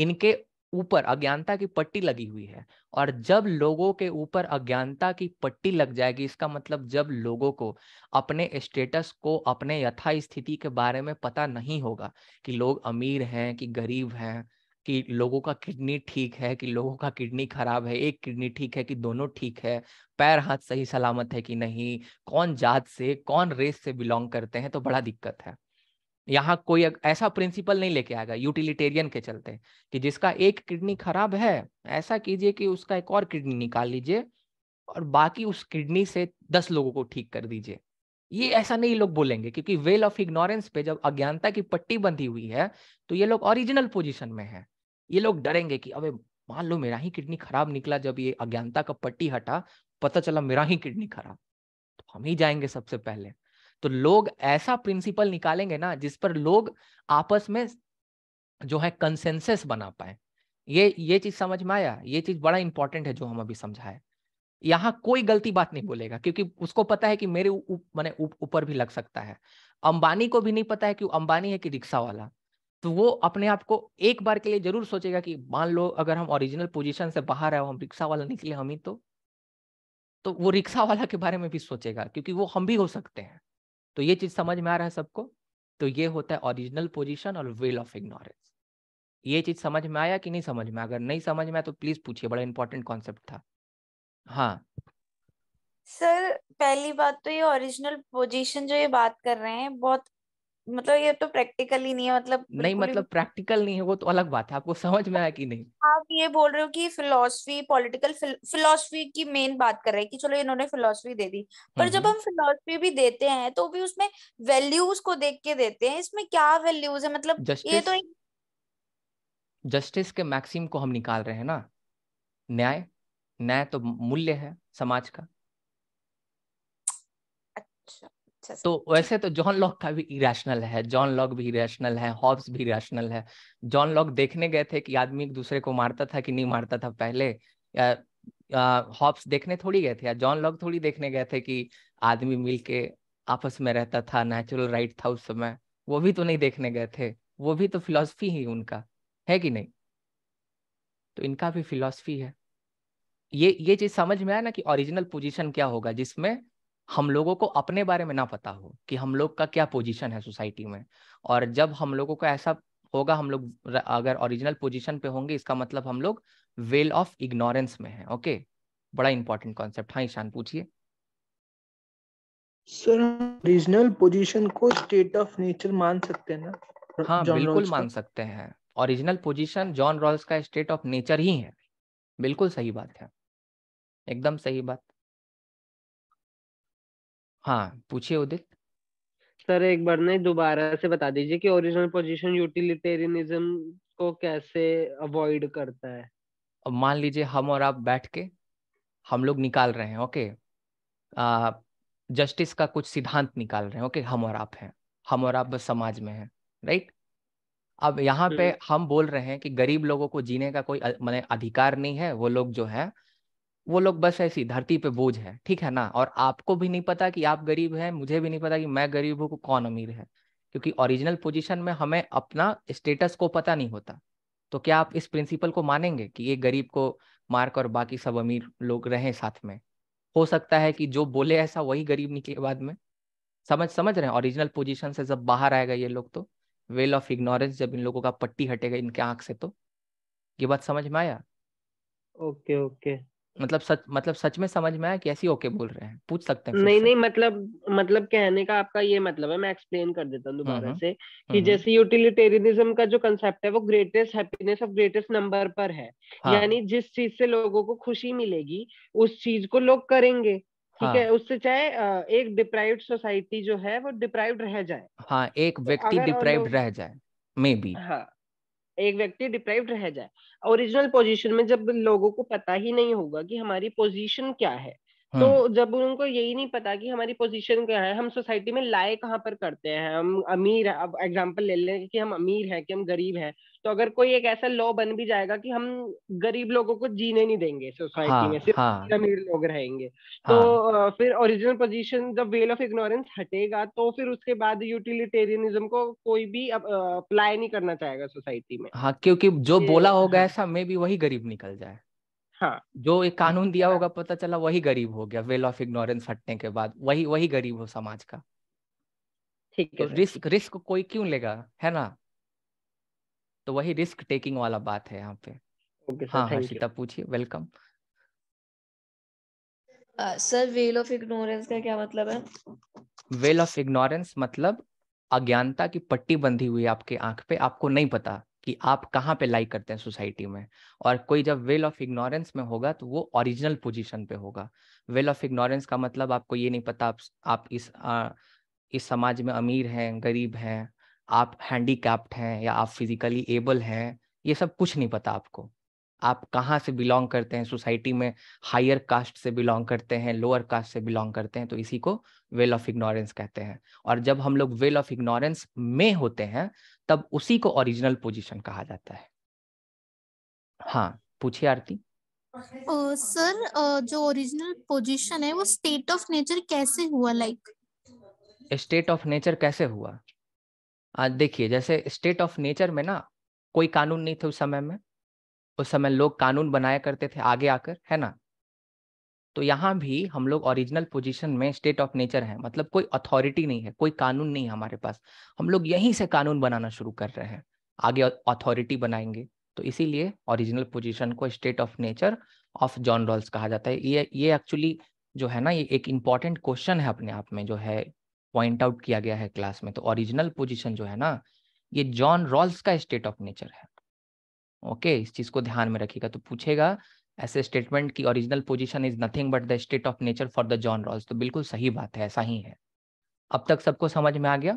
इनके ऊपर अज्ञानता की पट्टी लगी हुई है और जब लोगों के ऊपर अज्ञानता की पट्टी लग जाएगी इसका मतलब जब लोगों को अपने स्टेटस को अपने यथा स्थिति के बारे में पता नहीं होगा कि लोग अमीर हैं कि गरीब हैं कि लोगों का किडनी ठीक है कि लोगों का किडनी खराब है एक किडनी ठीक है कि दोनों ठीक है पैर हाथ सही सलामत है कि नहीं कौन जात से कौन रेस से बिलोंग करते हैं तो बड़ा दिक्कत है यहाँ कोई ऐसा प्रिंसिपल नहीं लेके आएगा यूटिलिटेरियन के चलते कि जिसका एक किडनी खराब है ऐसा कीजिए कि उसका एक और किडनी निकाल लीजिए और बाकी उस किडनी से दस लोगों को ठीक कर दीजिए ये ऐसा नहीं लोग बोलेंगे क्योंकि वेल ऑफ इग्नोरेंस पे जब अज्ञानता की पट्टी बंधी हुई है तो ये लोग ओरिजिनल पोजिशन में है ये लोग डरेंगे कि अबे मान लो मेरा ही किडनी खराब निकला जब ये अज्ञानता का पट्टी हटा पता चला मेरा ही किडनी खराब तो हम ही जाएंगे सबसे पहले तो लोग ऐसा प्रिंसिपल निकालेंगे ना जिस पर लोग आपस में जो है कंसेंसस बना पाए ये ये चीज समझ में आया ये चीज बड़ा इंपॉर्टेंट है जो हम अभी समझाए यहाँ कोई गलती बात नहीं बोलेगा क्योंकि उसको पता है कि मेरे मैंने ऊपर भी लग सकता है अंबानी को भी नहीं पता है कि अंबानी है कि रिक्शा वाला तो वो अपने आप को एक बार के लिए जरूर सोचेगा कि मान लो अगर हम ओरिजिनल पोजीशन से बाहर आए हम रिक्शा वाला निकले हम ही तो तो वो रिक्शा वाला के बारे में भी सोचेगा क्योंकि वो हम भी हो सकते हैं तो ये चीज समझ में आ रहा है सबको तो ये होता है ओरिजिनल पोजीशन और वेल ऑफ इग्नोरेंस ये चीज समझ में आया कि नहीं समझ में अगर नहीं समझ में आया तो प्लीज पूछिए बड़ा इंपॉर्टेंट कॉन्सेप्ट था हाँ सर पहली बात तो ये ओरिजिनल पोजीशन जो ये बात कर रहे हैं बहुत मतलब ये तो प्रैक्टिकल ही नहीं है मतलब नहीं मतलब प्रैक्टिकल नहीं है वो तो अलग बात है आपको समझ में आया कि नहीं आप ये बोल रहे हो कि फिलोसफी पॉलिटिकल फिलोसफी की मेन बात कर रहे हैं कि चलो इन्होंने फिलोसफी दे दी पर जब हम्म। हम फिलोसफी भी देते हैं तो भी उसमें वैल्यूज को देख के देते हैं इसमें क्या वैल्यूज है मतलब justice, ये तो एक... जस्टिस के मैक्सिम को हम निकाल रहे हैं ना न्याय न्याय तो मूल्य है समाज का अच्छा अच्छा, अच्छा। तो वैसे तो जॉन लॉक का भी इरेशनल है जॉन लॉक भी इरेशनल है हॉब्स भी इरेशनल है जॉन लॉक देखने गए थे कि आदमी एक दूसरे को मारता था कि नहीं मारता था पहले हॉब्स देखने थोड़ी गए थे या जॉन लॉक थोड़ी देखने गए थे कि आदमी मिलके आपस में रहता था नेचुरल राइट था उस समय वो भी तो नहीं देखने गए थे वो भी तो फिलोसफी ही उनका है कि नहीं तो इनका भी फिलोसफी है ये ये चीज समझ में आया ना कि ओरिजिनल पोजीशन क्या होगा जिसमें हम लोगों को अपने बारे में ना पता हो कि हम लोग का क्या पोजीशन है सोसाइटी में और जब हम लोगों को ऐसा होगा हम लोग अगर ओरिजिनल पोजीशन पे होंगे इसका मतलब हम लोग वेल ऑफ इग्नोरेंस में है ओके बड़ा इंपॉर्टेंट कॉन्सेप्ट हाँ ईशान पूछिए सर ओरिजिनल पोजीशन को स्टेट ऑफ नेचर मान सकते हैं ना हाँ बिल्कुल मान सकते हैं ओरिजिनल पोजीशन जॉन रॉल्स का स्टेट ऑफ नेचर ही है बिल्कुल सही बात है एकदम सही बात हाँ पूछिए उदित सर एक बार नहीं दोबारा से बता दीजिए कि ओरिजिनल पोजीशन यूटिलिटेरियनिज्म को कैसे अवॉइड करता है अब मान लीजिए हम और आप बैठ के हम लोग निकाल रहे हैं ओके आ, जस्टिस का कुछ सिद्धांत निकाल रहे हैं ओके हम और आप हैं हम और आप बस समाज में हैं राइट अब यहाँ पे हम्म। हम बोल रहे हैं कि गरीब लोगों को जीने का कोई मैंने अधिकार नहीं है वो लोग जो है वो लोग बस ऐसी धरती पे बोझ है ठीक है ना और आपको भी नहीं पता कि आप गरीब हैं मुझे भी नहीं पता कि मैं गरीब हूँ कौन अमीर है क्योंकि ओरिजिनल पोजीशन में हमें अपना स्टेटस को पता नहीं होता तो क्या आप इस प्रिंसिपल को मानेंगे कि ये गरीब को मार्क और बाकी सब अमीर लोग रहें साथ में हो सकता है कि जो बोले ऐसा वही गरीब निकले बाद में समझ समझ रहे हैं ओरिजिनल पोजीशन से जब बाहर आएगा ये लोग तो वेल ऑफ इग्नोरेंस जब इन लोगों का पट्टी हटेगा इनके आंख से तो ये बात समझ में आया ओके ओके मतलब सच मतलब सच में समझ में आया कैसी ओके बोल रहे हैं पूछ सकते हैं नहीं नहीं मतलब मतलब कहने का आपका ये मतलब है मैं एक्सप्लेन कर देता हूँ दोबारा से कि जैसे यूटिलिटेरियनिज्म का जो कंसेप्ट है वो greatest happiness of greatest number पर है हाँ. यानी जिस चीज से लोगों को खुशी मिलेगी उस चीज को लोग करेंगे ठीक हाँ. है उससे चाहे एक डिप्राइव्ड सोसाइटी जो है वो डिप्राइव्ड रह जाए हाँ एक तो व्यक्ति डिप्राइव्ड रह जाए मे बी हाँ एक व्यक्ति डिप्राइव रह जाए ओरिजिनल पोजीशन में जब लोगों को पता ही नहीं होगा कि हमारी पोजीशन क्या है तो हाँ। जब उनको यही नहीं पता कि हमारी पोजीशन क्या है हम सोसाइटी में लाए कहाँ पर करते हैं हम अमीर है अब एग्जाम्पल ले लें कि हम अमीर हैं कि हम गरीब हैं तो अगर कोई एक ऐसा लॉ बन भी जाएगा कि हम गरीब लोगों को जीने नहीं देंगे सोसाइटी हाँ, में सिर्फ हाँ, अमीर लोग रहेंगे तो हाँ, तो फिर ओरिजिनल पोजीशन जब वेल ऑफ इग्नोरेंस हटेगा तो फिर उसके बाद यूटिलिटेरियनिज्म को कोई भी अप्लाई नहीं करना चाहेगा सोसाइटी में हाँ क्योंकि जो बोला होगा हाँ। ऐसा मे भी वही गरीब निकल जाए हाँ जो एक कानून दिया होगा पता चला वही गरीब हो गया वेल ऑफ इग्नोरेंस हटने के बाद वही वही गरीब हो समाज का ठीक है तो रिस्क रिस्क कोई क्यों लेगा है ना तो वही रिस्क टेकिंग वाला बात है यहाँ पे हाँ हाँ सीता पूछिए welcome sir veil of ignorance का क्या मतलब है वेल ऑफ इग्नोरेंस मतलब अज्ञानता की पट्टी बंधी हुई आपके आंख पे आपको नहीं पता कि आप कहाँ पे लाइक करते हैं सोसाइटी में और कोई जब वेल ऑफ इग्नोरेंस में होगा तो वो ओरिजिनल पोजीशन पे होगा वेल ऑफ इग्नोरेंस का मतलब आपको ये नहीं पता आप, आप इस आ, इस समाज में अमीर हैं गरीब हैं आप हैंडीकैप्ड हैं या आप फिजिकली एबल हैं ये सब कुछ नहीं पता आपको आप कहाँ से बिलोंग करते हैं सोसाइटी में हायर कास्ट से बिलोंग करते हैं लोअर कास्ट से बिलोंग करते हैं तो इसी को वेल ऑफ इग्नोरेंस कहते हैं और जब हम लोग वेल ऑफ इग्नोरेंस में होते हैं तब उसी को ओरिजिनल पोजीशन कहा जाता है हाँ पूछिए आरती सर जो ओरिजिनल पोजीशन है वो स्टेट ऑफ नेचर कैसे हुआ लाइक स्टेट ऑफ नेचर कैसे हुआ देखिए जैसे स्टेट ऑफ नेचर में ना कोई कानून नहीं थे उस समय में उस समय लोग कानून बनाया करते थे आगे आकर है ना तो यहाँ भी हम लोग ओरिजिनल पोजीशन में स्टेट ऑफ नेचर है मतलब कोई अथॉरिटी नहीं है कोई कानून नहीं है हमारे पास हम लोग यहीं से कानून बनाना शुरू कर रहे हैं आगे अथॉरिटी बनाएंगे तो इसीलिए ओरिजिनल पोजीशन को state of nature of John Rawls कहा जाता है ये ये एक्चुअली जो है ना ये एक इम्पॉर्टेंट क्वेश्चन है अपने आप में जो है पॉइंट आउट किया गया है क्लास में तो ओरिजिनल पोजिशन जो है ना ये जॉन रॉल्स का स्टेट ऑफ नेचर है ओके इस चीज को ध्यान में रखिएगा तो पूछेगा ऐसे स्टेटमेंट की original position is nothing but the state of nature for the John Rawls तो बिल्कुल सही बात है ऐसा ही है अब तक सबको समझ में आ गया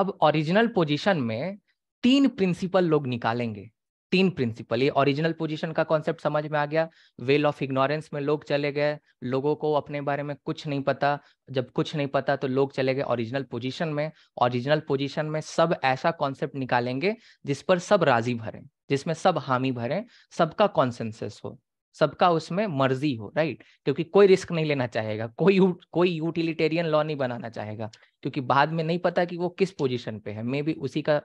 अब ओरिजिनल पोजीशन में तीन प्रिंसिपल लोग निकालेंगे तीन प्रिंसिपल ये ओरिजिनल पोजीशन का कॉन्सेप्ट समझ में आ गया वेल ऑफ इग्नोरेंस में लोग चले गए लोगों को अपने बारे में कुछ नहीं पता जब कुछ नहीं पता तो लोग चले गए ओरिजिनल पोजीशन में ओरिजिनल पोजीशन में सब ऐसा कॉन्सेप्ट निकालेंगे जिस पर सब राजी भरें जिसमें सब हामी भरे सबका कॉन्सेंसस हो सबका उसमें मर्जी हो राइट क्योंकि कोई रिस्क नहीं लेना चाहेगा कोई कोई यूटिलिटेरियन लॉ नहीं बनाना चाहेगा क्योंकि बाद में नहीं पता कि वो किस पोजीशन पे है मे भी उसी का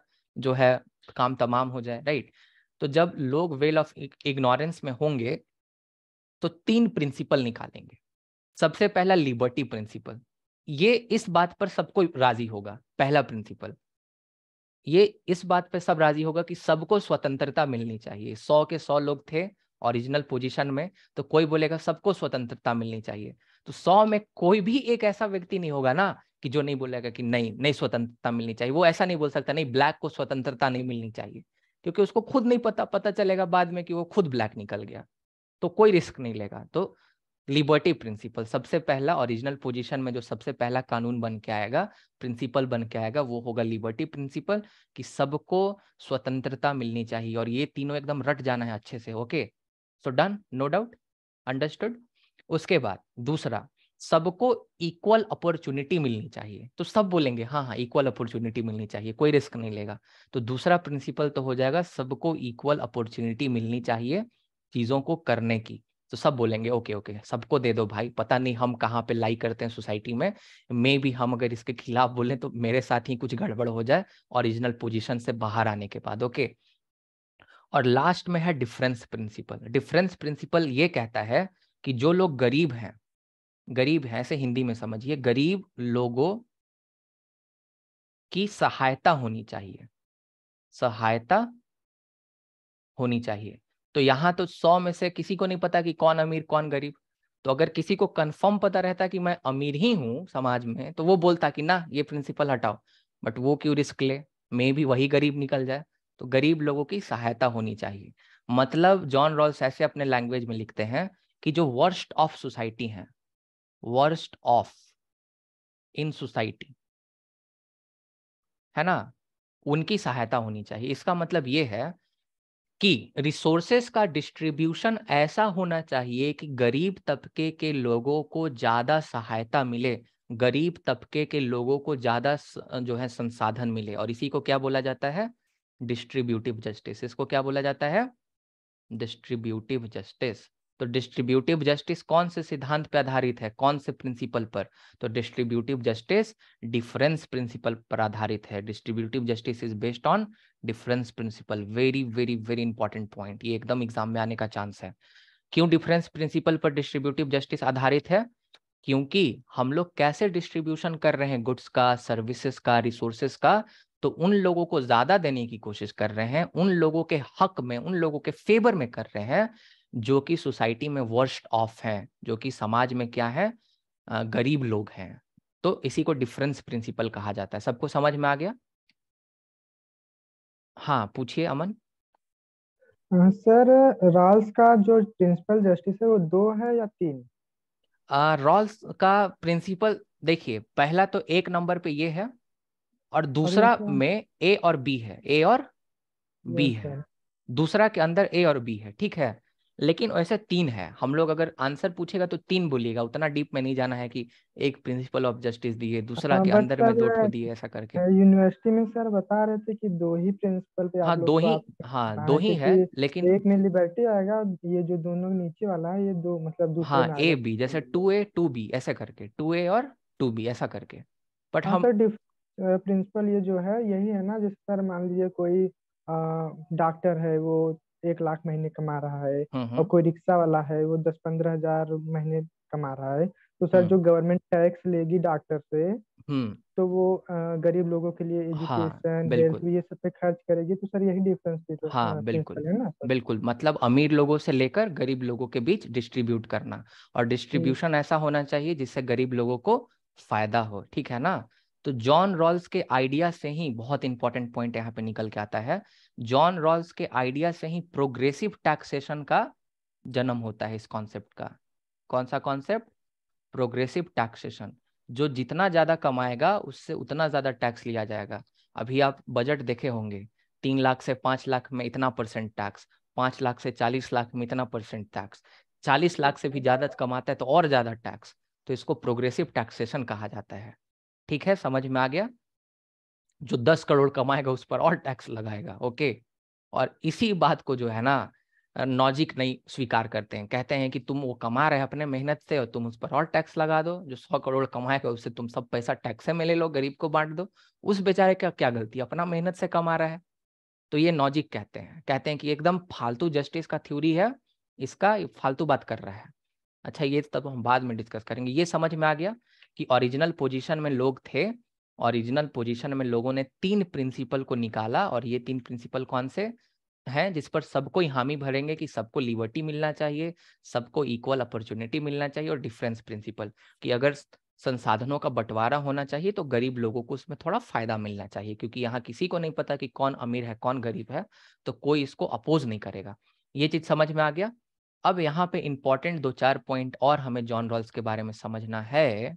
जो है काम तमाम हो जाए राइट तो जब लोग वेल ऑफ इग्नोरेंस में होंगे तो तीन प्रिंसिपल निकालेंगे सबसे पहला लिबर्टी प्रिंसिपल ये इस बात पर सबको राजी होगा पहला प्रिंसिपल ये इस बात पे सब राजी होगा कि सबको स्वतंत्रता मिलनी चाहिए सौ के सौ लोग थे ओरिजिनल पोजीशन में तो कोई बोलेगा सबको स्वतंत्रता मिलनी चाहिए तो सौ में कोई भी एक ऐसा व्यक्ति नहीं होगा ना कि जो नहीं बोलेगा कि नहीं नहीं स्वतंत्रता मिलनी चाहिए वो ऐसा नहीं बोल सकता नहीं ब्लैक को स्वतंत्रता नहीं मिलनी चाहिए क्योंकि उसको खुद नहीं पता पता चलेगा बाद में कि वो खुद ब्लैक निकल गया तो कोई रिस्क नहीं लेगा तो लिबर्टी प्रिंसिपल सबसे पहला ओरिजिनल पोजीशन में जो सबसे पहला कानून बन के आएगा प्रिंसिपल बन के आएगा वो होगा लिबर्टी प्रिंसिपल कि सबको स्वतंत्रता मिलनी चाहिए और ये तीनों एकदम रट जाना है अच्छे से okay so done no doubt understood उसके बाद दूसरा सबको इक्वल अपॉर्चुनिटी मिलनी चाहिए तो सब बोलेंगे हाँ हाँ इक्वल अपॉर्चुनिटी मिलनी चाहिए कोई रिस्क नहीं लेगा तो दूसरा प्रिंसिपल तो हो जाएगा सबको इक्वल अपॉर्चुनिटी मिलनी चाहिए चीज़ों को करने की तो सब बोलेंगे ओके ओके सबको दे दो भाई पता नहीं हम कहाँ पे लाई करते हैं सोसाइटी में मे भी हम अगर इसके खिलाफ बोलें तो मेरे साथ ही कुछ गड़बड़ हो जाए ओरिजिनल पोजीशन से बाहर आने के बाद ओके और लास्ट में है डिफरेंस प्रिंसिपल डिफरेंस प्रिंसिपल ये कहता है कि जो लोग गरीब हैं गरीब हैं ऐसे हिंदी में समझिए गरीब लोगों की सहायता होनी चाहिए सहायता होनी चाहिए तो यहाँ तो सौ में से किसी को नहीं पता कि कौन अमीर कौन गरीब तो अगर किसी को कंफर्म पता रहता कि मैं अमीर ही हूँ समाज में तो वो बोलता कि ना ये प्रिंसिपल हटाओ बट वो क्यों रिस्क ले मे भी वही गरीब निकल जाए तो गरीब लोगों की सहायता होनी चाहिए मतलब जॉन रॉल्स ऐसे अपने लैंग्वेज में लिखते हैं कि जो वर्स्ट ऑफ सोसाइटी है वर्स्ट ऑफ इन सोसाइटी है ना उनकी सहायता होनी चाहिए इसका मतलब ये है कि रिसोर्सेस का डिस्ट्रीब्यूशन ऐसा होना चाहिए कि गरीब तबके के लोगों को ज़्यादा सहायता मिले गरीब तबके के लोगों को ज़्यादा जो है संसाधन मिले और इसी को क्या बोला जाता है डिस्ट्रीब्यूटिव जस्टिस इसको क्या बोला जाता है डिस्ट्रीब्यूटिव जस्टिस तो डिस्ट्रीब्यूटिव जस्टिस कौन से सिद्धांत पर आधारित है कौन से प्रिंसिपल पर तो डिस्ट्रीब्यूटिव जस्टिस डिफरेंस प्रिंसिपल पर आधारित है distributive justice is based on difference principle very very very important point ये एकदम एग्जाम में आने का चांस है क्यों डिफरेंस प्रिंसिपल पर डिस्ट्रीब्यूटिव जस्टिस आधारित है क्योंकि हम लोग कैसे डिस्ट्रीब्यूशन कर रहे हैं गुड्स का सर्विसेज का रिसोर्सेज का तो उन लोगों को ज्यादा देने की कोशिश कर रहे हैं उन लोगों के हक में उन लोगों के फेवर में कर रहे हैं जो कि सोसाइटी में वर्स्ट ऑफ हैं जो कि समाज में क्या है गरीब लोग हैं तो इसी को डिफरेंस प्रिंसिपल कहा जाता है सबको समझ में आ गया हाँ पूछिए अमन सर रॉल्स का जो प्रिंसिपल जस्टिस है वो दो है या तीन रॉल्स का प्रिंसिपल देखिए पहला तो एक नंबर पे ये है और दूसरा में ए और बी है ए और बी है दूसरा के अंदर ए और बी है ठीक है लेकिन वैसे तीन है हम लोग अगर आंसर पूछेगा तो तीन बोलिएगा उतना डीप में नहीं जाना है कि एक प्रिंसिपल ऑफ जस्टिस दिए दूसरा हाँ, के अंदर में दो ठो दिए ऐसा करके यूनिवर्सिटी में सर बता रहे थे कि दो ही प्रिंसिपल पे हाँ दो ही हाँ दो ही है लेकिन एक में लिबर्टी आएगा ये जो दोनों नीचे वाला है ये दो मतलब हाँ ए बी जैसे टू ए टू बी ऐसे करके टू ए और टू बी ऐसा करके बट हाँ, हम प्रिंसिपल ये जो है यही है ना जिस पर मान लीजिए कोई डॉक्टर है वो एक लाख महीने कमा रहा है हम्म, हम्म। और कोई रिक्शा वाला है वो दस पंद्रह हजार महीने कमा रहा है तो सर हम्म। जो गवर्नमेंट टैक्स लेगी डॉक्टर से तो वो गरीब लोगों के लिए एजुकेशन हाँ, ये सब पे खर्च करेगी तो सर यही डिफरेंस तो हाँ बिल्कुल है ना सर? बिल्कुल मतलब अमीर लोगों से लेकर गरीब लोगों के बीच डिस्ट्रीब्यूट करना और डिस्ट्रीब्यूशन ऐसा होना चाहिए जिससे गरीब लोगों को फायदा हो ठीक है ना तो जॉन रॉल्स के आइडिया से ही बहुत इंपॉर्टेंट पॉइंट यहाँ पे निकल के आता है जॉन रॉल्स के आइडिया से ही प्रोग्रेसिव टैक्सेशन का जन्म होता है इस कॉन्सेप्ट का कौन सा कॉन्सेप्ट प्रोग्रेसिव टैक्सेशन जो जितना ज्यादा कमाएगा उससे उतना ज्यादा टैक्स लिया जाएगा अभी आप बजट देखे होंगे तीन लाख से पांच लाख में इतना परसेंट टैक्स पांच लाख से चालीस लाख में इतना परसेंट टैक्स चालीस लाख से भी ज्यादा कमाता है तो और ज्यादा टैक्स तो इसको प्रोग्रेसिव टैक्सेशन कहा जाता है ठीक है समझ में आ गया जो दस करोड़ कमाएगा उस पर और टैक्स लगाएगा ओके और इसी बात को जो है ना नॉजिक नहीं स्वीकार करते हैं कहते हैं कि तुम वो कमा रहे अपने मेहनत से और तुम उस पर और टैक्स लगा दो जो सौ करोड़ कमाएगा उससे तुम सब पैसा टैक्स में ले लो गरीब को बांट दो उस बेचारे का क्या गलती अपना मेहनत से कमा रहा है तो ये नॉजिक कहते हैं कहते हैं कि एकदम फालतू जस्टिस का थ्योरी है इसका फालतू बात कर रहा है अच्छा ये तब हम बाद में डिस्कस करेंगे ये समझ में आ गया कि ओरिजिनल पोजीशन में लोग थे ओरिजिनल पोजीशन में लोगों ने तीन प्रिंसिपल को निकाला और ये तीन प्रिंसिपल कौन से हैं जिस पर सबको हामी भरेंगे कि सबको लिबर्टी मिलना चाहिए सबको इक्वल अपॉर्चुनिटी मिलना चाहिए और डिफरेंस प्रिंसिपल कि अगर संसाधनों का बंटवारा होना चाहिए तो गरीब लोगों को उसमें थोड़ा फायदा मिलना चाहिए क्योंकि यहाँ किसी को नहीं पता कि कौन अमीर है कौन गरीब है तो कोई इसको अपोज नहीं करेगा ये चीज समझ में आ गया अब यहाँ पे इंपॉर्टेंट दो चार पॉइंट और हमें जॉन रॉल्स के बारे में समझना है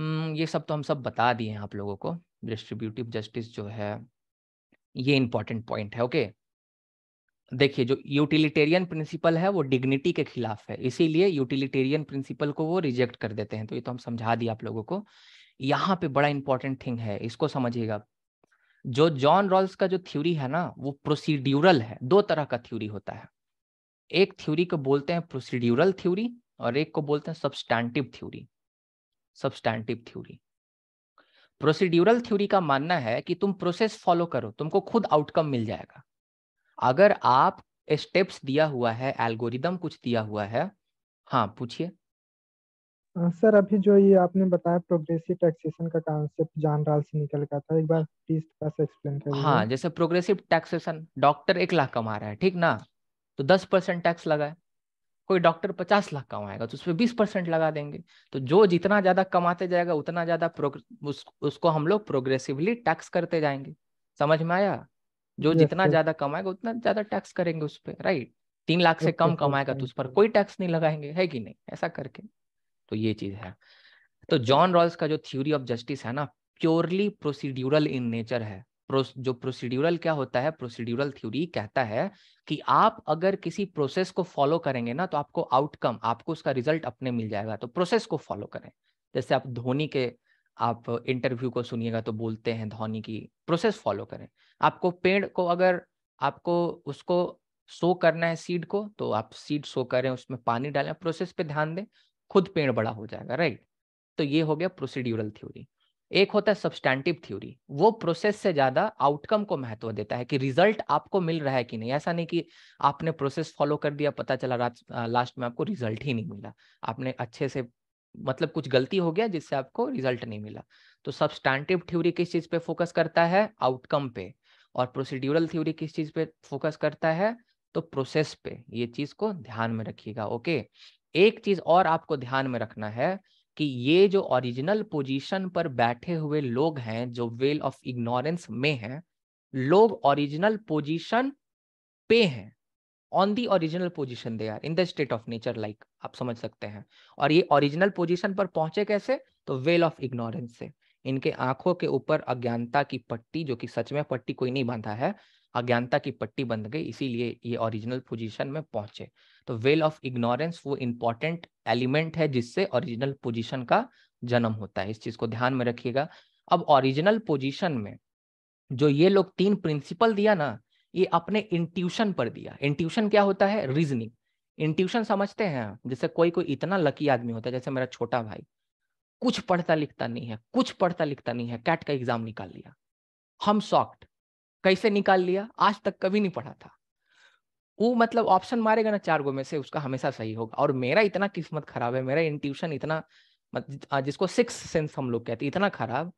ये सब तो हम सब बता दिए हैं आप लोगों को डिस्ट्रीब्यूटिव जस्टिस जो है ये इंपॉर्टेंट पॉइंट है ओके देखिए जो यूटिलिटेरियन प्रिंसिपल है वो डिग्निटी के खिलाफ है इसीलिए यूटिलिटेरियन प्रिंसिपल को वो रिजेक्ट कर देते हैं तो ये तो हम समझा दिए आप लोगों को यहाँ पे बड़ा इंपॉर्टेंट थिंग है इसको समझिएगा जो जॉन रॉल्स का जो थ्योरी है ना वो प्रोसीड्यूरल है दो तरह का थ्योरी होता है एक थ्योरी को बोलते हैं प्रोसीड्यूरल थ्योरी और एक को बोलते हैं substantive theory substantive theory procedural theory का मानना है कि तुम प्रोसेस फॉलो करो तुमको खुद आउटकम मिल जाएगा अगर आप स्टेप्स दिया हुआ है एल्गोरिदम कुछ दिया हुआ है हाँ पूछिए सर अभी जो ये आपने बताया प्रोग्रेसिव टैक्सेशन का कॉन्सेप्ट जानराल से निकल का था एक बार प्लीज थोड़ा सा एक्सप्लेन करिए हाँ जैसे प्रोग्रेसिव टैक्सेशन डॉक्टर एक लाख कमा रहा है ठीक ना तो दस परसेंट टैक्स लगाए कोई डॉक्टर पचास लाख कमाएगा तो उस पर बीस परसेंट लगा देंगे तो जो जितना ज्यादा कमाते जाएगा उतना ज्यादा उस, उसको हम लोग प्रोग्रेसिवली टैक्स करते जाएंगे समझ में आया जो जितना ज्यादा कमाएगा उतना ज्यादा टैक्स करेंगे उस पर राइट तीन लाख से कम कमाएगा तो उस पर कोई टैक्स नहीं लगाएंगे है कि नहीं ऐसा करके तो ये चीज है तो जॉन रॉल्स का जो थ्योरी ऑफ जस्टिस है ना प्योरली प्रोसीड्यूरल इन नेचर है जो प्रोसीड्यूरल क्या होता है प्रोसीड्यूरल थ्योरी कहता है कि आप अगर किसी प्रोसेस को फॉलो करेंगे ना तो आपको आउटकम आपको उसका रिजल्ट अपने मिल जाएगा तो प्रोसेस को फॉलो करें जैसे आप धोनी के आप इंटरव्यू को सुनिएगा तो बोलते हैं धोनी की प्रोसेस फॉलो करें आपको पेड़ को अगर आपको उसको सो करना है सीड को तो आप सीड सो करें उसमें पानी डालें प्रोसेस पे ध्यान दें खुद पेड़ बड़ा हो जाएगा राइट तो ये हो गया प्रोसीड्यूरल थ्योरी एक होता है सब्सटैंटिव थ्योरी वो प्रोसेस से ज्यादा आउटकम को महत्व देता है कि रिजल्ट आपको मिल रहा है कि नहीं ऐसा नहीं कि आपने प्रोसेस फॉलो कर दिया पता चला रात लास्ट में आपको रिजल्ट ही नहीं मिला आपने अच्छे से मतलब कुछ गलती हो गया जिससे आपको रिजल्ट नहीं मिला तो सब्सटैंटिव थ्योरी किस चीज पे फोकस करता है आउटकम पे और प्रोसीड्यूरल थ्योरी किस चीज पे फोकस करता है तो प्रोसेस पे ये चीज को ध्यान में रखिएगा ओके एक चीज और आपको ध्यान में रखना है कि ये जो ओरिजिनल पोजीशन पर बैठे हुए लोग हैं जो वेल ऑफ इग्नोरेंस में हैं लोग ओरिजिनल पोजीशन पे हैं on the original position they are in the state of nature like आप समझ सकते हैं और ये ओरिजिनल पोजीशन पर पहुंचे कैसे तो वेल ऑफ इग्नोरेंस से इनके आंखों के ऊपर अज्ञानता की पट्टी जो कि सच में पट्टी कोई नहीं बांधा है अज्ञानता की पट्टी बंध गई इसीलिए ये ओरिजिनल पोजीशन में पहुंचे तो वेल ऑफ इग्नोरेंस वो इंपॉर्टेंट एलिमेंट है जिससे ओरिजिनल पोजीशन का जन्म होता है इस चीज को ध्यान में रखिएगा अब ओरिजिनल पोजीशन में जो ये लोग तीन प्रिंसिपल दिया ना ये अपने इंट्यूशन पर दिया इंट्यूशन क्या होता है रीजनिंग इंट्यूशन समझते हैं जैसे कोई कोई इतना लकी आदमी होता है जैसे मेरा छोटा भाई कुछ पढ़ता लिखता नहीं है कुछ पढ़ता लिखता नहीं है कैट का एग्जाम निकाल लिया हम सॉक्ट कैसे निकाल लिया आज तक कभी नहीं पढ़ा था वो मतलब ऑप्शन मारेगा ना चार गो में से उसका हमेशा सही होगा और मेरा इतना किस्मत खराब है मेरा इंट्यूशन इतना जिसको सिक्स सेंस हम लोग कहते हैं इतना खराब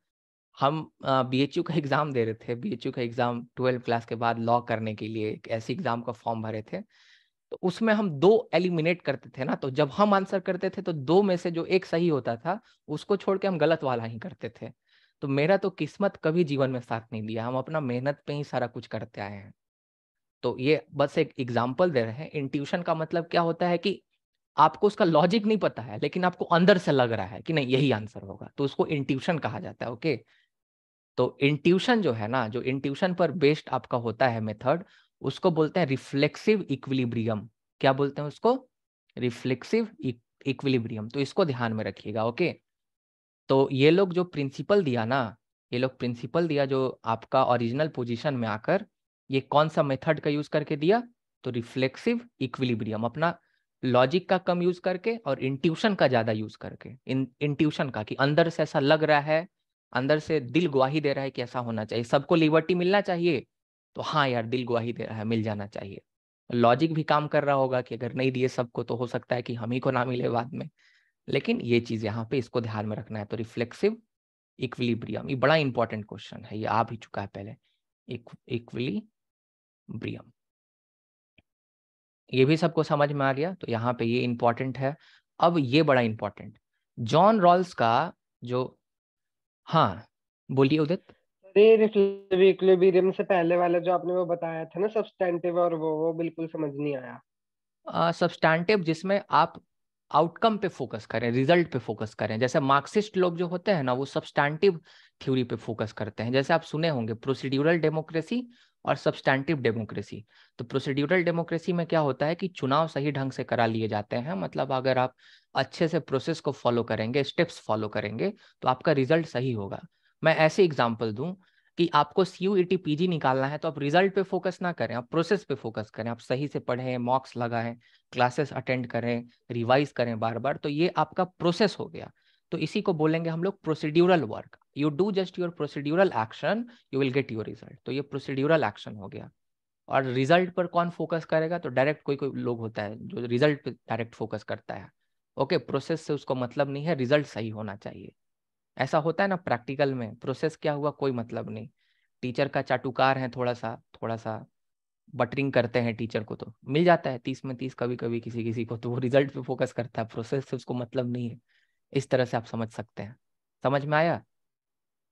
हम बी का एग्ज़ाम दे रहे थे बी एच यू का एग्ज़ाम ट्वेल्व क्लास के बाद लॉ करने के लिए एक ऐसे एग्ज़ाम का फॉर्म भरे थे तो उसमें हम दो एलिमिनेट करते थे ना तो जब हम आंसर करते थे तो दो में से जो एक सही होता था उसको छोड़ के हम गलत वाला ही करते थे तो मेरा तो किस्मत कभी जीवन में साथ नहीं दिया हम अपना मेहनत पे ही सारा कुछ करते आए हैं तो ये बस एक एग्जाम्पल दे रहे हैं इंट्यूशन का मतलब क्या होता है कि आपको उसका लॉजिक नहीं पता है लेकिन आपको अंदर से लग रहा है कि नहीं यही आंसर होगा तो उसको इंट्यूशन कहा जाता है ओके तो इंट्यूशन जो है ना जो इंट्यूशन पर बेस्ड आपका होता है मेथड उसको बोलते हैं रिफ्लेक्सिव इक्विलिब्रियम क्या बोलते हैं उसको रिफ्लेक्सिव इक्विलिब्रियम तो इसको ध्यान में रखिएगा ओके तो ये लोग जो प्रिंसिपल दिया ना ये लोग प्रिंसिपल दिया जो आपका ओरिजिनल पोजिशन में आकर ये कौन सा मेथड का यूज करके दिया तो रिफ्लेक्सिव इक्विलिब्रियम अपना लॉजिक का कम यूज करके और इंट्यूशन का ज्यादा यूज करके इन इंट्यूशन का कि अंदर से ऐसा लग रहा है अंदर से दिल गुआही दे रहा है कि ऐसा होना चाहिए सबको लिबर्टी मिलना चाहिए तो हाँ यार दिल गुआही दे रहा है मिल जाना चाहिए लॉजिक भी काम कर रहा होगा कि अगर नहीं दिए सबको तो हो सकता है कि हम ही को ना मिले बाद में लेकिन ये चीज यहाँ पे इसको ध्यान में रखना है तो रिफ्लेक्सिव इक्विलिब्रियम ये बड़ा इंपॉर्टेंट क्वेश्चन है ये आ भी चुका है पहले इक्विली ब्रियम ये भी सबको समझ में आ गया तो यहाँ पे ये इंपॉर्टेंट है अब ये बड़ा इंपॉर्टेंट जॉन रॉल्स का जो हाँ बोलिए उदित से पहले वाला जो आपने वो बताया था ना सब्सटेंटिव और वो वो बिल्कुल समझ नहीं आया uh, जिसमें आप आउटकम पे फोकस करें रिजल्ट पे फोकस करें जैसे मार्क्सिस्ट लोग जो होते हैं ना वो सब्सटेंटिव थ्योरी पे फोकस करते हैं जैसे आप सुने होंगे प्रोसीड्यूरल डेमोक्रेसी और सब्सटैंटिव डेमोक्रेसी तो प्रोसीड्यूरल डेमोक्रेसी में क्या होता है कि चुनाव सही ढंग से करा लिए जाते हैं मतलब अगर आप अच्छे से प्रोसेस को फॉलो करेंगे स्टेप्स फॉलो करेंगे तो आपका रिजल्ट सही होगा मैं ऐसे एग्जाम्पल दूँ कि आपको सी यू पीजी निकालना है तो आप रिजल्ट पे फोकस ना करें आप प्रोसेस पे फोकस करें आप सही से पढ़ें मॉक्स लगाएं क्लासेस अटेंड करें रिवाइज करें बार बार तो ये आपका प्रोसेस हो गया तो इसी को बोलेंगे हम लोग procedural work you do just your procedural action you will get your result तो ये प्रोसीड्यूरल एक्शन हो गया और रिजल्ट पर कौन फोकस करेगा तो डायरेक्ट कोई कोई लोग होता है जो रिजल्ट पर डायरेक्ट फोकस करता है ओके okay, प्रोसेस से उसको मतलब नहीं है रिजल्ट सही होना चाहिए ऐसा होता है ना प्रैक्टिकल में प्रोसेस क्या हुआ कोई मतलब नहीं टीचर का चाटुकार है थोड़ा सा थोड़ा सा बटरिंग करते हैं टीचर को तो मिल जाता है तीस में तीस कभी कभी किसी किसी को तो वो रिजल्ट पे फोकस करता है प्रोसेस से उसको मतलब नहीं है इस तरह से आप समझ सकते हैं समझ में आया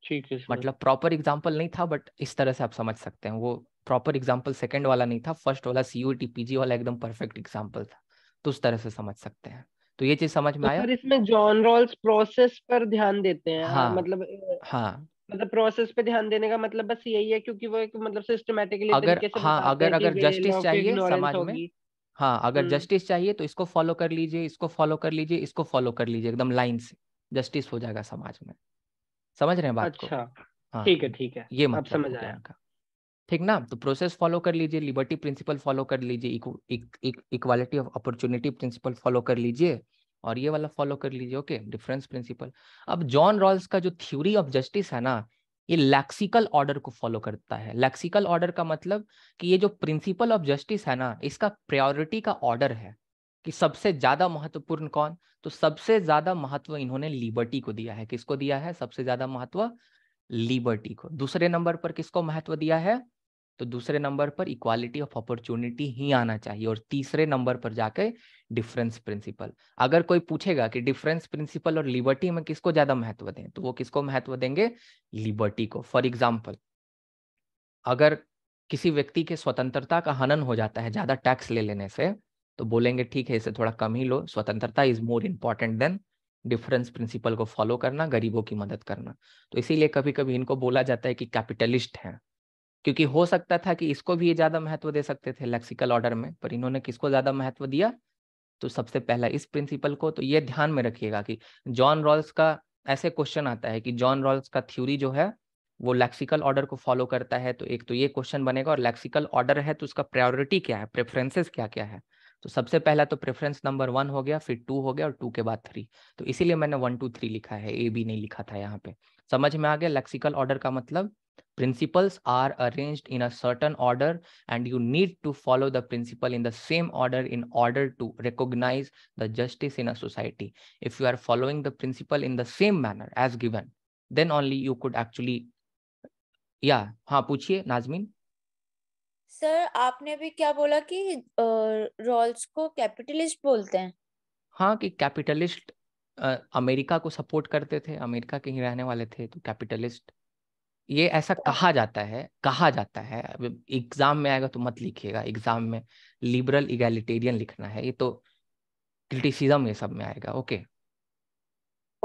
ठीक है मतलब प्रॉपर एग्जाम्पल नहीं था बट इस तरह से आप समझ सकते हैं वो प्रॉपर एग्जाम्पल सेकेंड वाला नहीं था फर्स्ट वाला सी यू पीजी वाला एकदम परफेक्ट एग्जाम्पल था तो उस तरह से समझ सकते हैं तो ये चीज समझ में तो आया इसमें जॉन रॉल्स प्रोसेस पर ध्यान देते हैं हाँ, मतलब हाँ मतलब प्रोसेस पे ध्यान देने का मतलब बस यही है क्योंकि वो एक मतलब सिस्टमैटिकली अगर हाँ अगर अगर जस्टिस चाहिए समाज में हाँ अगर जस्टिस चाहिए तो इसको फॉलो कर लीजिए इसको फॉलो कर लीजिए इसको फॉलो कर लीजिए एकदम लाइन से जस्टिस हो जाएगा समाज में समझ रहे हैं बात अच्छा, को हाँ ठीक है ठीक है ये मतलब समझ आया ठीक ना तो प्रोसेस फॉलो कर लीजिए लिबर्टी प्रिंसिपल फॉलो कर लीजिए equality of opportunity principle follow कर लीजिए और ये वाला फॉलो कर लीजिए ओके डिफरेंस प्रिंसिपल अब जॉन रॉल्स का जो थ्योरी ऑफ जस्टिस है ना ये लैक्सिकल ऑर्डर को फॉलो करता है लैक्सिकल ऑर्डर का मतलब कि ये जो प्रिंसिपल ऑफ जस्टिस है ना इसका प्रायोरिटी का ऑर्डर है कि सबसे ज्यादा महत्वपूर्ण कौन तो सबसे ज्यादा महत्व इन्होंने लिबर्टी को दिया है किसको दिया है सबसे ज्यादा महत्व लिबर्टी को दूसरे नंबर पर किसको महत्व दिया है तो दूसरे नंबर पर इक्वालिटी ऑफ अपॉर्चुनिटी ही आना चाहिए और तीसरे नंबर पर जाके डिफरेंस प्रिंसिपल अगर कोई पूछेगा कि डिफरेंस प्रिंसिपल और लिबर्टी में किसको ज्यादा महत्व दें तो वो किसको महत्व देंगे लिबर्टी को फॉर एग्जाम्पल अगर किसी व्यक्ति के स्वतंत्रता का हनन हो जाता है ज्यादा टैक्स ले लेने से तो बोलेंगे ठीक है इसे थोड़ा कम ही लो स्वतंत्रता is more important than difference principle को फॉलो करना गरीबों की मदद करना तो इसीलिए कभी कभी इनको बोला जाता है कि कैपिटलिस्ट हैं क्योंकि हो सकता था कि इसको भी ये ज्यादा महत्व दे सकते थे लेक्सिकल ऑर्डर में पर इन्होंने किसको ज्यादा महत्व दिया तो सबसे पहला इस प्रिंसिपल को तो ये ध्यान में रखिएगा कि जॉन रॉल्स का ऐसे क्वेश्चन आता है कि जॉन रॉल्स का थ्योरी जो है वो लैक्सिकल ऑर्डर को फॉलो करता है तो एक तो ये क्वेश्चन बनेगा और लैक्सिकल ऑर्डर है तो उसका प्रायोरिटी क्या है प्रेफरेंसेस क्या क्या है तो सबसे पहला तो प्रेफरेंस नंबर वन हो गया फिर टू हो गया और टू के बाद थ्री तो इसीलिए मैंने वन टू थ्री लिखा है ए बी नहीं लिखा था यहाँ पे समझ में आ गया लेक्सिकल ऑर्डर का मतलब Principles are arranged in a certain order and you need to follow the principle in the same order in order to recognize the justice in a society. If you are following the principle in the same manner as given, then only you could actually yeah ha nazmin sir aapne bhi kya bola ki uh, rolls ko capitalist bolte hain ha ki capitalist uh, america ko support karte the america ke hi rehne wale the to capitalist ये ऐसा कहा जाता है कहा जाता है एग्जाम में आएगा तो मत लिखिएगा एग्जाम में लिबरल इगेलिटेरियन लिखना है ये तो क्रिटिसिज्म ये सब में आएगा ओके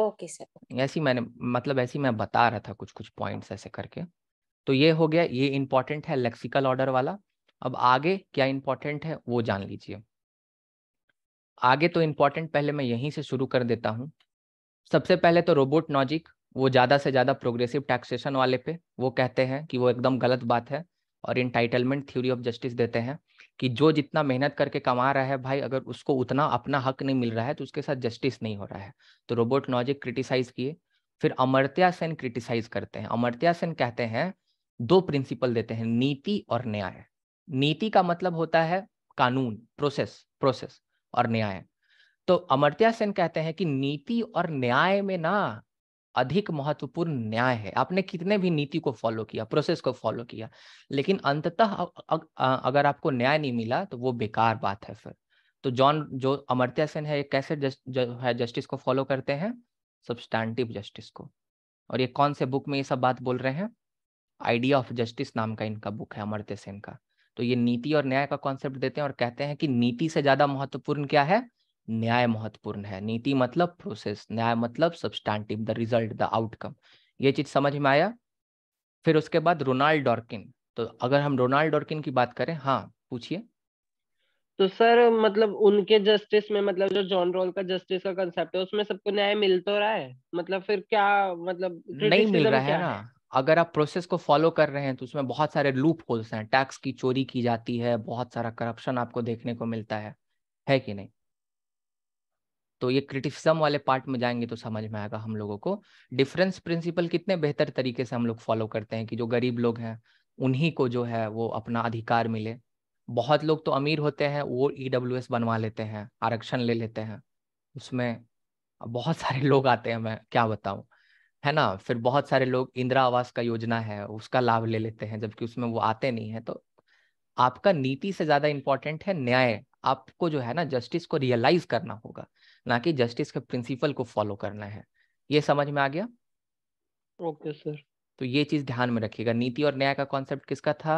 ओके सर ऐसी मैंने मतलब ऐसी मैं बता रहा था कुछ कुछ पॉइंट्स ऐसे करके तो ये हो गया ये इंपॉर्टेंट है लेक्सिकल ऑर्डर वाला अब आगे क्या इंपॉर्टेंट है वो जान लीजिए आगे तो इंपॉर्टेंट पहले मैं यहीं से शुरू कर देता हूँ सबसे पहले तो रोबोट नॉजिक वो ज़्यादा से ज़्यादा प्रोग्रेसिव टैक्सेशन वाले पे वो कहते हैं कि वो एकदम गलत बात है और इंटाइटलमेंट थ्योरी ऑफ जस्टिस देते हैं कि जो जितना मेहनत करके कमा रहा है भाई अगर उसको उतना अपना हक नहीं मिल रहा है तो उसके साथ जस्टिस नहीं हो रहा है तो रोबोट नॉजिक क्रिटिसाइज किए फिर अमर्त्या सेन क्रिटिसाइज करते हैं अमर्त्या सेन कहते हैं दो प्रिंसिपल देते हैं नीति और न्याय नीति का मतलब होता है कानून प्रोसेस प्रोसेस और न्याय तो अमर्त्या सेन कहते हैं कि नीति और न्याय में ना अधिक महत्वपूर्ण न्याय है आपने कितने भी नीति को फॉलो किया प्रोसेस को फॉलो किया लेकिन अंततः अगर आपको न्याय नहीं मिला तो वो बेकार बात है फिर तो जॉन जो अमर्त्या सेन है कैसे जस्ट, है जस्टिस को फॉलो करते हैं सब्सटैंडिव जस्टिस को और ये कौन से बुक में ये सब बात बोल रहे हैं आइडिया ऑफ जस्टिस नाम का इनका बुक है अमर्त्य सेन का तो ये नीति और न्याय का कॉन्सेप्ट देते हैं और कहते हैं कि नीति से ज्यादा महत्वपूर्ण क्या है न्याय महत्वपूर्ण है नीति मतलब प्रोसेस न्याय मतलब substantive the result the outcome ये चीज समझ में आया फिर उसके बाद रोनाल्ड डॉर्किन तो अगर हम रोनाल्ड डॉर्किन की बात करें हाँ पूछिए तो सर मतलब उनके जस्टिस में मतलब जो जॉन रोल का जस्टिस का कंसेप्ट है उसमें सबको न्याय मिल तो रहा है मतलब फिर क्या मतलब नहीं मिल रहा है ना अगर आप प्रोसेस को फॉलो कर रहे हैं तो उसमें बहुत सारे लूप होल्स हैं टैक्स की चोरी की जाती है बहुत सारा करप्शन आपको देखने को मिलता है है कि नहीं तो ये क्रिटिसिज्म वाले पार्ट में जाएंगे तो समझ में आएगा हम लोगों को डिफरेंस प्रिंसिपल कितने बेहतर तरीके से हम लोग फॉलो करते हैं कि जो गरीब लोग हैं उन्हीं को जो है वो अपना अधिकार मिले बहुत लोग तो अमीर होते हैं वो ई e बनवा लेते हैं आरक्षण ले लेते हैं उसमें बहुत [LAUGHS] सारे लोग आते हैं मैं क्या बताऊं है ना फिर बहुत सारे लोग इंदिरा आवास का योजना है उसका लाभ ले लेते हैं जबकि उसमें वो आते नहीं है तो आपका नीति से ज्यादा इंपॉर्टेंट है न्याय आपको जो है ना जस्टिस को रियलाइज करना होगा ना कि जस्टिस के प्रिंसिपल को फॉलो करना है ये समझ में आ गया ओके सर तो ये चीज ध्यान में रखिएगा नीति और न्याय का कॉन्सेप्ट किसका था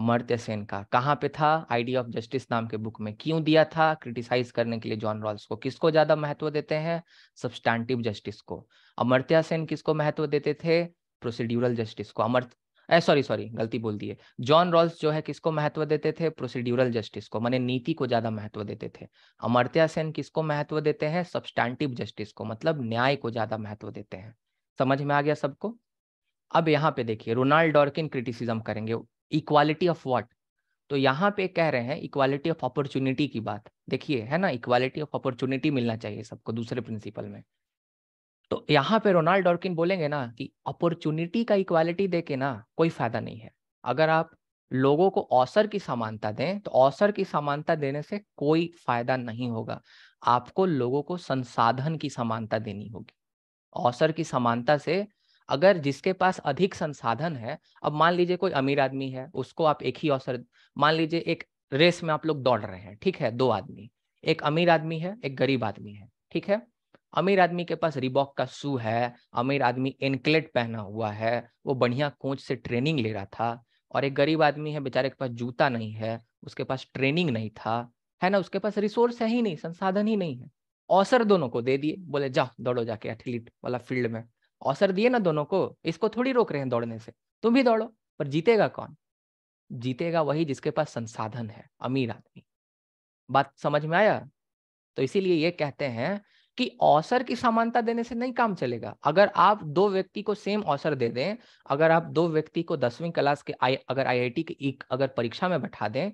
अमर्त्य सेन का कहाँ पे था आइडिया ऑफ जस्टिस नाम के बुक में क्यों दिया था क्रिटिसाइज करने के लिए जॉन रॉल्स को किसको ज्यादा महत्व देते हैं सब्सटैंटिव जस्टिस को अमर्त्या सेन किसको महत्व देते थे प्रोसीड्यूरल जस्टिस को अमर सॉरी सॉरी गलती बोल दिए जॉन रॉल्स जो है किसको महत्व देते थे प्रोसीड्यूरल जस्टिस को माने नीति को ज्यादा महत्व देते थे अमर्त्या सेन किसको महत्व देते हैं सब्सटैंटिव जस्टिस को मतलब न्याय को ज्यादा महत्व देते हैं समझ में आ गया सबको अब यहाँ पे देखिए रोनाल्ड डॉर्किन क्रिटिसिज्म करेंगे इक्वालिटी ऑफ व्हाट तो यहाँ पे कह रहे हैं इक्वालिटी ऑफ अपॉर्चुनिटी की बात देखिए है ना इक्वालिटी ऑफ अपॉर्चुनिटी मिलना चाहिए सबको दूसरे प्रिंसिपल में तो यहाँ पे रोनाल्ड डॉर्किन बोलेंगे ना कि अपॉर्चुनिटी का इक्वालिटी दे के ना कोई फायदा नहीं है अगर आप लोगों को अवसर की समानता दें तो अवसर की समानता देने से कोई फायदा नहीं होगा आपको लोगों को संसाधन की समानता देनी होगी अवसर की समानता से अगर जिसके पास अधिक संसाधन है अब मान लीजिए कोई अमीर आदमी है उसको आप एक ही अवसर मान लीजिए एक रेस में आप लोग दौड़ रहे हैं ठीक है दो आदमी एक अमीर आदमी है एक गरीब आदमी है ठीक है अमीर आदमी के पास रिबॉक का शू है अमीर आदमी एनकलेट पहना हुआ है वो बढ़िया कोच से ट्रेनिंग ले रहा था और एक गरीब आदमी है बेचारे के पास जूता नहीं है उसके पास ट्रेनिंग नहीं था है ना उसके पास रिसोर्स है ही नहीं संसाधन ही नहीं है अवसर दोनों को दे दिए बोले जा दौड़ो जाके एथलीट वाला फील्ड में अवसर दिए ना दोनों को इसको थोड़ी रोक रहे हैं दौड़ने से तुम भी दौड़ो पर जीतेगा कौन जीतेगा वही जिसके पास संसाधन है अमीर आदमी बात समझ में आया तो इसीलिए ये कहते हैं कि औसर की समानता देने से नहीं काम चलेगा अगर आप दो व्यक्ति को सेम अवसर दे दें अगर आप दो व्यक्ति को दसवीं क्लास के आई अगर आईआईटी की अगर परीक्षा में बैठा दें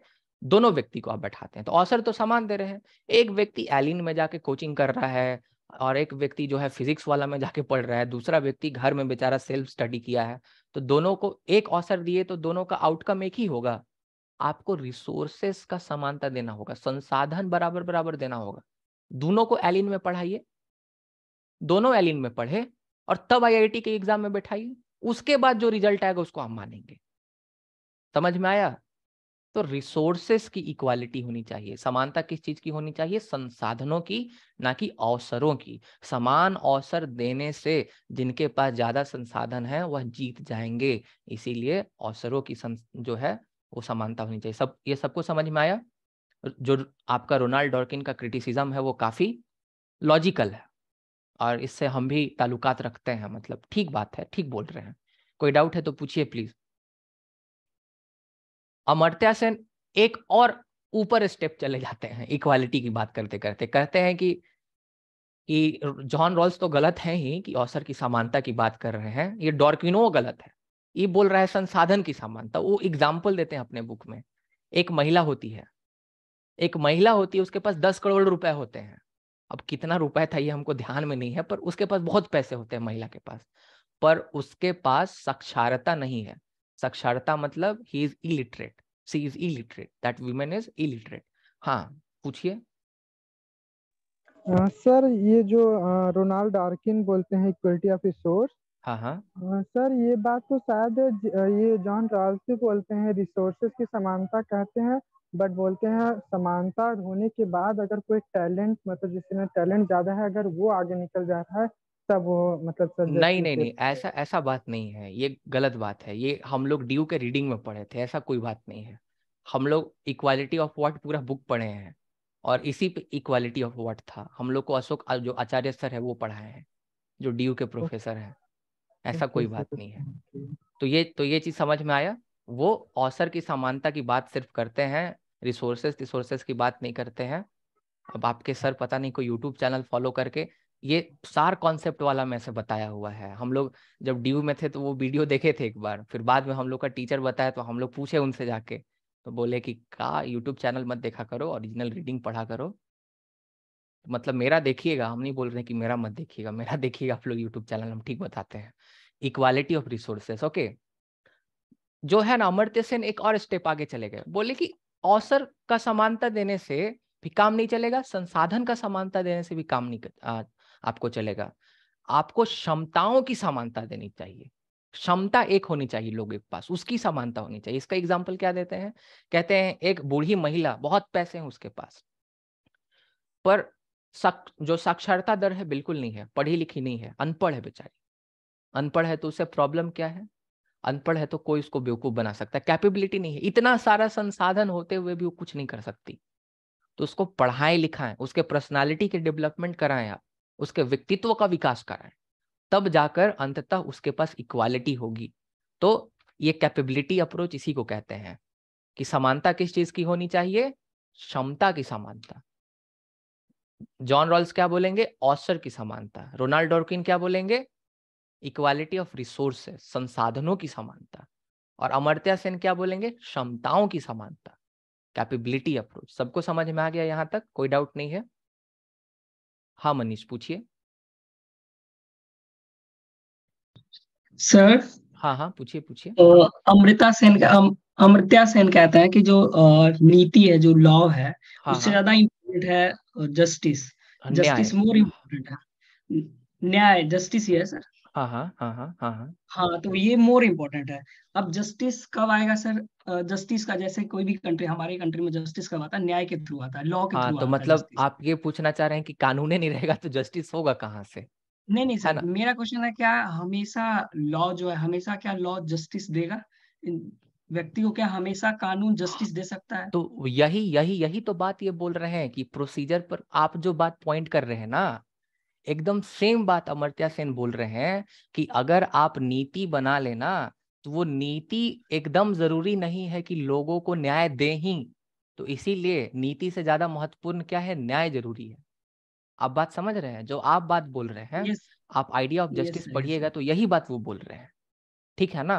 दोनों व्यक्ति को आप बैठाते हैं तो अवसर तो समान दे रहे हैं एक व्यक्ति एलिन में जाके कोचिंग कर रहा है और एक व्यक्ति जो है फिजिक्स वाला में जाके पढ़ रहा है दूसरा व्यक्ति घर में बेचारा सेल्फ स्टडी किया है तो दोनों को एक अवसर दिए तो दोनों का आउटकम एक ही होगा आपको रिसोर्सेस का समानता देना होगा संसाधन बराबर बराबर देना होगा दोनों को एलिन में पढ़ाइए दोनों एलिन में पढ़े और तब आईआईटी के एग्जाम में बैठाइए उसके बाद जो रिजल्ट आएगा उसको हम मानेंगे समझ में आया तो रिसोर्सेस की इक्वालिटी होनी चाहिए समानता किस चीज की होनी चाहिए संसाधनों की ना कि अवसरों की समान अवसर देने से जिनके पास ज्यादा संसाधन है वह जीत जाएंगे इसीलिए अवसरों की सं, जो है वो समानता होनी चाहिए सब ये सबको समझ में आया जो आपका रोनाल्ड डॉर्किन का क्रिटिसिज्म है वो काफ़ी लॉजिकल है और इससे हम भी ताल्लुकात रखते हैं मतलब ठीक बात है ठीक बोल रहे हैं कोई डाउट है तो पूछिए प्लीज अमर्त्या सेन एक और ऊपर स्टेप चले जाते हैं इक्वालिटी की बात करते करते कहते हैं कि कि जॉन रॉल्स तो गलत है ही कि औसर की समानता की बात कर रहे हैं ये डॉर्किनो गलत है ये बोल रहा है संसाधन की समानता वो एग्जाम्पल देते हैं अपने बुक में एक महिला होती है एक महिला होती है उसके पास दस करोड़ रुपए होते हैं अब कितना रुपए था ये हमको ध्यान में नहीं है पर उसके पास बहुत पैसे होते हैं महिला के पास पर उसके पास साक्षरता नहीं है साक्षरता मतलब ही is illiterate she is illiterate that women is illiterate हाँ पूछिए सर ये जो रोनाल्ड आर्किन बोलते हैं इक्वलिटी ऑफ रिसोर्स हाँ हाँ सर ये बात तो शायद ये जॉन रॉल्स बोलते हैं रिसोर्सेस की समानता कहते हैं बट बोलते हैं समानता होने के बाद अगर कोई टैलेंट मतलब जिसमें टैलेंट ज्यादा है अगर वो आगे निकल रहा है तब वो मतलब सर नहीं नहीं नहीं ऐसा ऐसा बात नहीं है ये गलत बात है ये हम लोग ड्यू के रीडिंग में पढ़े थे ऐसा कोई बात नहीं है हम लोग इक्वालिटी ऑफ वॉट पूरा बुक पढ़े हैं और इसी पे इक्वालिटी ऑफ वॉट था हम लोग को अशोक जो आचार्य सर है वो पढ़ाए हैं जो डी के प्रोफेसर है ऐसा कोई बात तो नहीं है तो ये तो ये चीज समझ में आया वो अवसर की समानता की बात सिर्फ करते हैं रिसोर्सेज रिसोर्सेज की बात नहीं करते हैं अब आपके हाँ। सर पता नहीं कोई यूट्यूब चैनल फॉलो करके ये सार कॉन्सेप्ट वाला मैं से बताया हुआ है हम लोग जब डी में थे तो वो वीडियो देखे थे एक बार फिर बाद में हम लोग का टीचर बताया तो हम लोग पूछे उनसे जाके तो बोले कि का यूट्यूब चैनल मत देखा करो ओरिजिनल रीडिंग पढ़ा करो तो मतलब मेरा देखिएगा हम नहीं बोल रहे कि मेरा मत देखिएगा मेरा देखिएगा आप लोग यूट्यूब चैनल हम ठीक बताते हैं इक्वालिटी ऑफ रिसोर्सेस ओके जो है ना अमर्त्य सेन एक और स्टेप आगे चले गए बोले कि अवसर का समानता देने से भी काम नहीं चलेगा संसाधन का समानता देने से भी काम नहीं आ, आपको चलेगा आपको क्षमताओं की समानता देनी चाहिए क्षमता एक होनी चाहिए लोगों के पास उसकी समानता होनी चाहिए इसका एग्जाम्पल क्या देते हैं कहते हैं एक बूढ़ी महिला बहुत पैसे हैं उसके पास पर सक, जो साक्षरता दर है बिल्कुल नहीं है पढ़ी लिखी नहीं है अनपढ़ है बेचारी अनपढ़ है तो उसे प्रॉब्लम क्या है अनपढ़ है तो कोई उसको बेवकूफ बना सकता है कैपेबिलिटी नहीं है इतना सारा संसाधन होते हुए भी वो कुछ नहीं कर सकती तो उसको पढ़ाएं लिखाएं उसके पर्सनालिटी के डेवलपमेंट कराएं आप उसके व्यक्तित्व का विकास कराएं तब जाकर अंततः उसके पास इक्वालिटी होगी तो ये कैपेबिलिटी अप्रोच इसी को कहते हैं कि समानता किस चीज की होनी चाहिए क्षमता की समानता जॉन रॉल्स क्या बोलेंगे ऑस्टर की समानता रोनाल्ड डॉर्किन क्या बोलेंगे इक्वालिटी ऑफ रिसोर्सेस संसाधनों की समानता और अमर्त्या सेन क्या बोलेंगे क्षमताओं की समानता कैपेबिलिटी अप्रोच सबको समझ में आ गया यहाँ तक कोई डाउट नहीं है हाँ मनीष पूछिए सर हाँ हाँ पूछिए पूछिए तो अमृता सेन का अम, अमृत्या सेन कहते हैं कि जो नीति है जो लॉ है हाँ, उससे हाँ. ज्यादा इम्पोर्टेंट है जस्टिस जस्टिस मोर इम्पोर्टेंट है न्याय जस्टिस ही है सर हाँ, हाँ हाँ हाँ हाँ हाँ हाँ तो ये मोर इम्पोर्टेंट है अब जस्टिस कब आएगा सर जस्टिस का जैसे कोई भी कंट्री हमारे कंट्री में जस्टिस कब आता है न्याय के थ्रू आता है लॉ के थ्रू हाँ, तो मतलब आप ये पूछना चाह रहे हैं कि कानून नहीं रहेगा तो जस्टिस होगा कहाँ से नहीं नहीं सर मेरा क्वेश्चन है क्या हमेशा लॉ जो है हमेशा क्या लॉ जस्टिस देगा व्यक्ति को क्या हमेशा कानून जस्टिस दे सकता है तो यही यही यही तो बात ये बोल रहे हैं कि प्रोसीजर पर आप जो बात पॉइंट कर रहे हैं ना एकदम सेम बात अमर्त्या सेन बोल रहे हैं कि हाँ। अगर आप नीति बना लेना तो वो नीति एकदम जरूरी नहीं है कि लोगों को न्याय दे ही तो इसीलिए नीति से ज्यादा महत्वपूर्ण क्या है न्याय जरूरी है आप बात समझ रहे हैं जो आप बात बोल रहे हैं yes. आप आइडिया ऑफ जस्टिस पढ़िएगा तो यही बात वो बोल रहे हैं ठीक है ना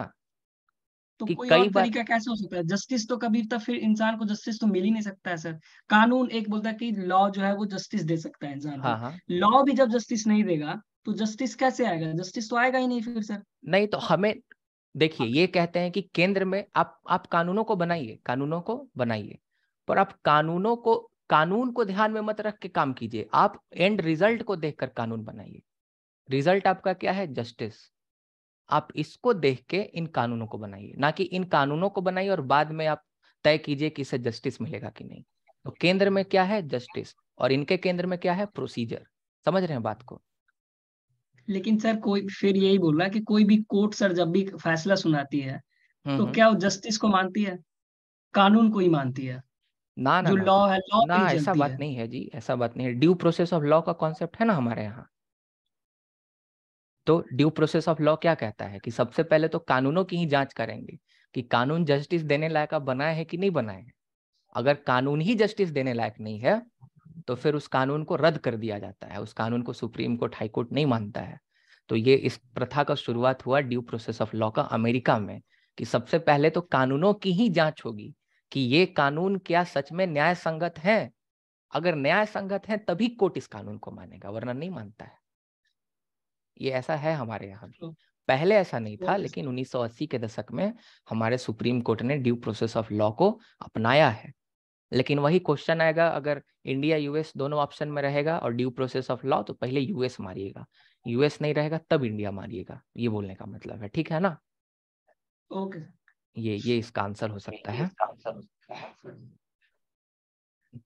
तो कोई कई और तरीका कैसे हो सकता है जस्टिस तो कभी तक तो फिर इंसान को जस्टिस तो मिल ही नहीं सकता है सर कानून एक बोलता है कि लॉ जो है वो जस्टिस दे सकता है इंसान हाँ, हाँ. लॉ भी जब जस्टिस नहीं देगा तो जस्टिस कैसे आएगा जस्टिस तो आएगा ही नहीं फिर सर नहीं तो हमें देखिए हाँ। ये कहते हैं कि केंद्र में आप आप कानूनों को बनाइए कानूनों को बनाइए पर आप कानूनों को कानून को ध्यान में मत रख के काम कीजिए आप एंड रिजल्ट को देखकर कानून बनाइए रिजल्ट आपका क्या है जस्टिस आप इसको देख के इन कानूनों को बनाइए ना कि इन कानूनों को बनाइए और बाद में आप तय कीजिए कि इसे जस्टिस मिलेगा कि नहीं तो केंद्र में क्या है जस्टिस और इनके केंद्र में क्या है प्रोसीजर समझ रहे हैं बात को लेकिन सर कोई फिर यही बोल रहा है कि कोई भी कोर्ट सर जब भी फैसला सुनाती है हम्म, तो हम्म। क्या वो जस्टिस को मानती है कानून को ही मानती है ना ना जो लॉ है लॉ ना ऐसा बात नहीं है जी ऐसा बात नहीं है ड्यू प्रोसेस ऑफ लॉ का कॉन्सेप्ट है ना हमारे यहाँ तो ड्यू प्रोसेस ऑफ लॉ क्या कहता है कि सबसे पहले तो कानूनों की ही जांच करेंगे कि कानून जस्टिस देने लायक बनाए है कि नहीं बनाए हैं अगर कानून ही जस्टिस देने लायक नहीं है तो फिर उस कानून को रद्द कर दिया जाता है उस कानून को सुप्रीम कोर्ट हाईकोर्ट नहीं मानता है तो ये इस प्रथा का शुरुआत हुआ ड्यू प्रोसेस ऑफ लॉ का अमेरिका में कि सबसे पहले तो कानूनों की ही जांच होगी कि ये कानून क्या सच में न्याय संगत है अगर न्याय संगत है तभी कोर्ट इस कानून को मानेगा वरना नहीं मानता है ये ऐसा है हमारे यहाँ भी तो पहले ऐसा नहीं था लेकिन 1980 के दशक में हमारे सुप्रीम कोर्ट ने ड्यू प्रोसेस ऑफ लॉ को अपनाया है लेकिन वही क्वेश्चन आएगा अगर इंडिया यूएस दोनों ऑप्शन में रहेगा और ड्यू प्रोसेस ऑफ लॉ तो पहले यूएस मारिएगा यूएस नहीं रहेगा तब इंडिया मारिएगा ये बोलने का मतलब है ठीक है ना ओके ये ये इसका आंसर हो सकता है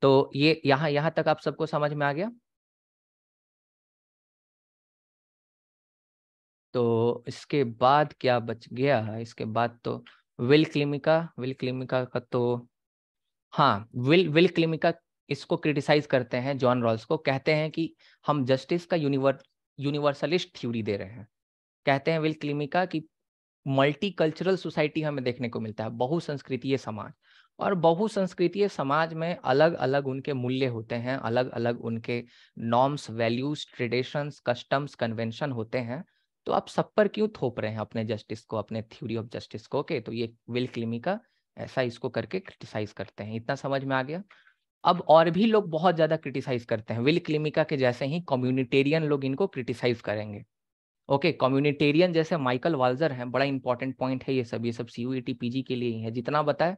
तो ये यहाँ यहाँ तक आप सबको समझ में आ गया तो इसके बाद क्या बच गया है इसके बाद तो विल क्लिमिका विल क्लिमिका का तो हाँ विल विल क्लिमिका इसको क्रिटिसाइज करते हैं जॉन रॉल्स को कहते हैं कि हम जस्टिस का यूनिवर यूनिवर्सलिस्ट थ्योरी दे रहे हैं कहते हैं विल क्लिमिका की मल्टी कल्चरल सोसाइटी हमें देखने को मिलता है बहुसंस्कृतीय समाज और बहुसंस्कृतीय समाज में अलग अलग उनके मूल्य होते हैं अलग अलग उनके norms values traditions customs convention होते हैं तो आप सब पर क्यों थोप रहे हैं अपने जस्टिस को अपने थ्योरी ऑफ जस्टिस को ओके तो ये विल क्लिमी का ऐसा इसको करके क्रिटिसाइज करते हैं इतना समझ में आ गया अब और भी लोग बहुत ज्यादा क्रिटिसाइज करते हैं विल क्लिमिका के जैसे ही कम्युनिटेरियन लोग इनको क्रिटिसाइज करेंगे ओके कम्युनिटेरियन जैसे माइकल वाल्जर हैं बड़ा इंपॉर्टेंट पॉइंट है ये सब ये सब सीयूटी पीजी e के लिए ही है जितना बताए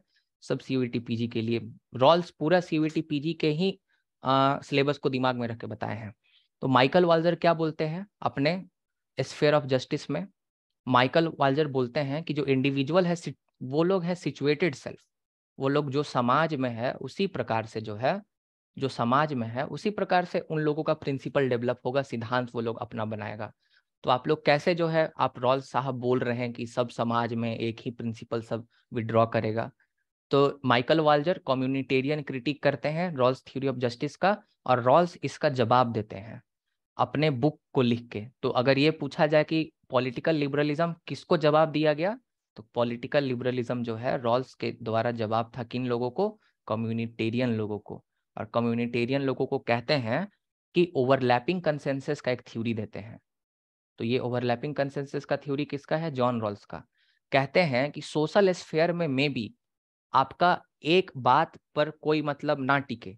सब सीयूटी पीजी e के लिए रॉल्स पूरा सीयूटी पीजी e के ही सिलेबस को दिमाग में रख के बताए हैं तो माइकल वाल्जर क्या बोलते हैं अपने स्फेयर ऑफ जस्टिस में माइकल वाल्जर बोलते हैं कि जो इंडिविजुअल है वो लोग है सिचुएटेड सेल्फ वो लोग जो समाज में है उसी प्रकार से जो है जो समाज में है उसी प्रकार से उन लोगों का प्रिंसिपल डेवलप होगा सिद्धांत वो लोग अपना बनाएगा तो आप लोग कैसे जो है आप रॉल साहब बोल रहे हैं कि सब समाज में एक ही प्रिंसिपल सब विड्रॉ करेगा तो माइकल वाल्जर कम्युनिटेरियन क्रिटिक करते हैं रॉल्स थ्योरी ऑफ जस्टिस का और रॉल्स इसका जवाब देते हैं अपने बुक को लिख के तो अगर ये पूछा जाए कि पॉलिटिकल लिबरलिज्म किसको जवाब दिया गया तो पॉलिटिकल लिबरलिज्म जो है रॉल्स के द्वारा जवाब था किन लोगों को कम्युनिटेरियन लोगों को और कम्युनिटेरियन लोगों को कहते हैं कि ओवरलैपिंग कंसेंसस का एक थ्योरी देते हैं तो ये ओवरलैपिंग कंसेंसस का थ्योरी किसका है जॉन रॉल्स का कहते हैं कि सोशल स्फेयर में मे बी आपका एक बात पर कोई मतलब ना टिके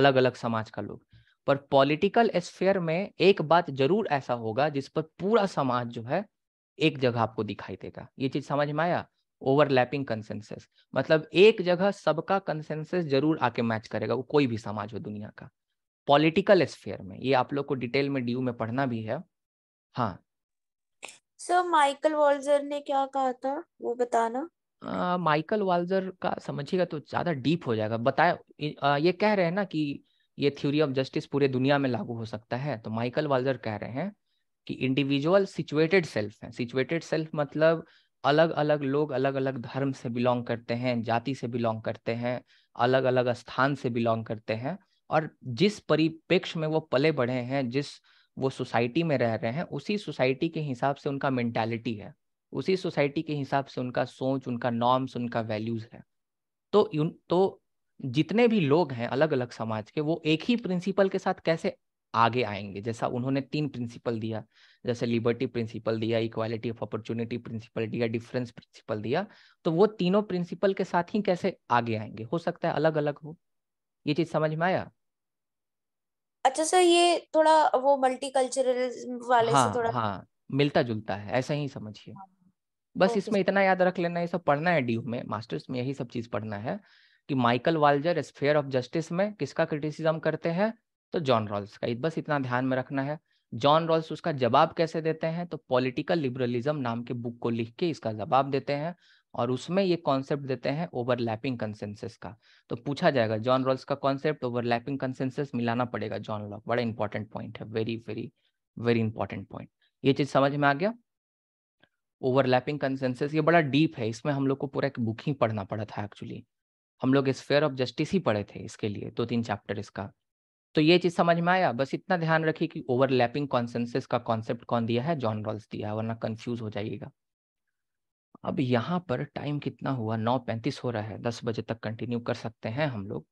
अलग अलग समाज का लोग पर पॉलिटिकल स्फेयर में एक बात जरूर ऐसा होगा जिस पर पूरा समाज जो है एक जगह आपको दिखाई देगा ये चीज समझ में आया ओवरलैपिंग कंसेंसस मतलब एक जगह सबका कंसेंसस जरूर आके मैच करेगा वो कोई भी समाज हो दुनिया का पॉलिटिकल स्फेयर में ये आप लोग को डिटेल में ड्यू में पढ़ना भी है हाँ सर माइकल वॉल्जर ने क्या कहा था वो बताना माइकल वाल्जर का समझिएगा तो ज्यादा डीप हो जाएगा बताया ये कह रहे हैं ना कि ये थ्योरी ऑफ जस्टिस पूरे दुनिया में लागू हो सकता है तो माइकल वाल्जर कह रहे हैं कि इंडिविजुअल सिचुएटेड सेल्फ है सिचुएटेड सेल्फ मतलब अलग अलग लोग अलग अलग धर्म से बिलोंग करते हैं जाति से बिलोंग करते हैं अलग अलग स्थान से बिलोंग करते हैं और जिस परिप्रेक्ष्य में वो पले बढ़े हैं जिस वो सोसाइटी में रह रहे हैं उसी सोसाइटी के हिसाब से उनका मेंटालिटी है उसी सोसाइटी के हिसाब से उनका सोच उनका नॉर्म्स उनका वैल्यूज है तो तो जितने भी लोग हैं अलग अलग समाज के वो एक ही प्रिंसिपल के साथ कैसे आगे आएंगे जैसा उन्होंने तीन प्रिंसिपल दिया जैसे लिबर्टी प्रिंसिपल दिया इक्वालिटी ऑफ अपॉर्चुनिटी प्रिंसिपल दिया डिफरेंस प्रिंसिपल दिया तो वो तीनों प्रिंसिपल के साथ ही कैसे आगे आएंगे हो सकता है अलग अलग हो ये चीज समझ में आया अच्छा सर ये थोड़ा वो मल्टीकल्चरलिज्म वाले हाँ, से थोड़ा हाँ मिलता जुलता है ऐसा ही समझिए हाँ, हाँ। बस इसमें इतना याद रख लेना ये सब पढ़ना है डी में मास्टर्स में यही सब चीज पढ़ना है कि Michael Walzer sphere of justice में किसका क्रिटिसिज्म करते हैं तो जॉन रॉल्स का बस इतना ध्यान में रखना है जॉन रॉल्स उसका जवाब कैसे देते हैं तो पॉलिटिकल लिबरलिज्म नाम के बुक को लिख के इसका जवाब देते हैं और उसमें ये कॉन्सेप्ट देते हैं ओवरलैपिंग कंसेंसस का तो पूछा जाएगा जॉन रॉल्स का कॉन्सेप्ट ओवरलैपिंग कंसेंसस मिलाना पड़ेगा जॉन लॉक बड़ा इंपॉर्टेंट पॉइंट है very very very important point ये चीज समझ में आ गया ओवरलैपिंग कंसेंसस ये बड़ा डीप है इसमें हम लोग को पूरा एक बुक ही पढ़ना पड़ा था एक्चुअली हम लोग स्फेयर ऑफ जस्टिस ही पढ़े थे इसके लिए दो तीन चैप्टर इसका तो ये चीज समझ में आया बस इतना ध्यान रखिए कि ओवरलैपिंग कॉन्सेंसिस का कॉन्सेप्ट कौन दिया है जॉन रॉल्स दिया है वरना कंफ्यूज हो जाइएगा अब यहाँ पर टाइम कितना हुआ नौ पैंतीस हो रहा है दस बजे तक कंटिन्यू कर सकते हैं हम लोग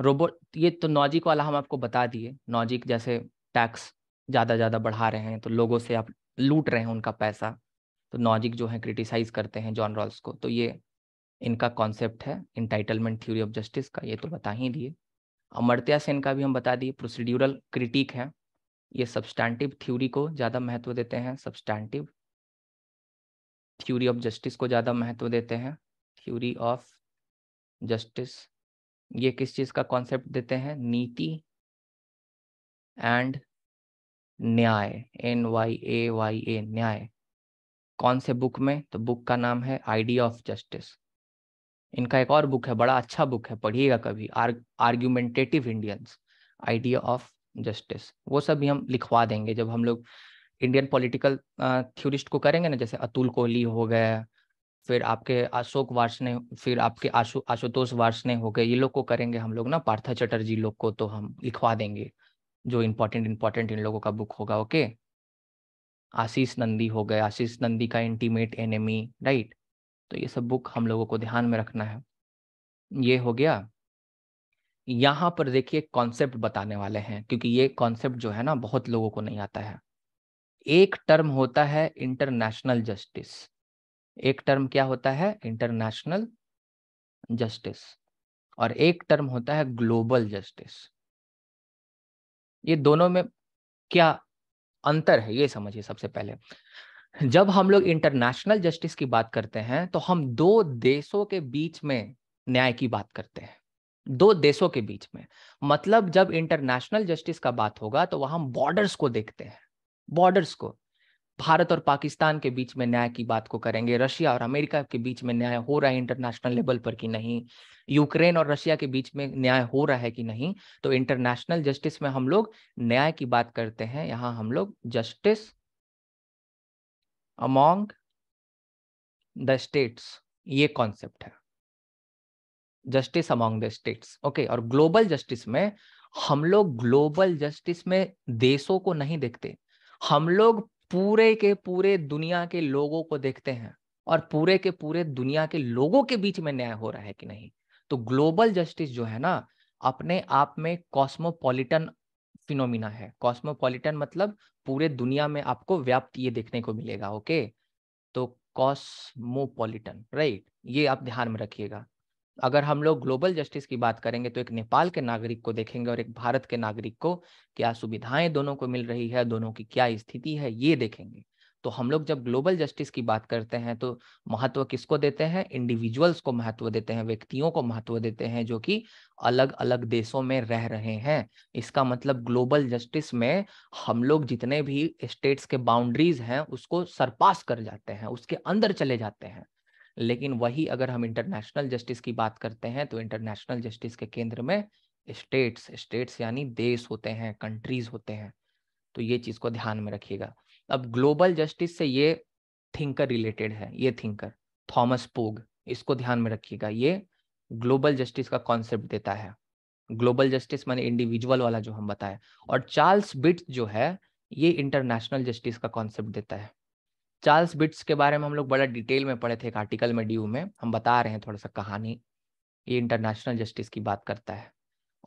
रोबोट ये तो नॉजिक वाला हम आपको बता दिए नॉजिक जैसे टैक्स ज़्यादा ज़्यादा बढ़ा रहे हैं तो लोगों से आप लूट रहे हैं उनका पैसा तो नॉजिक जो है क्रिटिसाइज करते हैं जॉन रॉल्स को तो ये इनका कॉन्सेप्ट है इंटाइटलमेंट थ्योरी ऑफ जस्टिस का ये तो बता ही दिए अमर्त्या सेन का भी हम बता दिए प्रोसीड्यूरल क्रिटिक है ये सब्सटैंटिव थ्योरी को ज़्यादा महत्व देते हैं सब्सटैंटिव थ्योरी ऑफ जस्टिस को ज़्यादा महत्व देते हैं थ्योरी ऑफ जस्टिस ये किस चीज़ का कॉन्सेप्ट देते हैं नीति एंड न्याय N Y A Y A न्याय कौन से बुक में तो बुक का नाम है आइडिया ऑफ जस्टिस इनका एक और बुक है बड़ा अच्छा बुक है पढ़िएगा कभी argumentative Indians idea of justice वो सब भी हम लिखवा देंगे जब हम लोग इंडियन पॉलिटिकल थ्योरिस्ट को करेंगे ना जैसे अतुल कोहली हो गए फिर आपके अशोक वार्षने फिर आपके आशु आशुतोष वार्षने हो गए ये लोग को करेंगे हम लोग ना पार्था चटर्जी लोग को तो हम लिखवा देंगे जो इम्पोर्टेंट इम्पोर्टेंट इन लोगों का बुक होगा ओके आशीष नंदी हो गए आशीष नंदी का इंटीमेट एनेमी राइट तो ये सब बुक हम लोगों को ध्यान में रखना है ये हो गया यहाँ पर देखिए कॉन्सेप्ट बताने वाले हैं क्योंकि ये कॉन्सेप्ट जो है ना बहुत लोगों को नहीं आता है एक टर्म होता है इंटरनेशनल जस्टिस एक टर्म क्या होता है इंटरनेशनल जस्टिस और एक टर्म होता है ग्लोबल जस्टिस ये दोनों में क्या अंतर है ये समझिए सबसे पहले जब हम लोग इंटरनेशनल जस्टिस की बात करते हैं तो हम दो देशों के बीच में न्याय की बात करते हैं दो देशों के बीच में मतलब जब इंटरनेशनल जस्टिस का बात होगा तो वहां हम बॉर्डर्स को देखते हैं बॉर्डर्स को भारत और पाकिस्तान के बीच में न्याय की बात को करेंगे रशिया और अमेरिका के बीच में न्याय हो रहा है इंटरनेशनल लेवल पर कि नहीं यूक्रेन और रशिया के बीच में न्याय हो रहा है कि नहीं तो इंटरनेशनल जस्टिस में हम लोग न्याय की बात करते हैं यहाँ हम लोग जस्टिस अमोंग द स्टेट्स ये कॉन्सेप्ट है justice among the states okay और ग्लोबल जस्टिस में हम लोग ग्लोबल जस्टिस में देशों को नहीं देखते हम लोग पूरे के पूरे दुनिया के लोगों को देखते हैं और पूरे के पूरे दुनिया के लोगों के बीच में न्याय हो रहा है कि नहीं तो ग्लोबल जस्टिस जो है ना अपने आप में कॉस्मोपॉलिटन फिनोमिना है कॉस्मोपॉलिटन मतलब पूरे दुनिया में आपको व्याप्त ये देखने को मिलेगा ओके तो कॉस्मोपॉलिटन राइट ये आप ध्यान में रखिएगा अगर हम लोग ग्लोबल जस्टिस की बात करेंगे तो एक नेपाल के नागरिक को देखेंगे और एक भारत के नागरिक को क्या सुविधाएं दोनों को मिल रही है दोनों की क्या स्थिति है ये देखेंगे तो हम लोग जब ग्लोबल जस्टिस की बात करते हैं तो महत्व किसको देते हैं इंडिविजुअल्स को महत्व देते हैं व्यक्तियों को महत्व देते हैं जो कि अलग अलग देशों में रह रहे हैं इसका मतलब ग्लोबल जस्टिस में हम लोग जितने भी स्टेट्स के बाउंड्रीज हैं उसको सरपास कर जाते हैं उसके अंदर चले जाते हैं लेकिन वही अगर हम इंटरनेशनल जस्टिस की बात करते हैं तो इंटरनेशनल जस्टिस के केंद्र में स्टेट्स स्टेट्स यानी देश होते हैं कंट्रीज होते हैं तो ये चीज़ को ध्यान में रखिएगा अब ग्लोबल जस्टिस से ये थिंकर रिलेटेड है ये थिंकर थॉमस पोग इसको ध्यान में रखिएगा ये ग्लोबल जस्टिस का कॉन्सेप्ट देता है ग्लोबल जस्टिस माने इंडिविजुअल वाला जो हम बताए और चार्ल्स बिट्स जो है ये इंटरनेशनल जस्टिस का कॉन्सेप्ट देता है चार्ल्स बिट्स के बारे में हम लोग बड़ा डिटेल में पढ़े थे एक आर्टिकल में ड्यू में हम बता रहे हैं थोड़ा सा कहानी ये इंटरनेशनल जस्टिस की बात करता है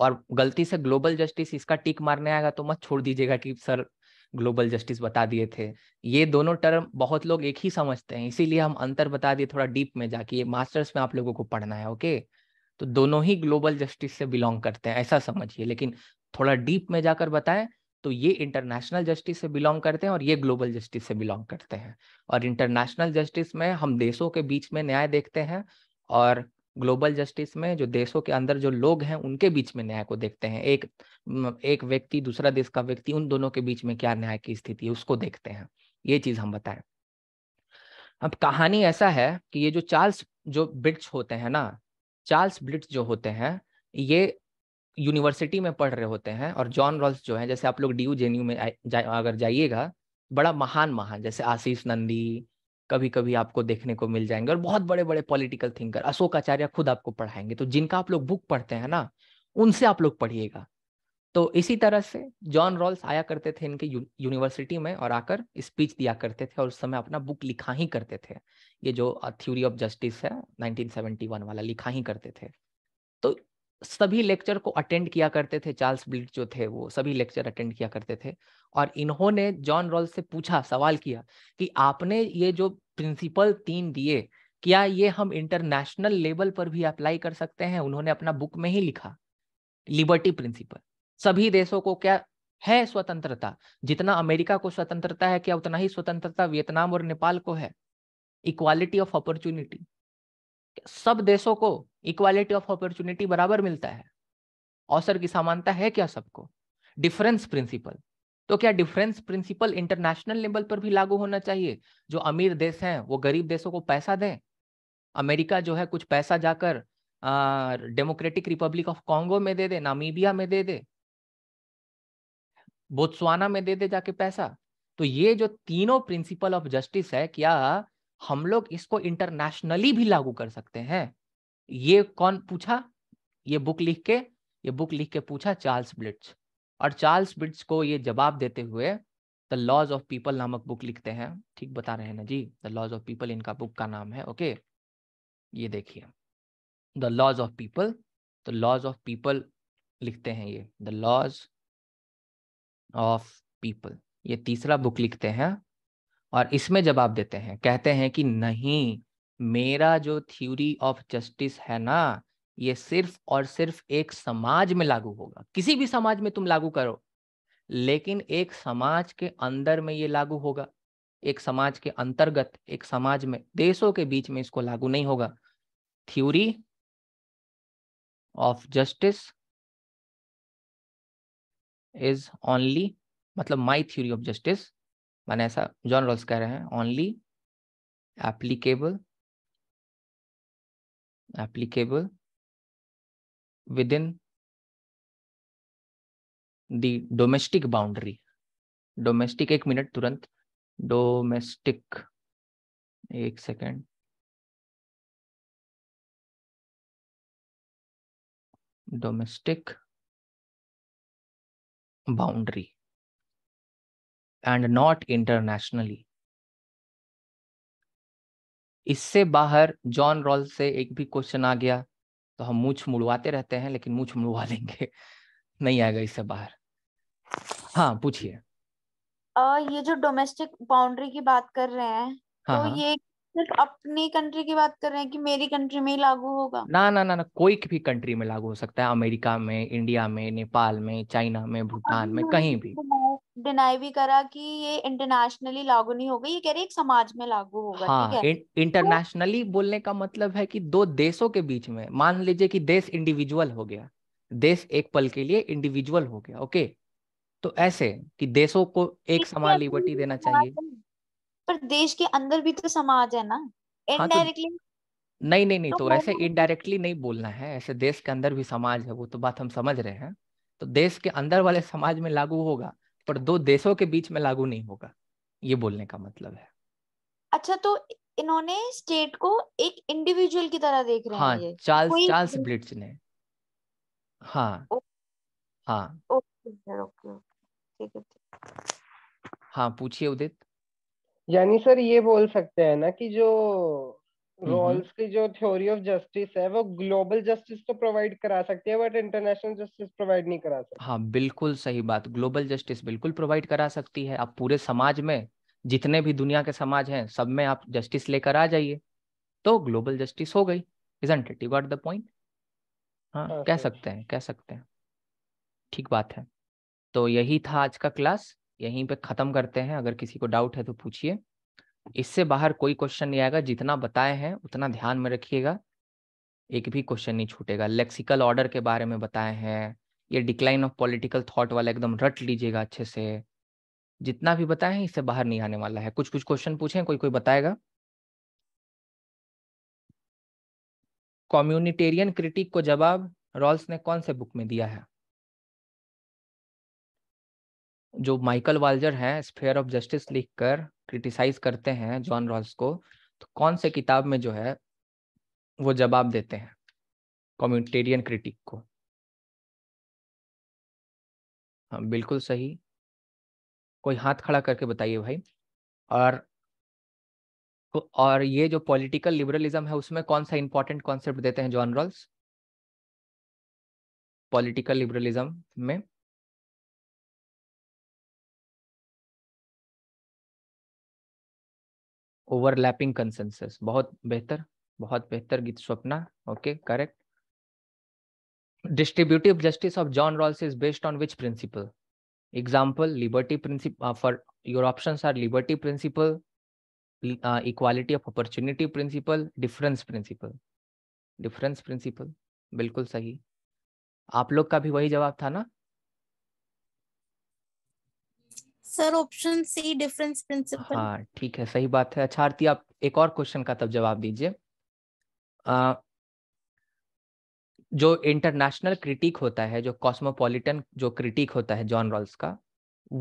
और गलती से ग्लोबल जस्टिस इसका टिक मारने आएगा तो मत छोड़ दीजिएगा कि सर ग्लोबल जस्टिस बता दिए थे ये दोनों टर्म बहुत लोग एक ही समझते हैं इसीलिए हम अंतर बता दिए थोड़ा डीप में जाके ये मास्टर्स में आप लोगों को पढ़ना है ओके तो दोनों ही ग्लोबल जस्टिस से बिलोंग करते हैं ऐसा समझिए लेकिन थोड़ा डीप में जाकर बताएं तो ये इंटरनेशनल जस्टिस से बिलोंग करते हैं और ये ग्लोबल जस्टिस से बिलोंग करते हैं और इंटरनेशनल जस्टिस में हम देशों के बीच में न्याय देखते हैं और ग्लोबल जस्टिस में जो देशों के अंदर जो लोग हैं उनके बीच में न्याय को देखते हैं एक एक व्यक्ति दूसरा देश का व्यक्ति उन दोनों के बीच में क्या न्याय की स्थिति है उसको देखते हैं ये चीज हम बताएं अब कहानी ऐसा है कि ये जो चार्ल्स जो ब्रिट्स होते हैं ना चार्ल्स ब्रिट्स जो होते हैं ये यूनिवर्सिटी में पढ़ रहे होते हैं और जॉन रॉल्स जो है जैसे आप लोग डी यू में जा, अगर जाइएगा बड़ा महान महान जैसे आशीष नंदी कभी कभी आपको देखने को मिल जाएंगे और बहुत बड़े बड़े पॉलिटिकल थिंकर अशोक आचार्य खुद आपको पढ़ाएंगे तो जिनका आप लोग बुक पढ़ते हैं ना उनसे आप लोग पढ़िएगा तो इसी तरह से जॉन रॉल्स आया करते थे इनके यू, यूनिवर्सिटी में और आकर स्पीच दिया करते थे और उस समय अपना बुक लिखा ही करते थे ये जो थ्योरी ऑफ जस्टिस है 1971 वाला लिखा ही करते थे तो सभी लेक्चर को अटेंड किया करते थे चार्ल्स ब्लिट जो थे वो सभी लेक्चर अटेंड किया करते थे और इन्होंने जॉन रॉल से पूछा सवाल किया कि आपने ये जो प्रिंसिपल तीन दिए क्या ये हम इंटरनेशनल लेवल पर भी अप्लाई कर सकते हैं उन्होंने अपना बुक में ही लिखा लिबर्टी प्रिंसिपल सभी देशों को क्या है स्वतंत्रता जितना अमेरिका को स्वतंत्रता है क्या उतना ही स्वतंत्रता वियतनाम और नेपाल को है इक्वालिटी ऑफ अपॉर्चुनिटी सब देशों को इक्वालिटी ऑफ अपॉर्चुनिटी बराबर मिलता है अवसर की समानता है क्या सबको डिफरेंस प्रिंसिपल तो क्या डिफरेंस प्रिंसिपल इंटरनेशनल लेवल पर भी लागू होना चाहिए जो अमीर देश हैं वो गरीब देशों को पैसा दें अमेरिका जो है कुछ पैसा जाकर डेमोक्रेटिक रिपब्लिक ऑफ कॉन्गो में दे दे नामीबिया में दे दे बोत्सवाना में दे दे जाके पैसा तो ये जो तीनों प्रिंसिपल ऑफ जस्टिस है क्या हम लोग इसको इंटरनेशनली भी लागू कर सकते हैं ये कौन पूछा ये बुक लिख के ये बुक लिख के पूछा चार्ल्स ब्रिट्स और चार्ल्स ब्रिट्स को ये जवाब देते हुए द लॉज ऑफ पीपल नामक बुक लिखते हैं ठीक बता रहे हैं ना जी द लॉज ऑफ पीपल इनका बुक का नाम है ओके ये देखिए the laws of people the laws of people लिखते हैं ये द लॉज ऑफ पीपल ये तीसरा बुक लिखते हैं और इसमें जवाब देते हैं कहते हैं कि नहीं मेरा जो थ्योरी ऑफ जस्टिस है ना ये सिर्फ और सिर्फ एक समाज में लागू होगा किसी भी समाज में तुम लागू करो लेकिन एक समाज के अंदर में ये लागू होगा एक समाज के अंतर्गत एक समाज में देशों के बीच में इसको लागू नहीं होगा theory of justice is only मतलब माय थ्योरी ऑफ जस्टिस मैंने ऐसा जॉन रॉल्स कह रहे हैं only applicable applicable within domestic domestic boundary domestic एक मिनट तुरंत डोमेस्टिक एक second domestic boundary and not internationally इससे बाहर जॉन रॉल से एक भी क्वेश्चन आ गया तो हम मूछ मुड़वाते रहते हैं लेकिन मूछ मुड़वा [LAUGHS] लेंगे नहीं आएगा इससे बाहर हाँ पूछिए ये जो डोमेस्टिक बाउंड्री की बात कर रहे हैं हाँ, तो हाँ. ये अपनी कंट्री की बात कर रहे हैं कि मेरी कंट्री में ही लागू होगा ना ना ना ना कोई भी कंट्री में लागू हो सकता है अमेरिका में इंडिया में नेपाल में चाइना में भूटान में कहीं भी डिनाई भी करा कि ये इंटरनेशनली लागू नहीं होगा ये कह रही एक समाज में लागू होगा हाँ इंटरनेशनली तो, बोलने का मतलब है कि दो देशों के बीच में मान लीजिए कि देश इंडिविजुअल हो गया देश एक पल के लिए इंडिविजुअल हो गया ओके तो ऐसे कि देशों को एक समान लिबर्टी देना चाहिए पर देश के अंदर भी तो समाज है ना इनडायरेक्टली हाँ तो, नहीं नहीं नहीं तो, तो ऐसे इनडायरेक्टली नहीं बोलना है ऐसे देश के अंदर भी समाज है वो तो बात हम समझ रहे हैं तो देश के अंदर वाले समाज में लागू होगा पर दो देशों के बीच में लागू नहीं होगा ये बोलने का मतलब है अच्छा तो इन्होंने स्टेट को एक इंडिविजुअल की तरह देख रहे हाँ, हैं चार्ल्स चार्ल्स ब्लिट्स ने हाँ हाँ ओके ओके ठीक है हाँ पूछिए उदित यानी सर ये बोल सकते हैं ना कि जो रोल्स की जो थ्योरी ऑफ जस्टिस है वो ग्लोबल जस्टिस तो प्रोवाइड करा सकती है बट इंटरनेशनल जस्टिस प्रोवाइड नहीं करा सकती हाँ बिल्कुल सही बात ग्लोबल जस्टिस बिल्कुल प्रोवाइड करा सकती है आप पूरे समाज में जितने भी दुनिया के समाज हैं सब में आप जस्टिस लेकर आ जाइए तो ग्लोबल जस्टिस हो गई isn't it you got the point हाँ कह सकते हैं कह सकते हैं ठीक बात है तो यही था आज का क्लास यहीं पे ख़त्म करते हैं अगर किसी को डाउट है तो पूछिए इससे बाहर कोई क्वेश्चन नहीं आएगा जितना बताए हैं उतना ध्यान में रखिएगा एक भी क्वेश्चन नहीं छूटेगा लेक्सिकल ऑर्डर के बारे में बताए हैं ये डिक्लाइन ऑफ पॉलिटिकल थॉट वाला एकदम रट लीजिएगा अच्छे से जितना भी बताए हैं इससे बाहर नहीं आने वाला है कुछ कुछ क्वेश्चन पूछे कोई कोई बताएगा कम्युनिटेरियन क्रिटिक को जवाब रॉल्स ने कौन से बुक में दिया है जो माइकल वाल्जर हैं स्फेयर ऑफ जस्टिस लिख कर क्रिटिसाइज करते हैं जॉन रॉल्स को तो कौन से किताब में जो है वो जवाब देते हैं कम्यूनिटेरियन क्रिटिक को हाँ बिल्कुल सही कोई हाथ खड़ा करके बताइए भाई और तो और ये जो पॉलिटिकल लिबरलिज्म है उसमें कौन सा इंपॉर्टेंट कॉन्सेप्ट देते हैं जॉन रॉल्स पॉलिटिकल लिबरलिज्म में ओवरलैपिंग कंसेंसस बहुत बेहतर बहुत बेहतर Geet Swapna okay correct distributive justice of John Rawls is based on which principle example liberty principle for your option are liberty principle equality of opportunity principle difference principle difference principle बिल्कुल सही आप लोग का भी वही जवाब था ना sir option C difference principle हाँ ठीक है सही बात है अच्छा आरती आप एक और क्वेश्चन का तब जवाब दीजिए जो इंटरनेशनल क्रिटिक होता है जो कॉस्मोपॉलिटन जो क्रिटिक होता है जॉन रॉल्स का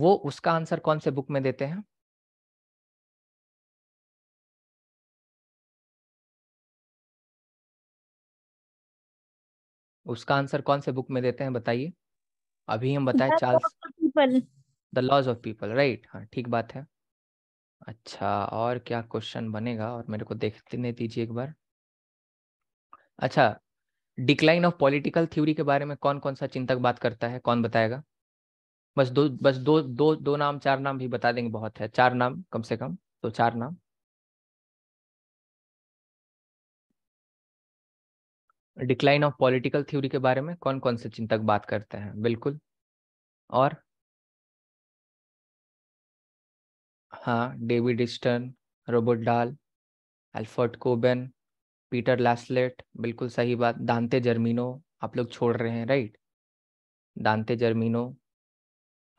वो उसका आंसर कौन से बुक में देते हैं उसका आंसर कौन से बुक में देते हैं बताइए अभी हम बताए Charles the laws of people right हाँ ठीक बात है अच्छा और क्या क्वेश्चन बनेगा और मेरे को देखने दीजिए एक बार अच्छा डिक्लाइन ऑफ पॉलिटिकल थ्योरी के बारे में कौन कौन सा चिंतक बात करता है कौन बताएगा बस दो बस दो दो दो नाम चार नाम भी बता देंगे बहुत है चार नाम कम से कम तो चार नाम डिक्लाइन ऑफ पॉलिटिकल थ्योरी के बारे में कौन कौन से चिंतक बात करते हैं बिल्कुल और हाँ डेविड स्टर्न रोबर्ट डाल एल्फर्ट कोबेन पीटर लैसलेट बिल्कुल सही बात दांते जर्मिनो आप लोग छोड़ रहे हैं राइट दांते जर्मिनो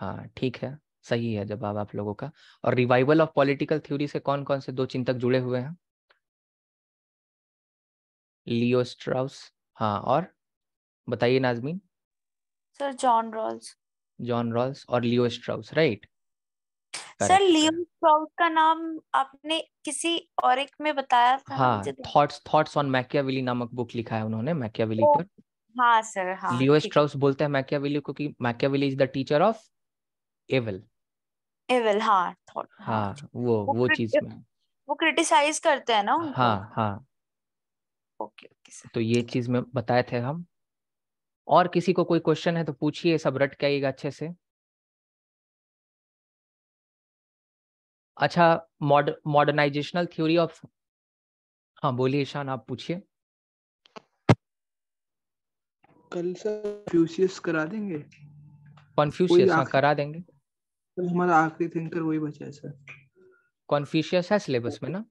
हाँ ठीक है सही है जवाब आप लोगों का और रिवाइवल ऑफ पॉलिटिकल थ्योरी से कौन कौन से दो चिंतक जुड़े हुए हैं लियो स्ट्राउस हाँ और बताइए Nazmeen sir John Rawls John Rawls और Leo Strauss right sir Leo का नाम आपने किसी और एक में बताया था हाँ थॉट्स थॉट्स ऑन मैकियावेली नामक बुक लिखा है उन्होंने मैकियावेली पर हाँ सर हाँ लियो स्ट्राउस बोलते हैं मैकियावेली क्योंकि कि Machiavelli is the teacher of evil evil हाँ थॉट हाँ, हाँ वो वो, चीज में वो क्रिटिसाइज करते हैं ना हाँ हाँ ओके तो ये चीज में बताए थे हम और किसी को कोई क्वेश्चन है तो पूछिए सब रट के आइएगा अच्छे से अच्छा मॉड मॉडर्नाइजेशनल थ्योरी ऑफ हाँ बोलिए ईशान आप पूछिए कल सर फ्यूसियस करा देंगे कॉन्फ्यूशियस हाँ करा देंगे हमारा आखिरी थिंकर वही बचा है सर कॉन्फ्यूशियस है सिलेबस में ना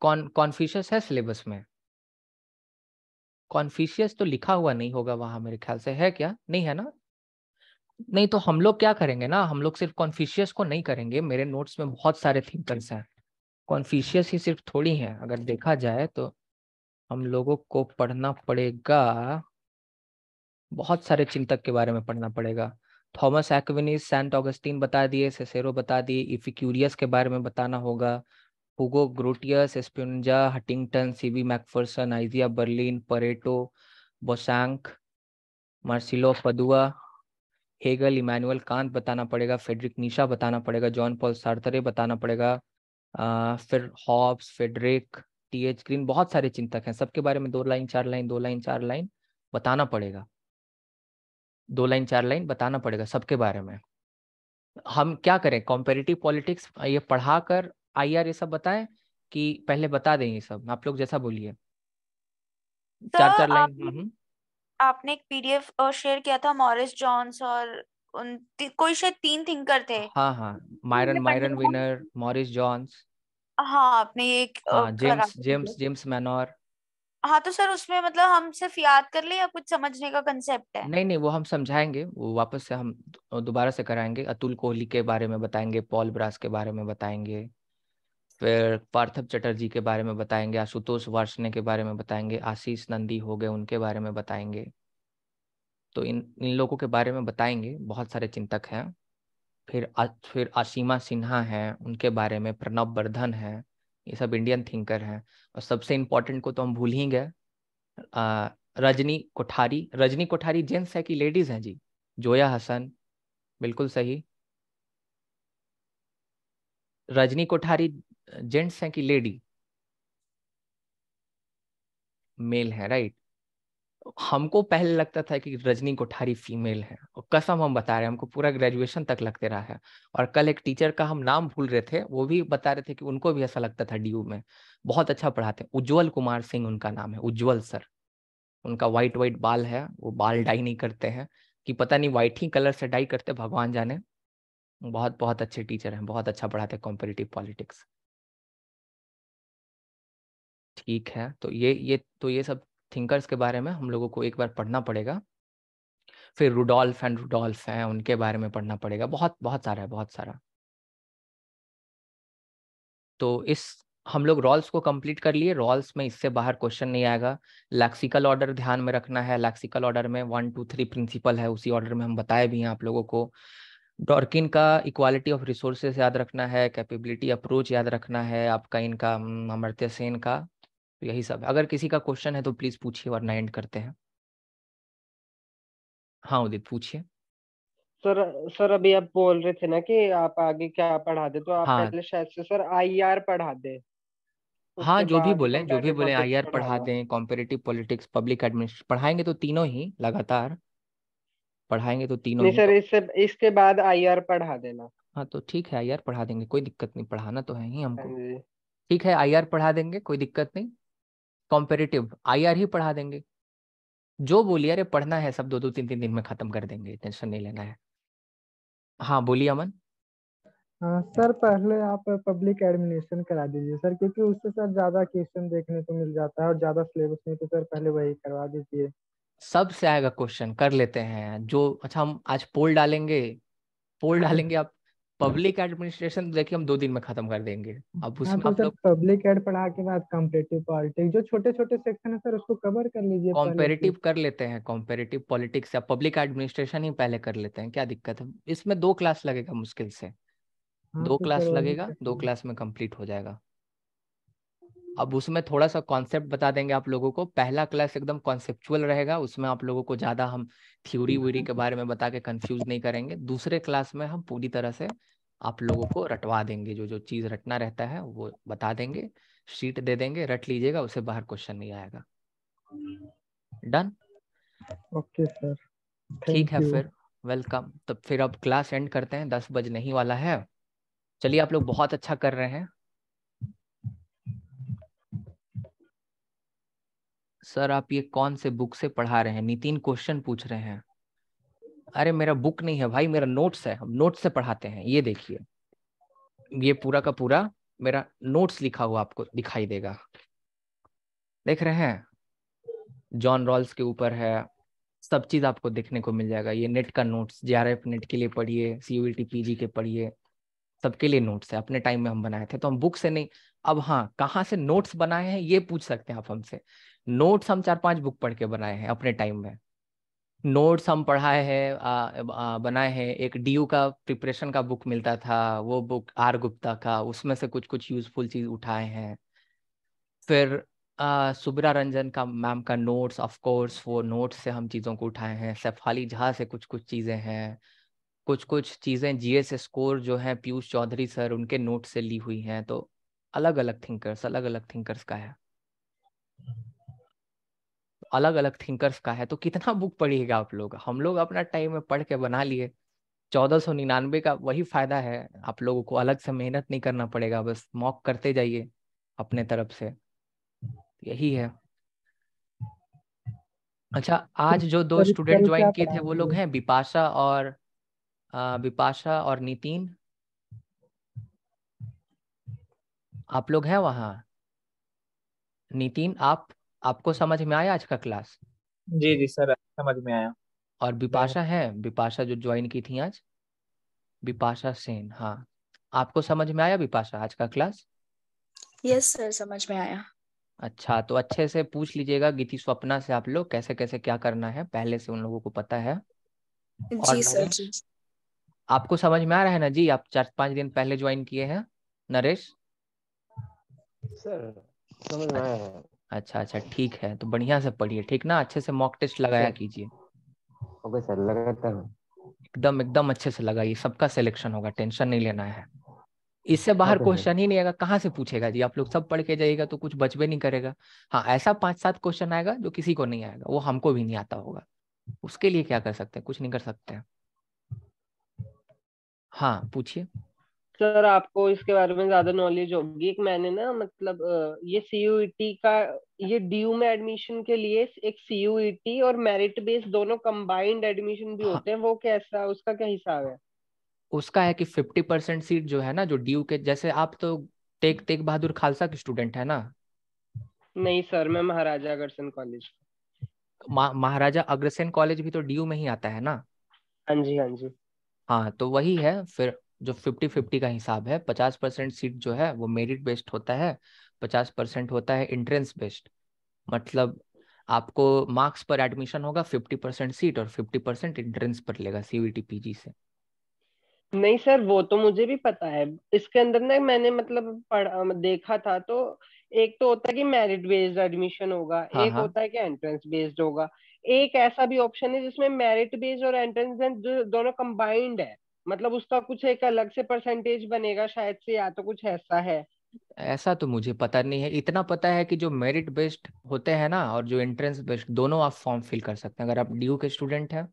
कौन कॉन्फ्यूशियस है सिलेबस में कॉन्फ्यूशियस तो लिखा हुआ नहीं होगा वहां मेरे ख्याल से है क्या नहीं है ना नहीं तो हम लोग क्या करेंगे ना हम लोग सिर्फ कॉन्फिशियस को नहीं करेंगे मेरे नोट्स में बहुत सारे थिंकर्स हैं कॉन्फिशियस ही सिर्फ थोड़ी हैं अगर देखा जाए तो हम लोगों को पढ़ना पड़ेगा बहुत सारे चिंतक के बारे में पढ़ना पड़ेगा थॉमस एक्विनिस सेंट ऑगस्टीन बता दिए सेसेरो बता दिए इफिक्यूरियस के बारे में बताना होगा हुगो ग्रोटियस एस्प्यूनजा Huntington C V Macpherson Isaiah Berlin Pareto Bosanquet Marsilio Padua Hegel Immanuel Kant बताना पड़ेगा फेडरिक नीशा बताना पड़ेगा जॉन पॉल सार्तरे बताना पड़ेगा फिर Hobbes Frederick T H Green बहुत सारे चिंतक हैं सबके बारे में दो लाइन चार लाइन दो लाइन चार लाइन बताना पड़ेगा दो लाइन चार लाइन बताना पड़ेगा सबके बारे में हम क्या करें कॉम्पेरेटिव पॉलिटिक्स ये पढ़ा कर आई ये सब बताएं कि पहले बता दें ये सब आप लोग जैसा बोलिए तो चार चार लाइन आपने एक पीडीएफ शेयर किया था मॉरिस जॉन्स और उन कोई शायद तीन थिंकर थे हाँ हाँ Myron Myron Weiner Morris Jones हाँ आपने एक हाँ, जेम्स जेम्स जेम्स मैनोर हाँ तो सर उसमें मतलब हम सिर्फ याद कर ले या कुछ समझने का कंसेप्ट है नहीं नहीं वो हम समझाएंगे वो वापस से हम दोबारा से कराएंगे अतुल कोहली के बारे में बताएंगे पॉल ब्रास के बारे में बताएंगे फिर पार्थव चटर्जी के बारे में बताएंगे आशुतोष वार्षने के बारे में बताएंगे आशीष नंदी हो गए उनके बारे में बताएंगे तो इन इन लोगों के बारे में बताएंगे बहुत सारे चिंतक हैं फिर आ, फिर आशीमा सिन्हा हैं उनके बारे में प्रणब वर्धन हैं ये सब इंडियन थिंकर हैं और सबसे इम्पोर्टेंट को तो हम भूल ही गए रजनी कोठारी रजनी कोठारी जेंट्स है कि लेडीज़ हैं जी जोया हसन बिल्कुल सही रजनी कोठारी जेंट्स हैं कि लेडी मेल है राइट हमको पहले लगता था कि रजनी कोठारी फीमेल है और कसम हम बता रहे हैं हमको पूरा ग्रेजुएशन तक लगते रहा है और कल एक टीचर का हम नाम भूल रहे थे वो भी बता रहे थे कि उनको भी ऐसा लगता था डीयू में बहुत अच्छा पढ़ाते हैं उज्जवल कुमार सिंह उनका नाम है उज्जवल सर उनका वाइट वाइट बाल है वो बाल डाई नहीं करते हैं कि पता नहीं वाइट ही कलर से डाई करते भगवान जाने बहुत बहुत अच्छे टीचर हैं बहुत अच्छा पढ़ाते कॉम्पिटिटिव पॉलिटिक्स ठीक है तो ये ये तो ये सब थिंकर्स के बारे में हम लोगों को एक बार पढ़ना पड़ेगा फिर रुडोल्फ एंड रुडोल्फ हैं उनके बारे में पढ़ना पड़ेगा बहुत बहुत सारा है बहुत सारा तो इस हम लोग रोल्स को कंप्लीट कर लिए रॉल्स में इससे बाहर क्वेश्चन नहीं आएगा लैक्सिकल ऑर्डर ध्यान में रखना है लैक्सिकल ऑर्डर में वन टू थ्री प्रिंसिपल है उसी ऑर्डर में हम बताए भी हैं आप लोगों को डॉर्किन का इक्वालिटी ऑफ रिसोर्सेज याद रखना है कैपेबिलिटी अप्रोच याद रखना है आपका इनका अमर्त्य सेन का तो यही सब अगर किसी का क्वेश्चन है तो प्लीज़ पूछिए वरना एंड करते हैं हाँ उदित पूछिए सर सर अभी आप बोल रहे थे ना कि आप आगे क्या पढ़ा दे तो आप हाँ, पहले शायद से सर आईआर पढ़ा दे हाँ जो भी बोले जो भी बोले आईआर पढ़ा, पढ़ा दें कॉम्पिटेटिव पॉलिटिक्स पब्लिक एडमिनिस्ट्रेशन पढ़ाएंगे तो तीनों ही लगातार पढ़ाएंगे तो तीनों नहीं सर तो इससे इसके बाद आईआर पढ़ा देना हाँ तो ठीक है आईआर पढ़ा देंगे कोई दिक्कत नहीं पढ़ाना तो है ही हमको हाँ ठीक है आईआर पढ़ा देंगे कोई दिक्कत नहीं कॉम्पेरेटिव आईआर ही पढ़ा देंगे जो बोलिए अरे पढ़ना है सब दो दो तीन तीन दिन में खत्म कर देंगे टेंशन नहीं लेना है हाँ बोलिए अमन सर पहले आप पब्लिक एडमिनिस्ट्रेशन करा दीजिए सर क्योंकि उससे सर ज्यादा क्वेश्चन देखने को मिल जाता है और ज्यादा सिलेबस नहीं तो सर पहले वही करवा दीजिए सबसे आएगा क्वेश्चन कर लेते हैं जो अच्छा हम आज पोल डालेंगे पोल [LAUGHS] डालेंगे आप पब्लिक हाँ। एडमिनिस्ट्रेशन तो देखिए हम दो दिन में खत्म कर देंगे अब हाँ, उसमें हाँ तो आप लोग पब्लिक एड पढ़ा के बाद कॉम्पिटेटिव पॉलिटिक्स जो छोटे छोटे सेक्शन है सर उसको कवर कर लीजिए कॉम्पेरेटिव कर लेते हैं कॉम्पेरेटिव पॉलिटिक्स या पब्लिक एडमिनिस्ट्रेशन ही पहले कर लेते हैं क्या दिक्कत है इसमें दो क्लास लगेगा मुश्किल से हाँ, दो तो क्लास लगेगा दो क्लास में कम्प्लीट हो जाएगा अब उसमें थोड़ा सा कॉन्सेप्ट बता देंगे आप लोगों को पहला क्लास एकदम कॉन्सेप्चुअल रहेगा उसमें आप लोगों को ज़्यादा हम थ्योरी हम्म, व्यूरी हम्म, के हम्म। बारे में बता के कंफ्यूज नहीं करेंगे दूसरे क्लास में हम पूरी तरह से आप लोगों को रटवा देंगे जो जो चीज़ रटना रहता है वो बता देंगे शीट दे देंगे रट लीजिएगा उससे बाहर क्वेश्चन नहीं आएगा डन ओके सर ठीक है फिर वेलकम तो फिर अब क्लास एंड करते हैं दस बजने ही वाला है चलिए आप लोग बहुत अच्छा कर रहे हैं सर आप ये कौन से बुक से पढ़ा रहे हैं नितिन क्वेश्चन पूछ रहे हैं अरे मेरा बुक नहीं है भाई मेरा नोट्स है हम नोट्स से पढ़ाते हैं ये देखिए ये पूरा का पूरा मेरा नोट्स लिखा हुआ आपको दिखाई देगा देख रहे हैं जॉन रॉल्स के ऊपर है सब चीज आपको देखने को मिल जाएगा ये नेट का notes J R F NET के लिए पढ़िए C U T P G के पढ़िए सबके लिए नोट्स है अपने टाइम में हम बनाए थे तो हम बुक से नहीं अब हाँ कहाँ से नोट्स बनाए हैं ये पूछ सकते हैं आप हमसे नोट्स हम चार पांच बुक पढ़ के बनाए हैं अपने टाइम में नोट्स हम पढ़ाए हैं बनाए हैं एक डी का प्रिपरेशन का बुक मिलता था वो बुक आर गुप्ता का उसमें से कुछ कुछ यूजफुल चीज उठाए हैं फिर सुब्रा रंजन का मैम का नोट्स ऑफ कोर्स वो नोट्स से हम चीज़ों को उठाए हैं सैफाली झा से कुछ कुछ चीज़ें हैं कुछ कुछ चीज़ें जीएस स्कोर जो है पीयूष चौधरी सर उनके नोट से ली हुई हैं तो अलग अलग थिंकर्स अलग अलग थिंकर्स का है अलग अलग थिंकर्स का है तो कितना बुक पढ़िएगा आप लोग हम लोग अपना टाइम में पढ़ के बना लिए चौदह सौ निन्यानवे का वही फायदा है आप लोगों को अलग से मेहनत नहीं करना पड़ेगा बस मॉक करते जाइए अपने तरफ से यही है अच्छा आज जो दो स्टूडेंट ज्वाइन किए थे वो लोग हैं बिपाशा और बिपाशा और नितिन आप लोग हैं वहाँ नितिन आप आपको समझ में आया आज का क्लास जी जी सर समझ में आया और बिपाशा है बिपाशा जो ज्वाइन की थी आज बिपाशा सेन हाँ आपको समझ में आया बिपाशा आज का क्लास यस सर समझ में आया अच्छा तो अच्छे से पूछ लीजिएगा गीति स्वप्ना से आप लोग कैसे कैसे क्या करना है पहले से उन लोगों को पता है जी सर जी आपको समझ में आ रहा है ना जी आप चार पांच दिन पहले ज्वाइन किए हैं नरेश सर समझ में आया अच्छा अच्छा ठीक है तो बढ़िया से पढ़िए ठीक ना अच्छे से मॉक टेस्ट लगाया कीजिए ओके सर लगाता हूँ एकदम एकदम अच्छे से लगाइए सबका सिलेक्शन होगा टेंशन नहीं लेना है इससे बाहर क्वेश्चन ही नहीं आएगा कहाँ से पूछेगा जी आप लोग सब पढ़ के जाइएगा तो कुछ बचबे नहीं करेगा हाँ ऐसा पांच सात क्वेश्चन आएगा जो किसी को नहीं आएगा वो हमको भी नहीं आता होगा उसके लिए क्या कर सकते हैं कुछ नहीं कर सकते हैं हाँ पूछिए सर आपको इसके बारे में ज्यादा नॉलेज होगी एक मैंने ना मतलब ये सीयूईटी e का ये डीयू में एडमिशन के लिए एक सीयूईटी e और मेरिट बेस दोनों कंबाइंड एडमिशन भी हाँ. होते हैं वो कैसा उसका क्या हिसाब है उसका है कि फिफ्टी परसेंट सीट जो है ना जो डीयू के जैसे आप तो टेक टेक बहादुर खालसा के स्टूडेंट है ना नहीं सर मैं महाराजा अग्रसेन कॉलेज महाराजा अग्रसेन कॉलेज भी तो डीयू में ही आता है ना हाँ जी हाँ जी हाँ तो वही है फिर जो फिफ्टी फिफ्टी का हिसाब है पचास परसेंट सीट जो है वो मेरिट बेस्ड होता है पचास परसेंट होता है इंट्रेंस बेस्ड मतलब आपको मार्क्स पर एडमिशन होगा फिफ्टी परसेंट सीट और फिफ्टी परसेंट इंट्रेंस पर लेगा सीवीटी पीजी से नहीं सर वो तो मुझे भी पता है इसके अंदर ना मैंने मतलब पढ़ा देखा था तो एक तो होता है कि मेरिट बेस्ड एडमिशन होगा हाँ एक हाँ. होता है कि एंट्रेंस बेस्ड होगा एक ऐसा भी ऑप्शन है जिसमें मेरिट बेस्ड और एंट्रेंस दोनों कंबाइंड है मतलब उसका कुछ एक अलग से परसेंटेज बनेगा शायद से या तो कुछ ऐसा है ऐसा तो मुझे पता नहीं है इतना पता है कि जो मेरिट बेस्ड होते हैं ना और जो एंट्रेंस बेस्ड दोनों आप फॉर्म फिल कर सकते हैं अगर आप डी के स्टूडेंट हैं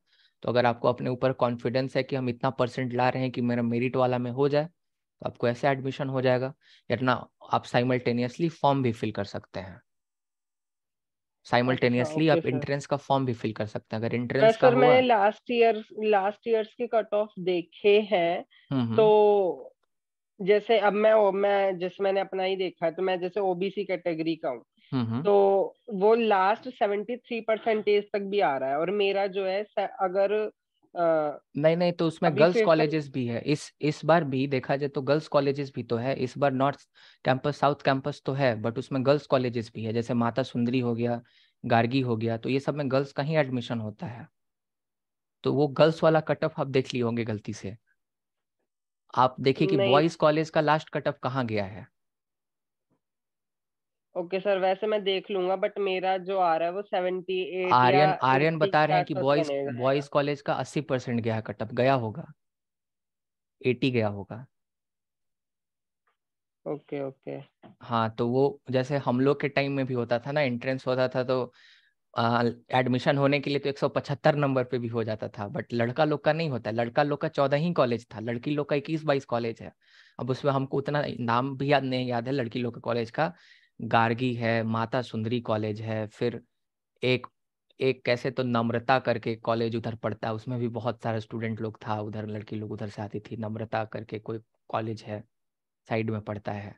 तो अगर आपको अपने ऊपर कॉन्फिडेंस है कि हम इतना परसेंट ला रहे हैं कि मेरा मेरिट वाला में हो जाए तो आपको ऐसे एडमिशन हो जाएगा या ना आप साइमल्टेनियसली फॉर्म भी फिल कर सकते हैं साइमल्टेनियसली आप एंट्रेंस का फॉर्म भी फिल कर सकते हैं अगर एंट्रेंस का हुआ मैंने लास्ट ईयर लास्ट ईयर्स के कट ऑफ देखे हैं हम्म, हम्म। तो जैसे अब मैं मैं जिस मैंने अपना ही देखा है तो मैं जैसे ओबीसी कैटेगरी का हूँ हम्म, तो वो लास्ट सेवेंटी थ्री परसेंटेज तक भी आ रहा है और मेरा जो है अगर नहीं नहीं तो उसमें गर्ल्स कॉलेजेस भी है इस इस बार भी देखा जाए तो गर्ल्स कॉलेजेस भी तो है इस बार नॉर्थ कैंपस साउथ कैंपस तो है बट उसमें गर्ल्स कॉलेजेस भी है जैसे माता सुंदरी हो गया गार्गी हो गया तो ये सब में गर्ल्स का ही एडमिशन होता है तो वो गर्ल्स वाला कट ऑफ आप देख लिए होंगे गलती से आप देखिए कि बॉयज कॉलेज का लास्ट कट ऑफ कहाँ गया है ओके सर वैसे मैं देख लूंगा बट मेरा जो आ रहा है वो सेवेंटी एट आर्यन आर्यन बता रहे हैं कि बॉयज बॉयज कॉलेज का अस्सी परसेंट गया कटअप गया होगा एटी गया होगा ओके ओके हाँ तो वो जैसे हम लोग के टाइम में भी होता था ना एंट्रेंस होता था तो एडमिशन होने के लिए तो 175 नंबर पे भी हो जाता था बट लड़का लोग का नहीं होता लड़का लोग का चौदह ही कॉलेज था लड़की लोग का इक्कीस बाईस कॉलेज है अब उसमें हमको उतना नाम भी याद नहीं याद है लड़की लोग का कॉलेज का गार्गी है माता सुंदरी कॉलेज है फिर एक एक कैसे तो नम्रता करके कॉलेज उधर पढ़ता है उसमें भी बहुत सारा स्टूडेंट लोग था उधर लड़की लोग उधर से आती थी नम्रता करके कोई कॉलेज है साइड में पढ़ता है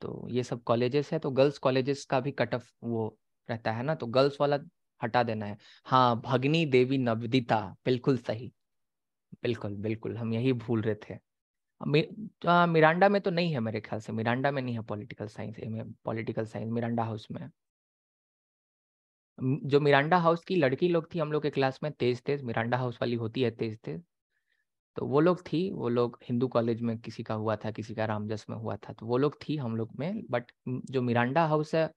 तो ये सब कॉलेजेस है तो गर्ल्स कॉलेजेस का भी कट ऑफ वो रहता है ना तो गर्ल्स वाला हटा देना है हाँ भगनी देवी नवदिता बिल्कुल सही बिल्कुल बिल्कुल हम यही भूल रहे थे मिरांडा में तो नहीं है मेरे ख्याल से मिरांडा में नहीं है political science political science Miranda House में जो मिरांडा हाउस की लड़की लोग थी हम लोग के क्लास में तेज तेज मिरांडा हाउस वाली होती है तेज तेज तो वो लोग थी वो लोग हिंदू कॉलेज में किसी का हुआ था किसी का रामजस में हुआ था तो वो लोग थी हम लोग में बट जो मिरांडा हाउस है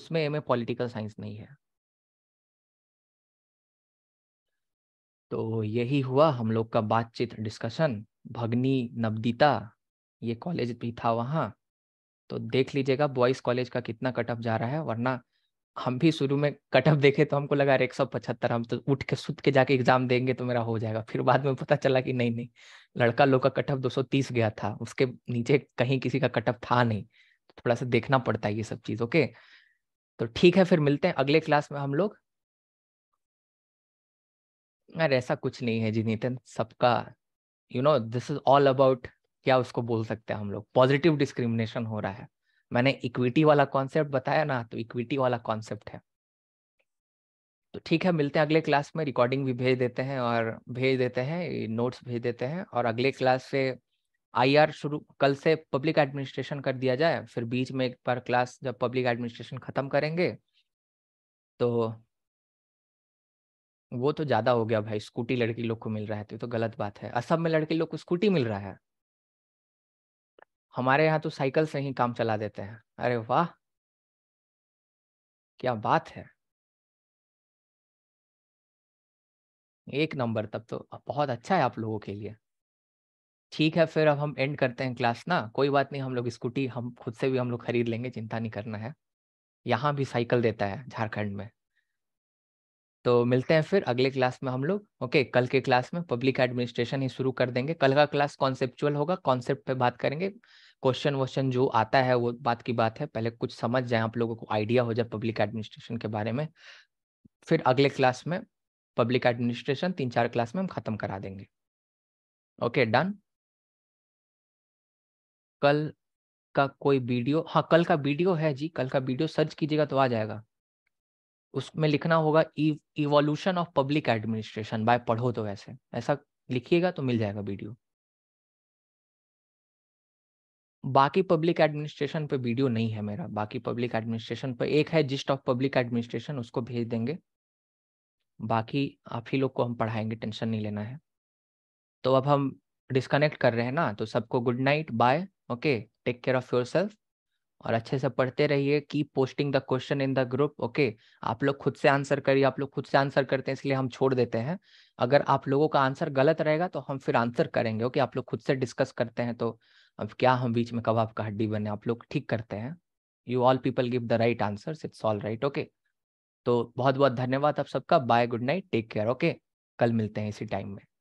उसमें एम ए पॉलिटिकल साइंस नहीं है तो यही हुआ हम लोग का बातचीत डिस्कशन भगनी नवदीता ये कॉलेज भी था वहाँ तो देख लीजिएगा बॉयज कॉलेज का कितना कटअप जा रहा है वरना हम भी शुरू में कटअप देखे तो हमको लगा एक सौ पचहत्तर हम तो उठ के सुत के जाके एग्जाम देंगे तो मेरा हो जाएगा फिर बाद में पता चला कि नहीं नहीं लड़का लोग का कटअप दो सौ तीस गया था उसके नीचे कहीं किसी का कटअप था नहीं तो थोड़ा सा देखना पड़ता है ये सब चीज ओके तो ठीक है फिर मिलते हैं अगले क्लास में हम लोग अरे ऐसा कुछ नहीं है जी नितिन सबका you know this is all about क्या उसको बोल सकते हैं हम लोग पॉजिटिव डिस्क्रिमिनेशन हो रहा है मैंने इक्विटी वाला कॉन्सेप्ट बताया ना तो इक्विटी वाला कॉन्सेप्ट है तो ठीक है मिलते हैं अगले क्लास में रिकॉर्डिंग भी भेज देते हैं और भेज देते हैं नोट्स भेज देते हैं और अगले क्लास से आईआर शुरू कल से पब्लिक एडमिनिस्ट्रेशन कर दिया जाए फिर बीच में एक बार क्लास जब पब्लिक एडमिनिस्ट्रेशन ख़त्म करेंगे तो वो तो ज्यादा हो गया भाई स्कूटी लड़की लोग को मिल रहा है तो ये तो गलत बात है असम में लड़की लोग को स्कूटी मिल रहा है हमारे यहाँ तो साइकिल से ही काम चला देते हैं अरे वाह क्या बात है एक नंबर तब तो बहुत अच्छा है आप लोगों के लिए ठीक है फिर अब हम एंड करते हैं क्लास ना कोई बात नहीं हम लोग स्कूटी हम खुद से भी हम लोग खरीद लेंगे चिंता नहीं करना है यहाँ भी साइकिल देता है झारखंड में तो मिलते हैं फिर अगले क्लास में हम लोग ओके कल के क्लास में पब्लिक एडमिनिस्ट्रेशन ही शुरू कर देंगे कल का क्लास कॉन्सेप्चुअल होगा कॉन्सेप्ट पे बात करेंगे क्वेश्चन वोश्चन जो आता है वो बात की बात है पहले कुछ समझ जाए आप लोगों को आइडिया हो जाए पब्लिक एडमिनिस्ट्रेशन के बारे में फिर अगले क्लास में पब्लिक एडमिनिस्ट्रेशन तीन चार क्लास में हम खत्म करा देंगे ओके डन कल का कोई वीडियो हाँ कल का वीडियो है जी कल का वीडियो सर्च कीजिएगा तो आ जाएगा उसमें लिखना होगा evolution of public administration bye पढ़ो तो वैसे ऐसा लिखिएगा तो मिल जाएगा वीडियो बाकी पब्लिक एडमिनिस्ट्रेशन पे वीडियो नहीं है मेरा बाकी पब्लिक एडमिनिस्ट्रेशन पे एक है जिस्ट ऑफ पब्लिक एडमिनिस्ट्रेशन उसको भेज देंगे बाकी आप ही लोग को हम पढ़ाएंगे टेंशन नहीं लेना है तो अब हम डिस्कनेक्ट कर रहे हैं ना तो सबको good night bye okay take care of yourself और अच्छे से पढ़ते रहिए keep posting the question in the group okay आप लोग खुद से आंसर करिए आप लोग खुद से आंसर करते हैं इसलिए हम छोड़ देते हैं अगर आप लोगों का आंसर गलत रहेगा तो हम फिर आंसर करेंगे ओके आप लोग खुद से डिस्कस करते हैं तो अब क्या हम बीच में कबाब का हड्डी बने आप लोग ठीक करते हैं you all people give the right answer it's all right okay तो बहुत बहुत धन्यवाद आप सबका bye good night take care okay कल मिलते हैं इसी टाइम में